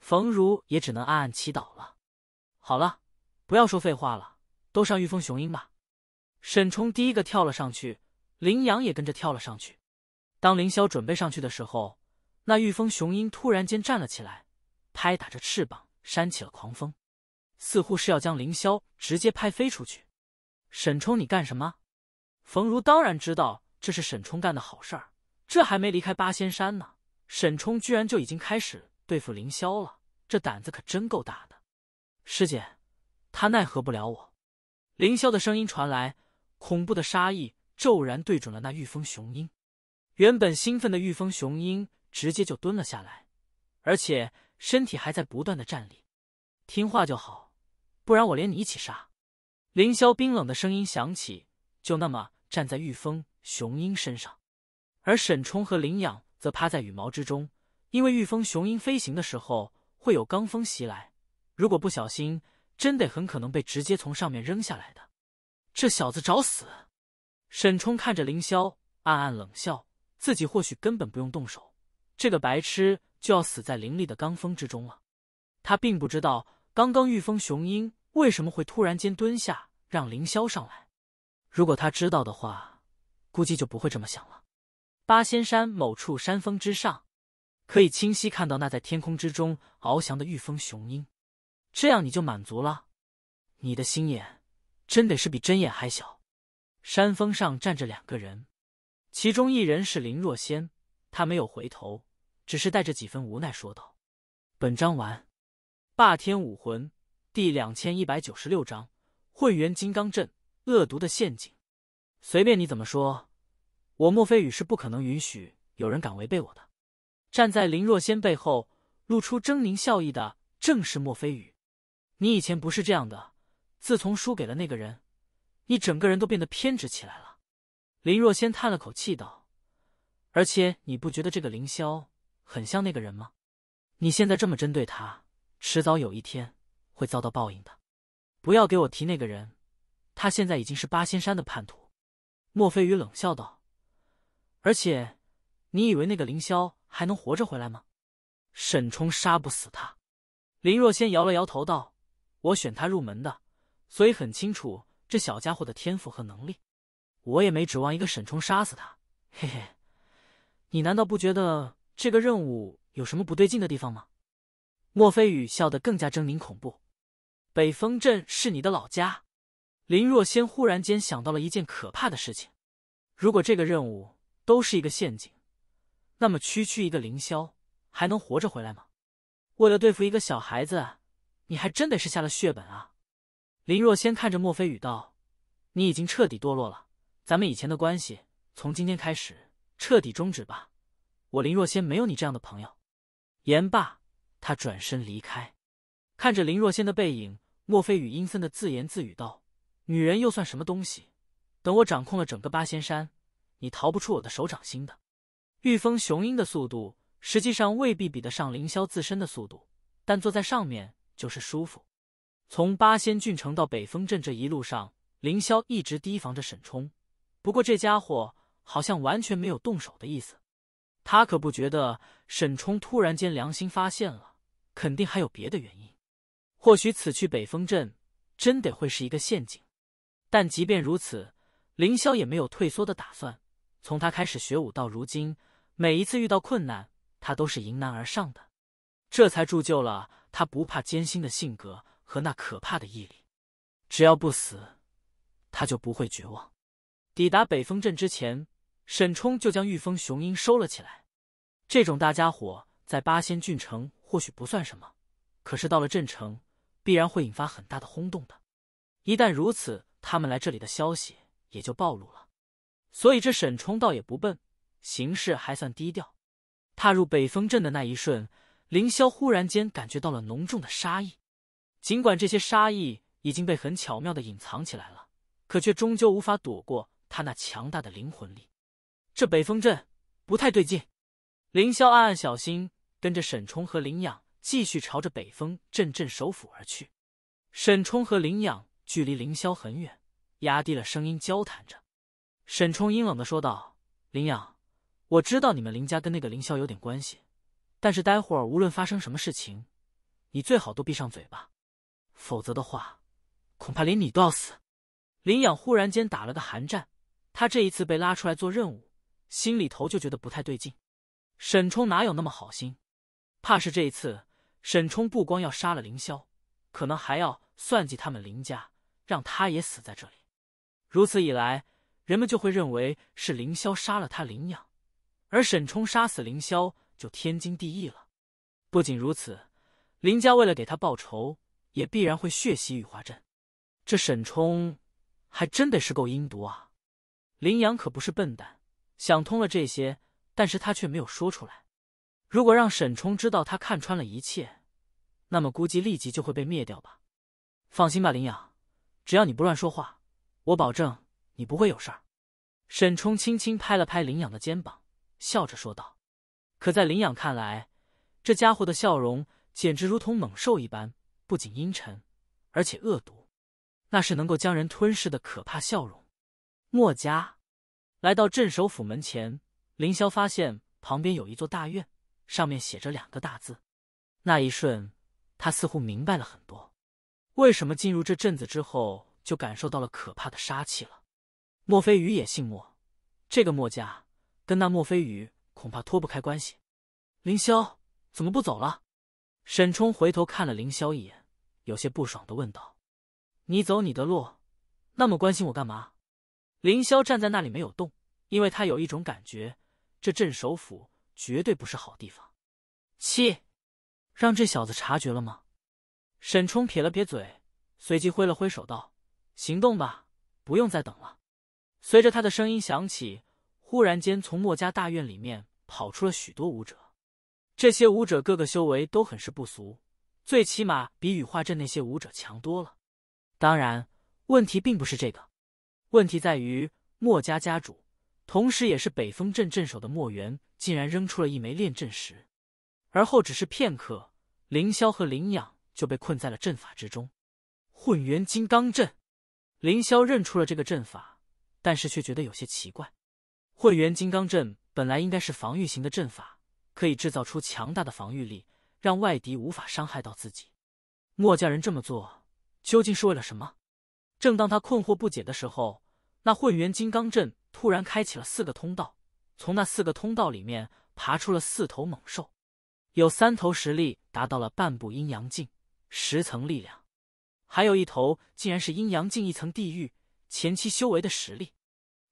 冯如也只能暗暗祈祷了。好了，不要说废话了，都上御风雄鹰吧。沈冲第一个跳了上去，林阳也跟着跳了上去。当凌霄准备上去的时候，那御风雄鹰突然间站了起来，拍打着翅膀，扇起了狂风，似乎是要将凌霄直接拍飞出去。沈冲，你干什么？冯如当然知道这是沈冲干的好事儿。这还没离开八仙山呢，沈冲居然就已经开始对付凌霄了，这胆子可真够大的。师姐，他奈何不了我。凌霄的声音传来，恐怖的杀意骤然对准了那御风雄鹰。原本兴奋的御风雄鹰直接就蹲了下来，而且身体还在不断的站立。听话就好，不然我连你一起杀。凌霄冰冷的声音响起，就那么站在玉峰雄鹰身上，而沈冲和林养则趴在羽毛之中，因为御风雄鹰飞行的时候会有罡风袭来，如果不小心，真得很可能被直接从上面扔下来的。这小子找死！沈冲看着凌霄，暗暗冷笑，自己或许根本不用动手，这个白痴就要死在凌厉的罡风之中了。他并不知道，刚刚御风雄鹰为什么会突然间蹲下。让凌霄上来，如果他知道的话，估计就不会这么想了。八仙山某处山峰之上，可以清晰看到那在天空之中翱翔的御风雄鹰。这样你就满足了？你的心眼真得是比针眼还小。山峰上站着两个人，其中一人是林若仙，他没有回头，只是带着几分无奈说道：“本章完，霸天武魂第两千一百九十六章。”混元金刚阵，恶毒的陷阱。随便你怎么说，我莫非宇是不可能允许有人敢违背我的。站在林若仙背后，露出狰狞笑意的正是莫非宇。你以前不是这样的，自从输给了那个人，你整个人都变得偏执起来了。林若仙叹了口气道：“而且你不觉得这个凌霄很像那个人吗？你现在这么针对他，迟早有一天会遭到报应的。”不要给我提那个人，他现在已经是八仙山的叛徒。”莫非宇冷笑道，“而且，你以为那个凌霄还能活着回来吗？沈冲杀不死他。”林若仙摇了摇头道：“我选他入门的，所以很清楚这小家伙的天赋和能力。我也没指望一个沈冲杀死他。嘿嘿，你难道不觉得这个任务有什么不对劲的地方吗？”莫非宇笑得更加狰狞恐怖。北风镇是你的老家，林若仙忽然间想到了一件可怕的事情：如果这个任务都是一个陷阱，那么区区一个凌霄还能活着回来吗？为了对付一个小孩子，你还真得是下了血本啊！林若仙看着莫非宇道：“你已经彻底堕落了，咱们以前的关系从今天开始彻底终止吧。我林若仙没有你这样的朋友。”言罢，他转身离开，看着林若仙的背影。莫非与阴森的自言自语道：“女人又算什么东西？等我掌控了整个八仙山，你逃不出我的手掌心的。”御风雄鹰的速度实际上未必比得上凌霄自身的速度，但坐在上面就是舒服。从八仙郡城到北风镇这一路上，凌霄一直提防着沈冲，不过这家伙好像完全没有动手的意思。他可不觉得沈冲突然间良心发现了，肯定还有别的原因。或许此去北风镇真得会是一个陷阱，但即便如此，凌霄也没有退缩的打算。从他开始学武到如今，每一次遇到困难，他都是迎难而上的，这才铸就了他不怕艰辛的性格和那可怕的毅力。只要不死，他就不会绝望。抵达北风镇之前，沈冲就将御风雄鹰收了起来。这种大家伙在八仙郡城或许不算什么，可是到了镇城。必然会引发很大的轰动的，一旦如此，他们来这里的消息也就暴露了。所以这沈冲倒也不笨，行事还算低调。踏入北风镇的那一瞬，凌霄忽然间感觉到了浓重的杀意，尽管这些杀意已经被很巧妙的隐藏起来了，可却终究无法躲过他那强大的灵魂力。这北风镇不太对劲，凌霄暗暗小心，跟着沈冲和林养。继续朝着北风阵阵首府而去。沈冲和林养距离凌霄很远，压低了声音交谈着。沈冲阴冷的说道：“林养，我知道你们林家跟那个凌霄有点关系，但是待会儿无论发生什么事情，你最好都闭上嘴巴，否则的话，恐怕连你都要死。”林养忽然间打了个寒战，他这一次被拉出来做任务，心里头就觉得不太对劲。沈冲哪有那么好心？怕是这一次。沈冲不光要杀了凌霄，可能还要算计他们林家，让他也死在这里。如此一来，人们就会认为是凌霄杀了他林养，而沈冲杀死凌霄就天经地义了。不仅如此，林家为了给他报仇，也必然会血洗雨花镇。这沈冲还真得是够阴毒啊！林阳可不是笨蛋，想通了这些，但是他却没有说出来。如果让沈冲知道他看穿了一切，那么估计立即就会被灭掉吧。放心吧，林养，只要你不乱说话，我保证你不会有事儿。沈冲轻轻拍了拍林养的肩膀，笑着说道。可在林养看来，这家伙的笑容简直如同猛兽一般，不仅阴沉，而且恶毒，那是能够将人吞噬的可怕笑容。墨家，来到镇守府门前，凌霄发现旁边有一座大院，上面写着两个大字。那一瞬。他似乎明白了很多，为什么进入这镇子之后就感受到了可怕的杀气了？莫非雨也姓莫？这个莫家跟那莫非雨恐怕脱不开关系。凌霄怎么不走了？沈冲回头看了凌霄一眼，有些不爽的问道：“你走你的路，那么关心我干嘛？”凌霄站在那里没有动，因为他有一种感觉，这镇首府绝对不是好地方。七。让这小子察觉了吗？沈冲撇了撇嘴，随即挥了挥手道：“行动吧，不用再等了。”随着他的声音响起，忽然间从墨家大院里面跑出了许多武者。这些武者各个修为都很是不俗，最起码比羽化镇那些武者强多了。当然，问题并不是这个，问题在于墨家家主，同时也是北风镇镇守的墨元，竟然扔出了一枚炼阵石。而后只是片刻，凌霄和林养就被困在了阵法之中。混元金刚阵，凌霄认出了这个阵法，但是却觉得有些奇怪。混元金刚阵本来应该是防御型的阵法，可以制造出强大的防御力，让外敌无法伤害到自己。莫家人这么做究竟是为了什么？正当他困惑不解的时候，那混元金刚阵突然开启了四个通道，从那四个通道里面爬出了四头猛兽。有三头实力达到了半步阴阳境十层力量，还有一头竟然是阴阳境一层地狱前期修为的实力。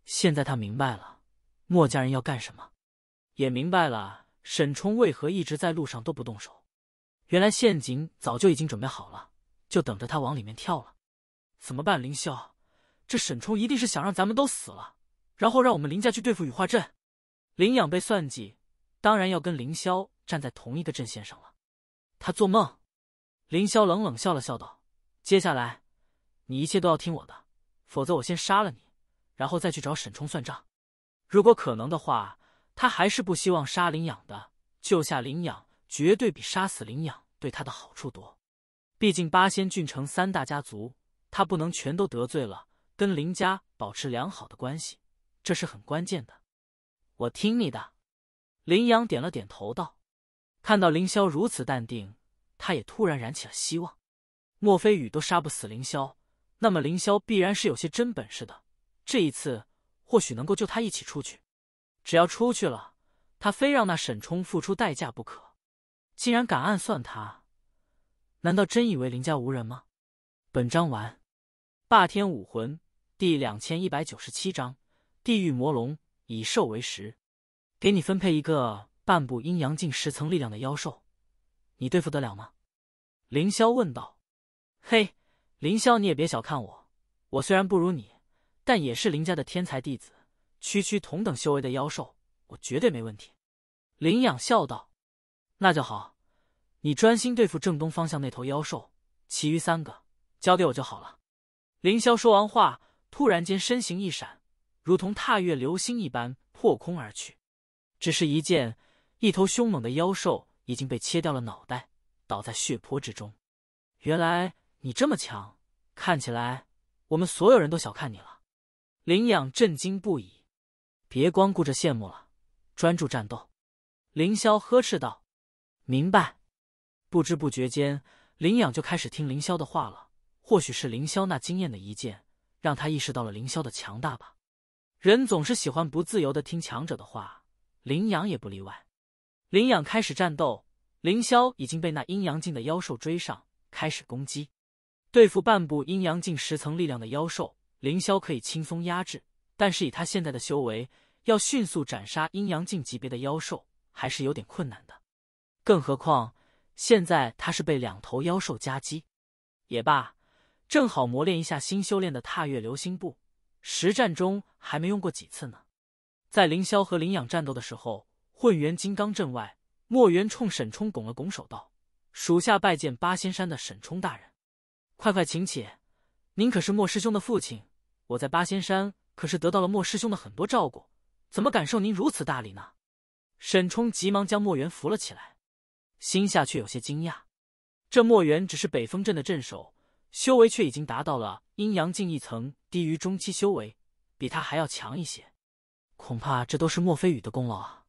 现在他明白了墨家人要干什么，也明白了沈冲为何一直在路上都不动手。原来陷阱早就已经准备好了，就等着他往里面跳了。怎么办，凌霄？这沈冲一定是想让咱们都死了，然后让我们林家去对付羽化镇。林养被算计，当然要跟凌霄。站在同一个阵线上了，他做梦。凌霄冷冷笑了笑道：“接下来，你一切都要听我的，否则我先杀了你，然后再去找沈冲算账。如果可能的话，他还是不希望杀林养的，救下林养绝对比杀死林养对他的好处多。毕竟八仙郡城三大家族，他不能全都得罪了，跟林家保持良好的关系，这是很关键的。”“我听你的。”林阳点了点头道。看到凌霄如此淡定，他也突然燃起了希望。莫非雨都杀不死凌霄，那么凌霄必然是有些真本事的。这一次或许能够救他一起出去。只要出去了，他非让那沈冲付出代价不可。竟然敢暗算他，难道真以为林家无人吗？本章完。霸天武魂第两千一百九十七章：地狱魔龙以兽为食。给你分配一个。半步阴阳境十层力量的妖兽，你对付得了吗？凌霄问道。嘿，凌霄，你也别小看我，我虽然不如你，但也是林家的天才弟子。区区同等修为的妖兽，我绝对没问题。林养笑道。那就好，你专心对付正东方向那头妖兽，其余三个交给我就好了。凌霄说完话，突然间身形一闪，如同踏月流星一般破空而去。只是一剑。一头凶猛的妖兽已经被切掉了脑袋，倒在血泊之中。原来你这么强，看起来我们所有人都小看你了。林养震惊不已。别光顾着羡慕了，专注战斗！凌霄呵斥道。明白。不知不觉间，林养就开始听凌霄的话了。或许是凌霄那惊艳的一剑，让他意识到了凌霄的强大吧。人总是喜欢不自由的听强者的话，林养也不例外。灵养开始战斗，凌霄已经被那阴阳境的妖兽追上，开始攻击。对付半步阴阳境十层力量的妖兽，凌霄可以轻松压制。但是以他现在的修为，要迅速斩杀阴阳境级别的妖兽，还是有点困难的。更何况现在他是被两头妖兽夹击。也罢，正好磨练一下新修炼的踏月流星步，实战中还没用过几次呢。在凌霄和灵养战斗的时候。混元金刚阵外，墨渊冲沈冲拱了拱手道：“属下拜见八仙山的沈冲大人，快快请起。您可是莫师兄的父亲，我在八仙山可是得到了莫师兄的很多照顾，怎么敢受您如此大礼呢？”沈冲急忙将墨渊扶了起来，心下却有些惊讶：这墨渊只是北风镇的镇守，修为却已经达到了阴阳境一层，低于中期修为，比他还要强一些。恐怕这都是莫非雨的功劳啊！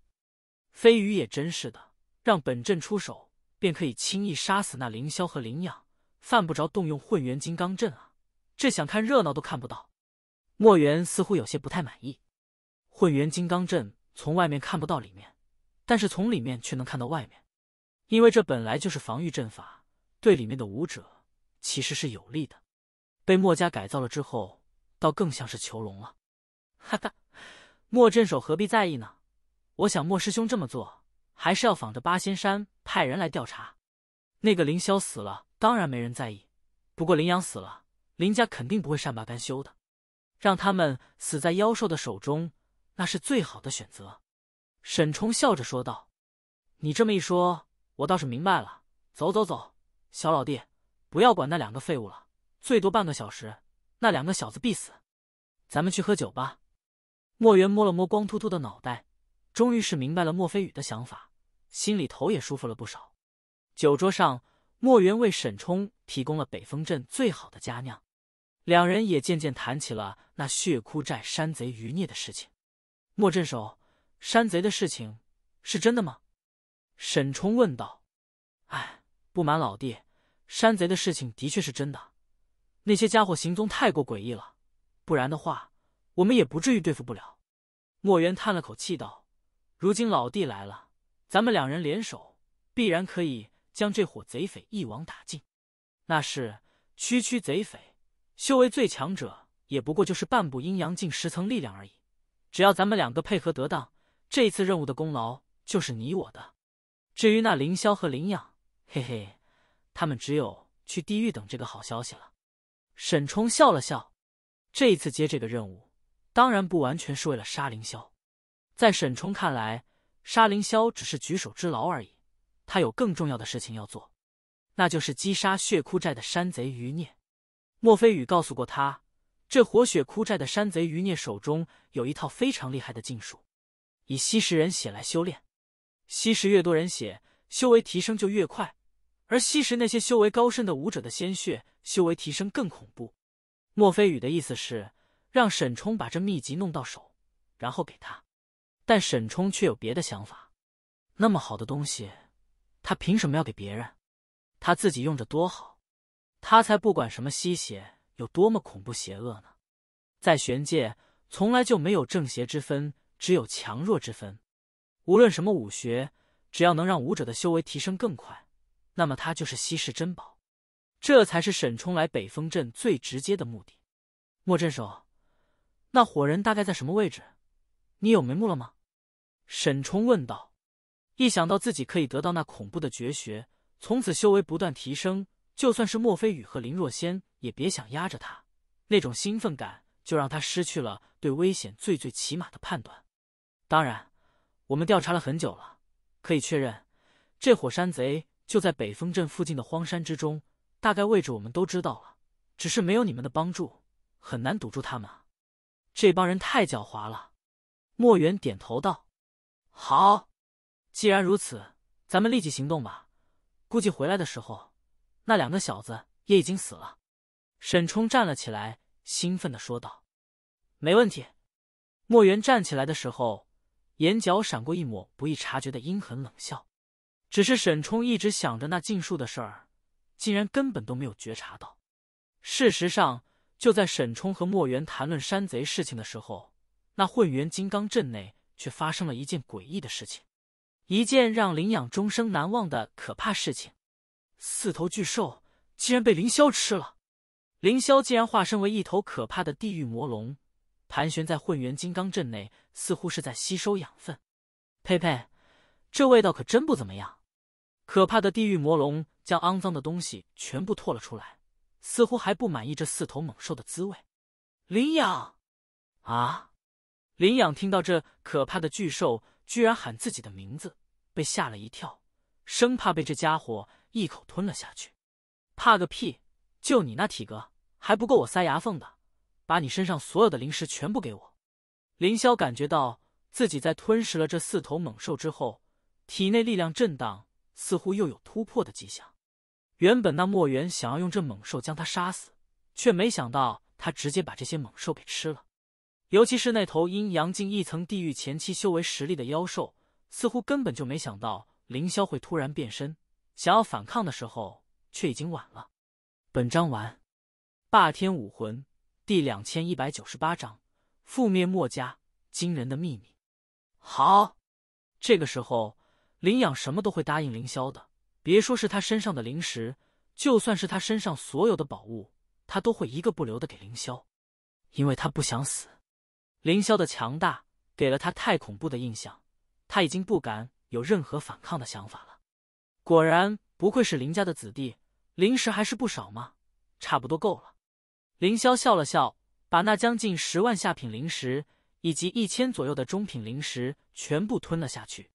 飞羽也真是的，让本阵出手便可以轻易杀死那凌霄和灵养，犯不着动用混元金刚阵啊！这想看热闹都看不到。莫元似乎有些不太满意。混元金刚阵从外面看不到里面，但是从里面却能看到外面，因为这本来就是防御阵法，对里面的武者其实是有利的。被墨家改造了之后，倒更像是囚笼了。哈哈，莫镇守何必在意呢？我想莫师兄这么做，还是要仿着八仙山派人来调查。那个凌霄死了，当然没人在意。不过林阳死了，林家肯定不会善罢甘休的。让他们死在妖兽的手中，那是最好的选择。沈冲笑着说道：“你这么一说，我倒是明白了。走走走，小老弟，不要管那两个废物了。最多半个小时，那两个小子必死。咱们去喝酒吧。”莫元摸了摸光秃秃的脑袋。终于是明白了莫非雨的想法，心里头也舒服了不少。酒桌上，莫元为沈冲提供了北风镇最好的佳酿，两人也渐渐谈起了那血窟寨山贼余孽的事情。莫镇守，山贼的事情是真的吗？沈冲问道。哎，不瞒老弟，山贼的事情的确是真的。那些家伙行踪太过诡异了，不然的话，我们也不至于对付不了。莫元叹了口气道。如今老弟来了，咱们两人联手，必然可以将这伙贼匪一网打尽。那是区区贼匪，修为最强者也不过就是半步阴阳境十层力量而已。只要咱们两个配合得当，这一次任务的功劳就是你我的。至于那凌霄和林养，嘿嘿，他们只有去地狱等这个好消息了。沈冲笑了笑，这一次接这个任务，当然不完全是为了杀凌霄。在沈冲看来，杀凌霄只是举手之劳而已。他有更重要的事情要做，那就是击杀血窟寨的山贼余孽。莫非雨告诉过他，这活血窟寨的山贼余孽手中有一套非常厉害的禁术，以吸食人血来修炼。吸食越多人血，修为提升就越快。而吸食那些修为高深的武者的鲜血，修为提升更恐怖。莫非雨的意思是让沈冲把这秘籍弄到手，然后给他。但沈冲却有别的想法，那么好的东西，他凭什么要给别人？他自己用着多好，他才不管什么吸血有多么恐怖邪恶呢。在玄界，从来就没有正邪之分，只有强弱之分。无论什么武学，只要能让武者的修为提升更快，那么它就是稀世珍宝。这才是沈冲来北风镇最直接的目的。莫镇守，那伙人大概在什么位置？你有眉目了吗？沈冲问道：“一想到自己可以得到那恐怖的绝学，从此修为不断提升，就算是莫非雨和林若仙也别想压着他。那种兴奋感就让他失去了对危险最最起码的判断。当然，我们调查了很久了，可以确认这伙山贼就在北风镇附近的荒山之中，大概位置我们都知道了。只是没有你们的帮助，很难堵住他们。这帮人太狡猾了。”莫远点头道。好，既然如此，咱们立即行动吧。估计回来的时候，那两个小子也已经死了。沈冲站了起来，兴奋地说道：“没问题。”墨渊站起来的时候，眼角闪过一抹不易察觉的阴狠冷笑。只是沈冲一直想着那禁术的事儿，竟然根本都没有觉察到。事实上，就在沈冲和墨渊谈论山贼事情的时候，那混元金刚阵内。却发生了一件诡异的事情，一件让林养终生难忘的可怕事情。四头巨兽竟然被凌霄吃了，凌霄竟然化身为一头可怕的地狱魔龙，盘旋在混元金刚阵内，似乎是在吸收养分。呸呸，这味道可真不怎么样。可怕的地狱魔龙将肮脏的东西全部吐了出来，似乎还不满意这四头猛兽的滋味。林养，啊！林养听到这可怕的巨兽居然喊自己的名字，被吓了一跳，生怕被这家伙一口吞了下去。怕个屁！就你那体格，还不够我塞牙缝的。把你身上所有的零食全部给我。凌霄感觉到自己在吞食了这四头猛兽之后，体内力量震荡，似乎又有突破的迹象。原本那墨元想要用这猛兽将他杀死，却没想到他直接把这些猛兽给吃了。尤其是那头阴阳境一层地狱前期修为实力的妖兽，似乎根本就没想到凌霄会突然变身，想要反抗的时候却已经晚了。本章完。霸天武魂第两千一百九十八章：覆灭墨家，惊人的秘密。好，这个时候林养什么都会答应凌霄的，别说是他身上的灵石，就算是他身上所有的宝物，他都会一个不留的给凌霄，因为他不想死。凌霄的强大给了他太恐怖的印象，他已经不敢有任何反抗的想法了。果然，不愧是林家的子弟，灵石还是不少嘛，差不多够了。凌霄笑了笑，把那将近十万下品灵石以及一千左右的中品灵石全部吞了下去。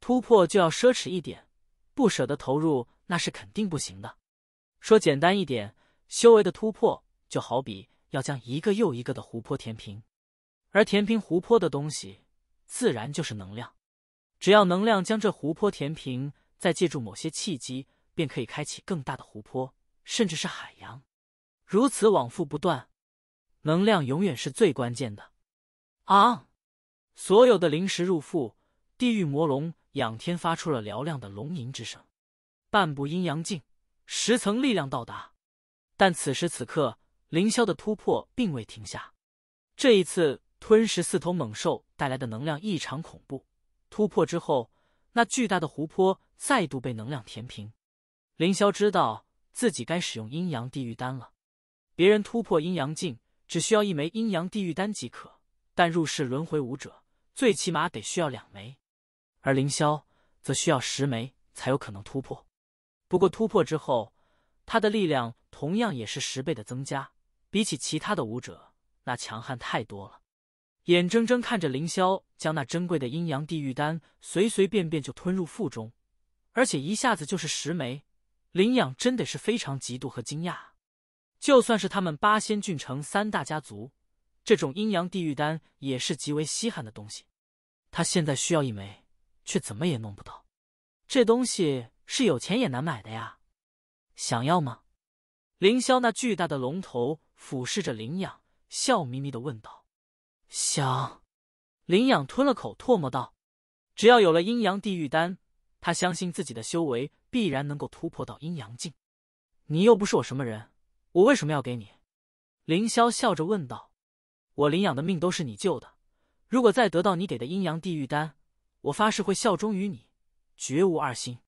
突破就要奢侈一点，不舍得投入那是肯定不行的。说简单一点，修为的突破就好比要将一个又一个的湖泊填平。而填平湖泊的东西，自然就是能量。只要能量将这湖泊填平，再借助某些契机，便可以开启更大的湖泊，甚至是海洋。如此往复不断，能量永远是最关键的。啊！所有的灵石入腹，地狱魔龙仰天发出了嘹亮的龙吟之声。半步阴阳境，十层力量到达。但此时此刻，凌霄的突破并未停下。这一次。吞食四头猛兽带来的能量异常恐怖，突破之后，那巨大的湖泊再度被能量填平。凌霄知道自己该使用阴阳地狱丹了。别人突破阴阳境只需要一枚阴阳地狱丹即可，但入世轮回武者最起码得需要两枚，而凌霄则需要十枚才有可能突破。不过突破之后，他的力量同样也是十倍的增加，比起其他的武者，那强悍太多了。眼睁睁看着凌霄将那珍贵的阴阳地狱丹随随便便就吞入腹中，而且一下子就是十枚，林养真的是非常嫉妒和惊讶。就算是他们八仙郡城三大家族，这种阴阳地狱丹也是极为稀罕的东西。他现在需要一枚，却怎么也弄不到。这东西是有钱也难买的呀！想要吗？凌霄那巨大的龙头俯视着林养，笑眯眯的问道。想，林养吞了口唾沫道：“只要有了阴阳地狱丹，他相信自己的修为必然能够突破到阴阳境。你又不是我什么人，我为什么要给你？”凌霄笑着问道：“我领养的命都是你救的，如果再得到你给的阴阳地狱丹，我发誓会效忠于你，绝无二心。”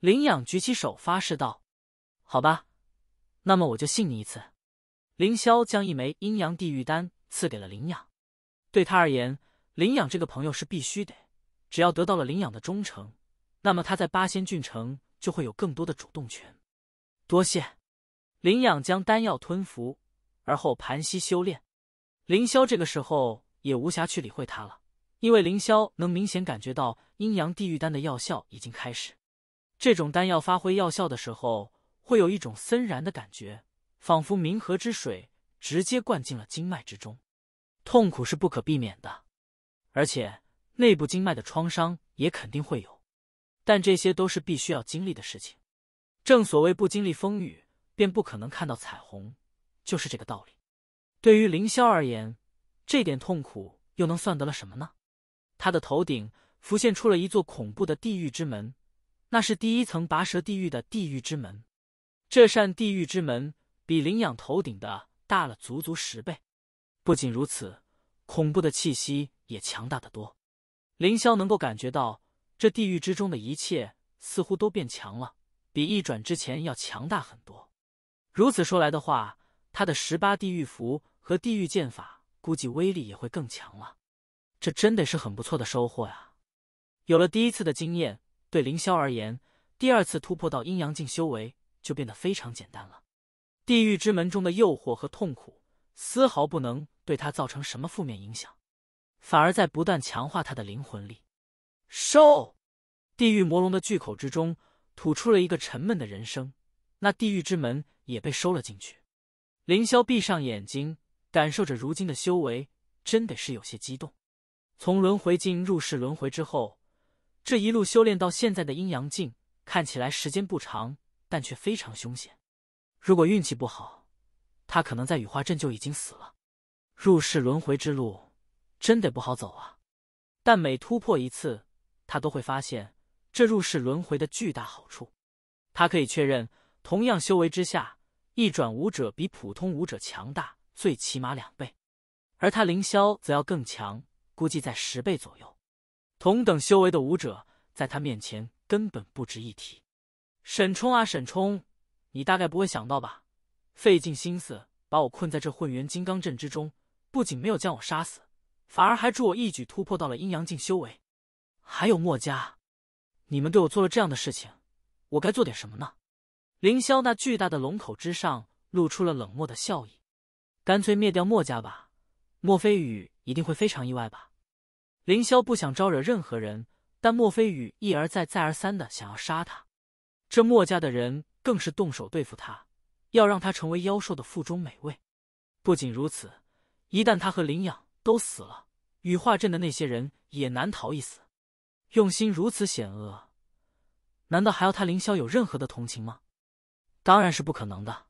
林养举起手发誓道：“好吧，那么我就信你一次。”凌霄将一枚阴阳地狱丹赐给了林养。对他而言，领养这个朋友是必须得。只要得到了领养的忠诚，那么他在八仙郡城就会有更多的主动权。多谢，领养将丹药吞服，而后盘膝修炼。凌霄这个时候也无暇去理会他了，因为凌霄能明显感觉到阴阳地狱丹的药效已经开始。这种丹药发挥药效的时候，会有一种森然的感觉，仿佛冥河之水直接灌进了经脉之中。痛苦是不可避免的，而且内部经脉的创伤也肯定会有，但这些都是必须要经历的事情。正所谓不经历风雨，便不可能看到彩虹，就是这个道理。对于凌霄而言，这点痛苦又能算得了什么呢？他的头顶浮现出了一座恐怖的地狱之门，那是第一层拔舌地狱的地狱之门。这扇地狱之门比灵养头顶的大了足足十倍。不仅如此，恐怖的气息也强大的多。凌霄能够感觉到，这地狱之中的一切似乎都变强了，比一转之前要强大很多。如此说来的话，他的十八地狱符和地狱剑法估计威力也会更强了。这真的是很不错的收获呀！有了第一次的经验，对凌霄而言，第二次突破到阴阳境修为就变得非常简单了。地狱之门中的诱惑和痛苦，丝毫不能。对他造成什么负面影响，反而在不断强化他的灵魂力。收，地狱魔龙的巨口之中吐出了一个沉闷的人声，那地狱之门也被收了进去。凌霄闭上眼睛，感受着如今的修为，真的是有些激动。从轮回境入世轮回之后，这一路修炼到现在的阴阳境，看起来时间不长，但却非常凶险。如果运气不好，他可能在雨花镇就已经死了。入世轮回之路真得不好走啊！但每突破一次，他都会发现这入世轮回的巨大好处。他可以确认，同样修为之下，一转武者比普通武者强大最起码两倍，而他凌霄则要更强，估计在十倍左右。同等修为的武者在他面前根本不值一提。沈冲啊，沈冲，你大概不会想到吧？费尽心思把我困在这混元金刚阵之中。不仅没有将我杀死，反而还助我一举突破到了阴阳境修为。还有墨家，你们对我做了这样的事情，我该做点什么呢？凌霄那巨大的龙口之上露出了冷漠的笑意，干脆灭掉墨家吧。莫飞宇一定会非常意外吧？凌霄不想招惹任何人，但莫飞宇一而再再而三的想要杀他，这墨家的人更是动手对付他，要让他成为妖兽的腹中美味。不仅如此。一旦他和灵养都死了，羽化镇的那些人也难逃一死。用心如此险恶，难道还要他凌霄有任何的同情吗？当然是不可能的。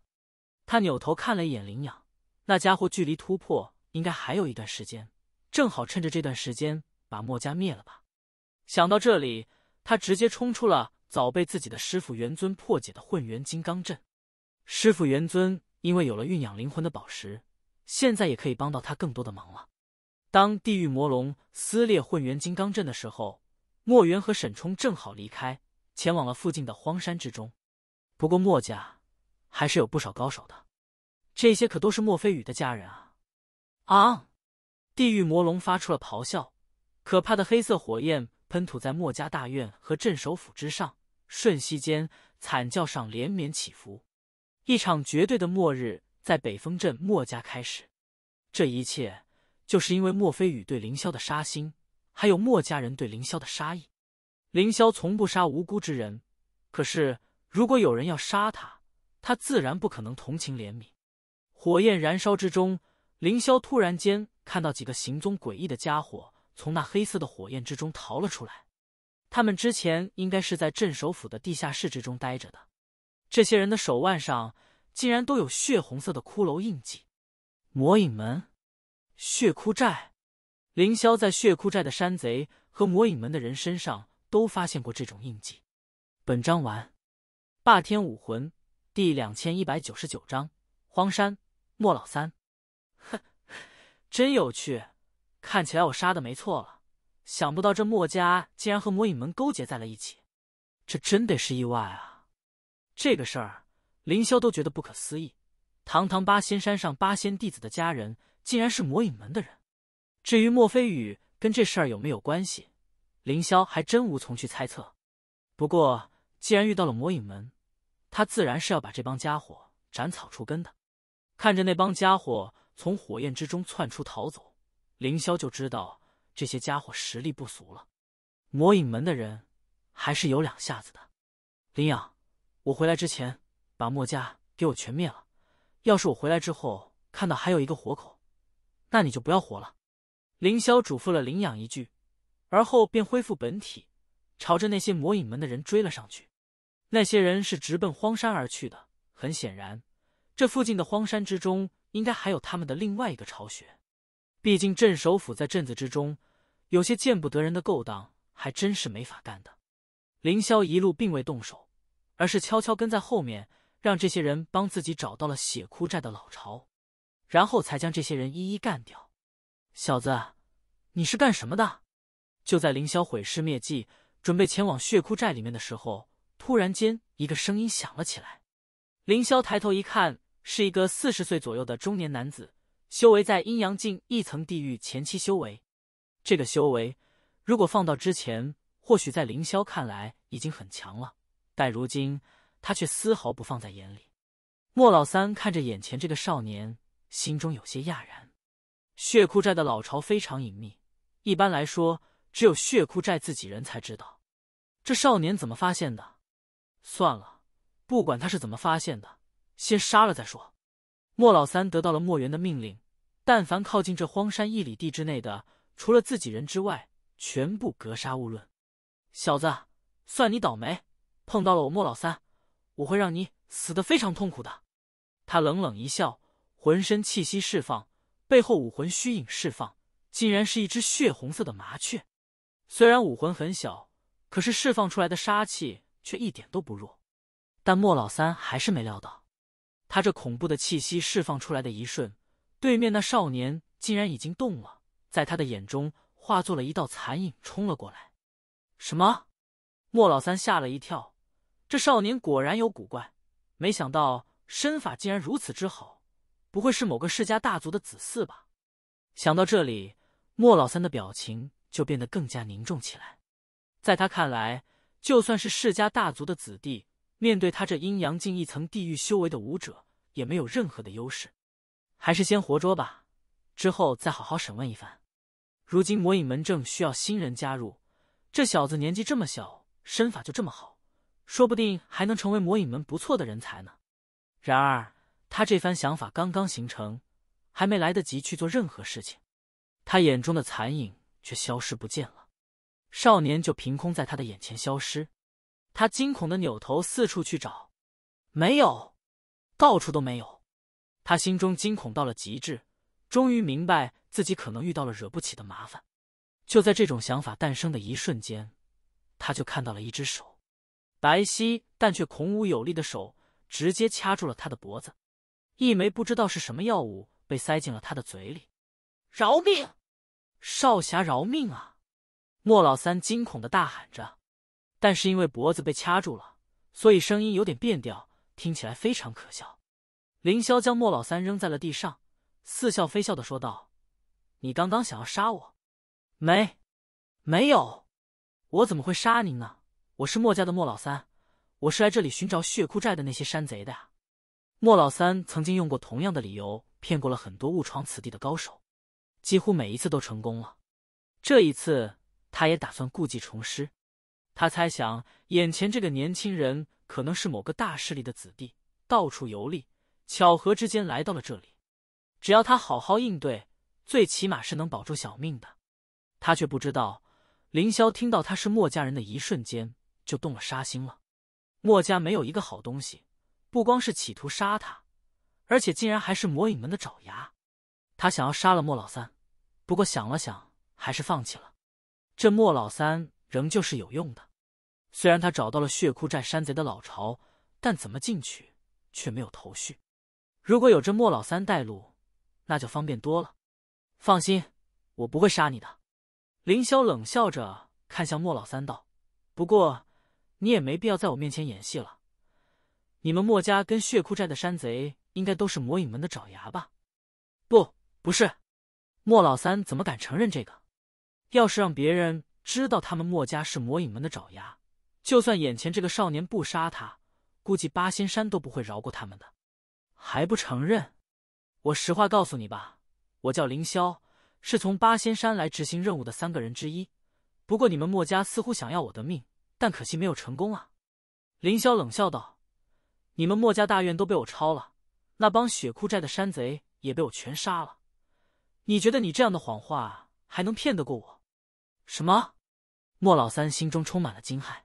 他扭头看了一眼灵养，那家伙距离突破应该还有一段时间，正好趁着这段时间把墨家灭了吧。想到这里，他直接冲出了早被自己的师傅元尊破解的混元金刚阵。师傅元尊因为有了蕴养灵魂的宝石。现在也可以帮到他更多的忙了。当地狱魔龙撕裂混元金刚阵的时候，墨渊和沈冲正好离开，前往了附近的荒山之中。不过墨家还是有不少高手的，这些可都是墨飞羽的家人啊！啊！地狱魔龙发出了咆哮，可怕的黑色火焰喷吐在墨家大院和镇守府之上，瞬息间惨叫上连绵起伏，一场绝对的末日。在北风镇墨家开始，这一切就是因为莫非宇对凌霄的杀心，还有墨家人对凌霄的杀意。凌霄从不杀无辜之人，可是如果有人要杀他，他自然不可能同情怜悯。火焰燃烧之中，凌霄突然间看到几个行踪诡异的家伙从那黑色的火焰之中逃了出来。他们之前应该是在镇首府的地下室之中待着的。这些人的手腕上。竟然都有血红色的骷髅印记，魔影门、血窟寨，凌霄在血窟寨的山贼和魔影门的人身上都发现过这种印记。本章完。霸天武魂第两千一百九十九章：荒山。莫老三，哼，真有趣。看起来我杀的没错了。想不到这墨家竟然和魔影门勾结在了一起，这真得是意外啊。这个事儿。凌霄都觉得不可思议，堂堂八仙山上八仙弟子的家人，竟然是魔影门的人。至于莫非雨跟这事儿有没有关系，凌霄还真无从去猜测。不过既然遇到了魔影门，他自然是要把这帮家伙斩草除根的。看着那帮家伙从火焰之中窜出逃走，凌霄就知道这些家伙实力不俗了。魔影门的人还是有两下子的。林养，我回来之前。把墨家给我全灭了。要是我回来之后看到还有一个活口，那你就不要活了。凌霄嘱咐了林养一句，而后便恢复本体，朝着那些魔影门的人追了上去。那些人是直奔荒山而去的。很显然，这附近的荒山之中应该还有他们的另外一个巢穴。毕竟镇首府在镇子之中，有些见不得人的勾当还真是没法干的。凌霄一路并未动手，而是悄悄跟在后面。让这些人帮自己找到了血窟寨的老巢，然后才将这些人一一干掉。小子，你是干什么的？就在凌霄毁尸灭迹，准备前往血窟寨里面的时候，突然间一个声音响了起来。凌霄抬头一看，是一个四十岁左右的中年男子，修为在阴阳境一层地狱前期修为。这个修为如果放到之前，或许在凌霄看来已经很强了，但如今。他却丝毫不放在眼里。莫老三看着眼前这个少年，心中有些讶然。血库寨的老巢非常隐秘，一般来说只有血库寨自己人才知道。这少年怎么发现的？算了，不管他是怎么发现的，先杀了再说。莫老三得到了莫元的命令：但凡靠近这荒山一里地之内的，除了自己人之外，全部格杀勿论。小子，算你倒霉，碰到了我莫老三。我会让你死的非常痛苦的！他冷冷一笑，浑身气息释放，背后武魂虚影释放，竟然是一只血红色的麻雀。虽然武魂很小，可是释放出来的杀气却一点都不弱。但莫老三还是没料到，他这恐怖的气息释放出来的一瞬，对面那少年竟然已经动了，在他的眼中化作了一道残影冲了过来。什么？莫老三吓了一跳。这少年果然有古怪，没想到身法竟然如此之好，不会是某个世家大族的子嗣吧？想到这里，莫老三的表情就变得更加凝重起来。在他看来，就算是世家大族的子弟，面对他这阴阳境一层地狱修为的武者，也没有任何的优势。还是先活捉吧，之后再好好审问一番。如今魔影门正需要新人加入，这小子年纪这么小，身法就这么好。说不定还能成为魔影门不错的人才呢。然而，他这番想法刚刚形成，还没来得及去做任何事情，他眼中的残影却消失不见了。少年就凭空在他的眼前消失。他惊恐的扭头四处去找，没有，到处都没有。他心中惊恐到了极致，终于明白自己可能遇到了惹不起的麻烦。就在这种想法诞生的一瞬间，他就看到了一只手。白皙但却孔武有力的手直接掐住了他的脖子，一枚不知道是什么药物被塞进了他的嘴里。“饶命，少侠饶命啊！”莫老三惊恐的大喊着，但是因为脖子被掐住了，所以声音有点变调，听起来非常可笑。凌霄将莫老三扔在了地上，似笑非笑的说道：“你刚刚想要杀我？没？没有，我怎么会杀您呢？”我是墨家的莫老三，我是来这里寻找血窟寨的那些山贼的呀。莫老三曾经用过同样的理由骗过了很多误闯此地的高手，几乎每一次都成功了。这一次，他也打算故技重施。他猜想，眼前这个年轻人可能是某个大势力的子弟，到处游历，巧合之间来到了这里。只要他好好应对，最起码是能保住小命的。他却不知道，凌霄听到他是墨家人的一瞬间。就动了杀心了。墨家没有一个好东西，不光是企图杀他，而且竟然还是魔影门的爪牙。他想要杀了莫老三，不过想了想，还是放弃了。这莫老三仍旧是有用的，虽然他找到了血窟寨山贼的老巢，但怎么进去却没有头绪。如果有这莫老三带路，那就方便多了。放心，我不会杀你的。凌霄冷笑着看向莫老三道：“不过。”你也没必要在我面前演戏了。你们墨家跟血库寨的山贼，应该都是魔影门的爪牙吧？不，不是。莫老三怎么敢承认这个？要是让别人知道他们墨家是魔影门的爪牙，就算眼前这个少年不杀他，估计八仙山都不会饶过他们的。还不承认？我实话告诉你吧，我叫凌霄，是从八仙山来执行任务的三个人之一。不过你们墨家似乎想要我的命。但可惜没有成功啊！凌霄冷笑道：“你们墨家大院都被我抄了，那帮血库寨的山贼也被我全杀了。你觉得你这样的谎话还能骗得过我？”什么？莫老三心中充满了惊骇。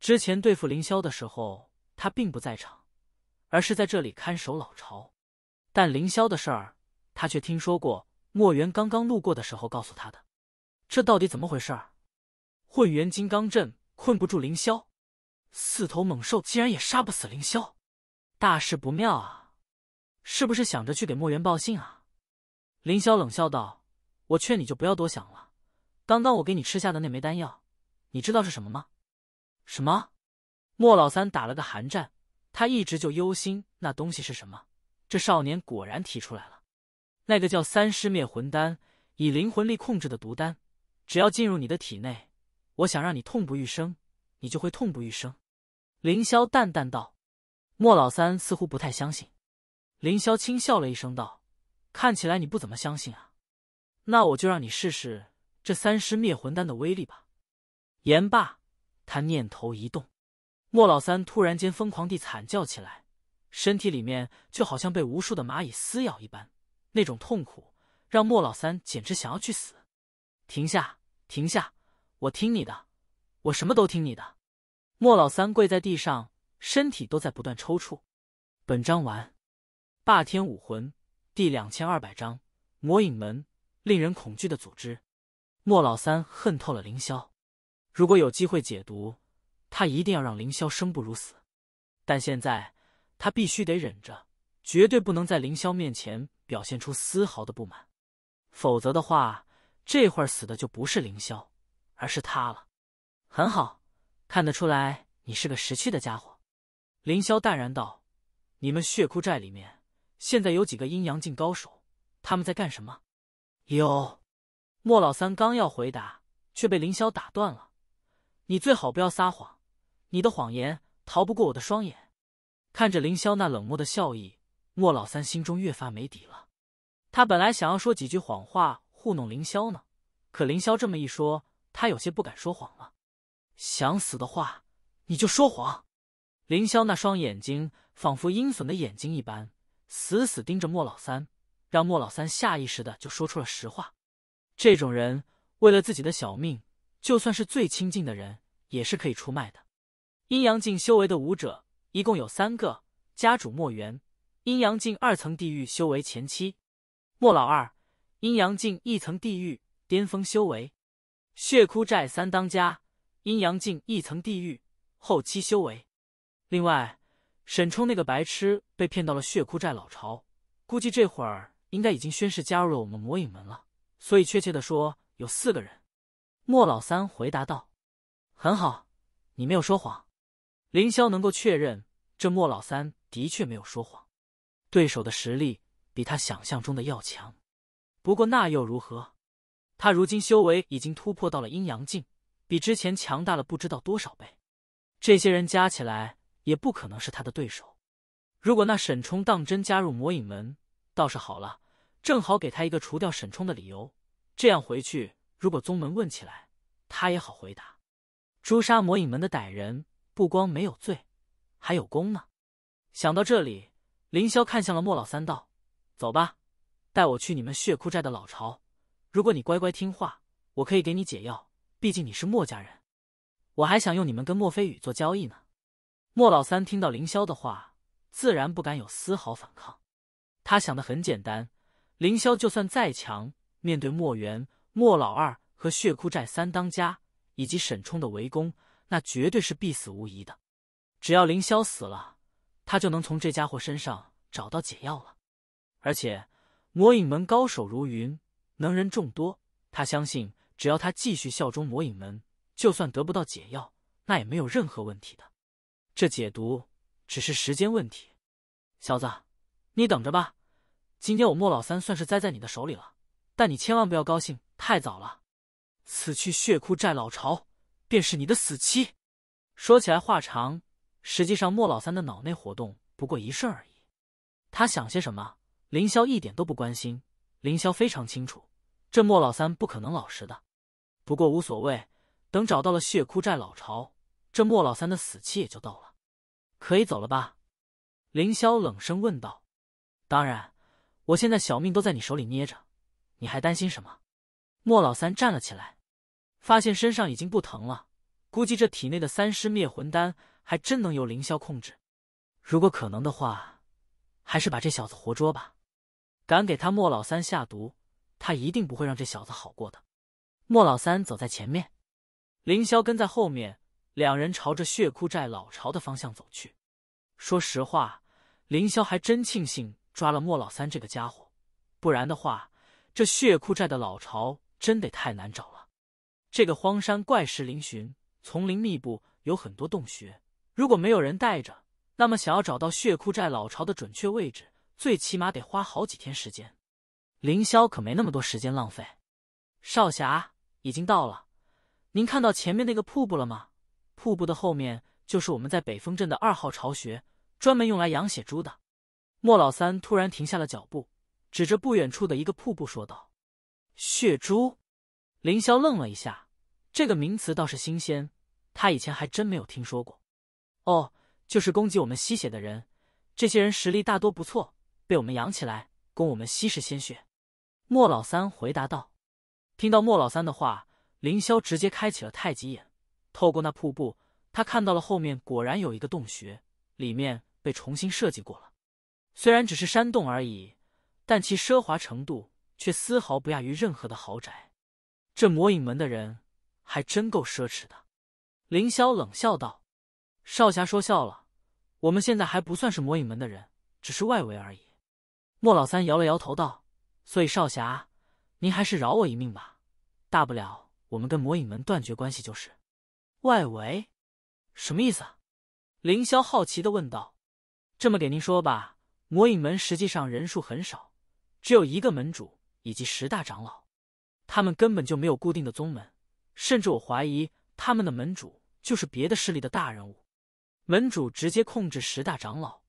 之前对付凌霄的时候，他并不在场，而是在这里看守老巢。但凌霄的事儿，他却听说过。墨元刚刚路过的时候告诉他的。这到底怎么回事？混元金刚阵。困不住凌霄，四头猛兽竟然也杀不死凌霄，大事不妙啊！是不是想着去给墨渊报信啊？凌霄冷笑道：“我劝你就不要多想了。刚刚我给你吃下的那枚丹药，你知道是什么吗？”“什么？”莫老三打了个寒战，他一直就忧心那东西是什么。这少年果然提出来了，那个叫三尸灭魂丹，以灵魂力控制的毒丹，只要进入你的体内。我想让你痛不欲生，你就会痛不欲生。”凌霄淡淡道。莫老三似乎不太相信。凌霄轻笑了一声道：“看起来你不怎么相信啊？那我就让你试试这三尸灭魂丹的威力吧。”言罢，他念头一动，莫老三突然间疯狂地惨叫起来，身体里面就好像被无数的蚂蚁撕咬一般，那种痛苦让莫老三简直想要去死。停下，停下！我听你的，我什么都听你的。莫老三跪在地上，身体都在不断抽搐。本章完。霸天武魂第两千二百章：魔影门，令人恐惧的组织。莫老三恨透了凌霄，如果有机会解毒，他一定要让凌霄生不如死。但现在他必须得忍着，绝对不能在凌霄面前表现出丝毫的不满，否则的话，这会儿死的就不是凌霄。而是他了，很好，看得出来你是个识趣的家伙。”凌霄淡然道，“你们血窟寨里面现在有几个阴阳镜高手？他们在干什么？”有。莫老三刚要回答，却被凌霄打断了：“你最好不要撒谎，你的谎言逃不过我的双眼。”看着凌霄那冷漠的笑意，莫老三心中越发没底了。他本来想要说几句谎话糊弄凌霄呢，可凌霄这么一说。他有些不敢说谎了，想死的话你就说谎。凌霄那双眼睛仿佛鹰隼的眼睛一般，死死盯着莫老三，让莫老三下意识的就说出了实话。这种人为了自己的小命，就算是最亲近的人也是可以出卖的。阴阳境修为的武者一共有三个：家主莫元，阴阳境二层地狱修为前期；莫老二，阴阳境一层地狱巅峰修为。血窟寨三当家，阴阳镜一层地狱后期修为。另外，沈冲那个白痴被骗到了血窟寨老巢，估计这会儿应该已经宣誓加入了我们魔影门了。所以，确切的说，有四个人。莫老三回答道：“很好，你没有说谎。”凌霄能够确认，这莫老三的确没有说谎。对手的实力比他想象中的要强，不过那又如何？他如今修为已经突破到了阴阳境，比之前强大了不知道多少倍。这些人加起来也不可能是他的对手。如果那沈冲当真加入魔影门，倒是好了，正好给他一个除掉沈冲的理由。这样回去，如果宗门问起来，他也好回答：诛杀魔影门的歹人，不光没有罪，还有功呢。想到这里，凌霄看向了莫老三，道：“走吧，带我去你们血窟寨的老巢。”如果你乖乖听话，我可以给你解药。毕竟你是墨家人，我还想用你们跟莫飞宇做交易呢。莫老三听到凌霄的话，自然不敢有丝毫反抗。他想的很简单：凌霄就算再强，面对莫元、莫老二和血窟寨三当家以及沈冲的围攻，那绝对是必死无疑的。只要凌霄死了，他就能从这家伙身上找到解药了。而且，魔影门高手如云。能人众多，他相信只要他继续效忠魔影门，就算得不到解药，那也没有任何问题的。这解毒只是时间问题。小子，你等着吧，今天我莫老三算是栽在你的手里了。但你千万不要高兴太早了，此去血窟寨老巢便是你的死期。说起来话长，实际上莫老三的脑内活动不过一瞬而已。他想些什么，凌霄一点都不关心。凌霄非常清楚，这莫老三不可能老实的。不过无所谓，等找到了血窟寨老巢，这莫老三的死期也就到了，可以走了吧？凌霄冷声问道。当然，我现在小命都在你手里捏着，你还担心什么？莫老三站了起来，发现身上已经不疼了，估计这体内的三尸灭魂丹还真能由凌霄控制。如果可能的话，还是把这小子活捉吧。敢给他莫老三下毒，他一定不会让这小子好过的。莫老三走在前面，凌霄跟在后面，两人朝着血窟寨老巢的方向走去。说实话，凌霄还真庆幸抓了莫老三这个家伙，不然的话，这血窟寨的老巢真得太难找了。这个荒山怪石嶙峋，丛林密布，有很多洞穴。如果没有人带着，那么想要找到血窟寨老巢的准确位置。最起码得花好几天时间，凌霄可没那么多时间浪费。少侠已经到了，您看到前面那个瀑布了吗？瀑布的后面就是我们在北风镇的二号巢穴，专门用来养血猪的。莫老三突然停下了脚步，指着不远处的一个瀑布说道：“血珠。”凌霄愣了一下，这个名词倒是新鲜，他以前还真没有听说过。哦，就是攻击我们吸血的人，这些人实力大多不错。被我们养起来，供我们吸食鲜血。”莫老三回答道。听到莫老三的话，凌霄直接开启了太极眼，透过那瀑布，他看到了后面果然有一个洞穴，里面被重新设计过了。虽然只是山洞而已，但其奢华程度却丝毫不亚于任何的豪宅。这魔影门的人还真够奢侈的，凌霄冷笑道：“少侠说笑了，我们现在还不算是魔影门的人，只是外围而已。”莫老三摇了摇头道：“所以少侠，您还是饶我一命吧。大不了我们跟魔影门断绝关系就是。”外围？什么意思？凌霄好奇的问道。“这么给您说吧，魔影门实际上人数很少，只有一个门主以及十大长老。他们根本就没有固定的宗门，甚至我怀疑他们的门主就是别的势力的大人物。门主直接控制十大长老，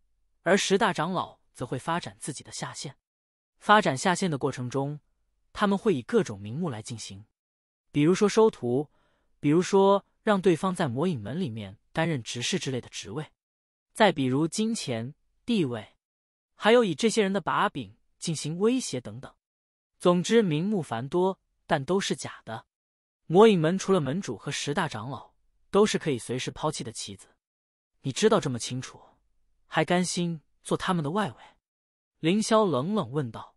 而十大长老……”则会发展自己的下线，发展下线的过程中，他们会以各种名目来进行，比如说收徒，比如说让对方在魔影门里面担任执事之类的职位，再比如金钱、地位，还有以这些人的把柄进行威胁等等。总之，名目繁多，但都是假的。魔影门除了门主和十大长老，都是可以随时抛弃的棋子。你知道这么清楚，还甘心？做他们的外围，凌霄冷冷问道：“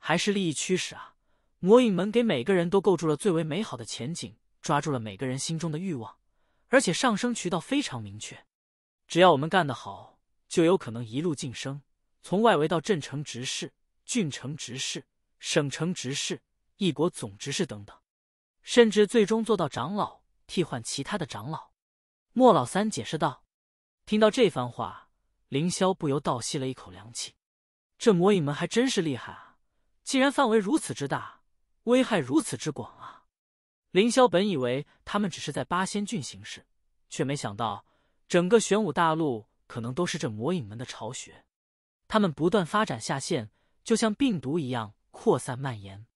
还是利益驱使啊？魔影门给每个人都构筑了最为美好的前景，抓住了每个人心中的欲望，而且上升渠道非常明确。只要我们干得好，就有可能一路晋升，从外围到镇城执事、郡城执事、省城执事、一国总执事等等，甚至最终做到长老，替换其他的长老。”莫老三解释道。听到这番话。凌霄不由倒吸了一口凉气，这魔影门还真是厉害啊！竟然范围如此之大，危害如此之广啊！凌霄本以为他们只是在八仙郡行事，却没想到整个玄武大陆可能都是这魔影门的巢穴。他们不断发展下线，就像病毒一样扩散蔓延，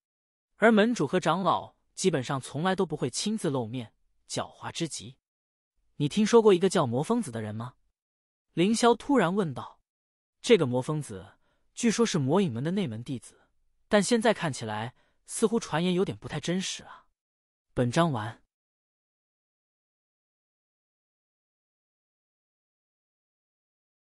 而门主和长老基本上从来都不会亲自露面，狡猾之极。你听说过一个叫魔疯子的人吗？凌霄突然问道：“这个魔疯子，据说是魔影门的内门弟子，但现在看起来，似乎传言有点不太真实啊。”本章完。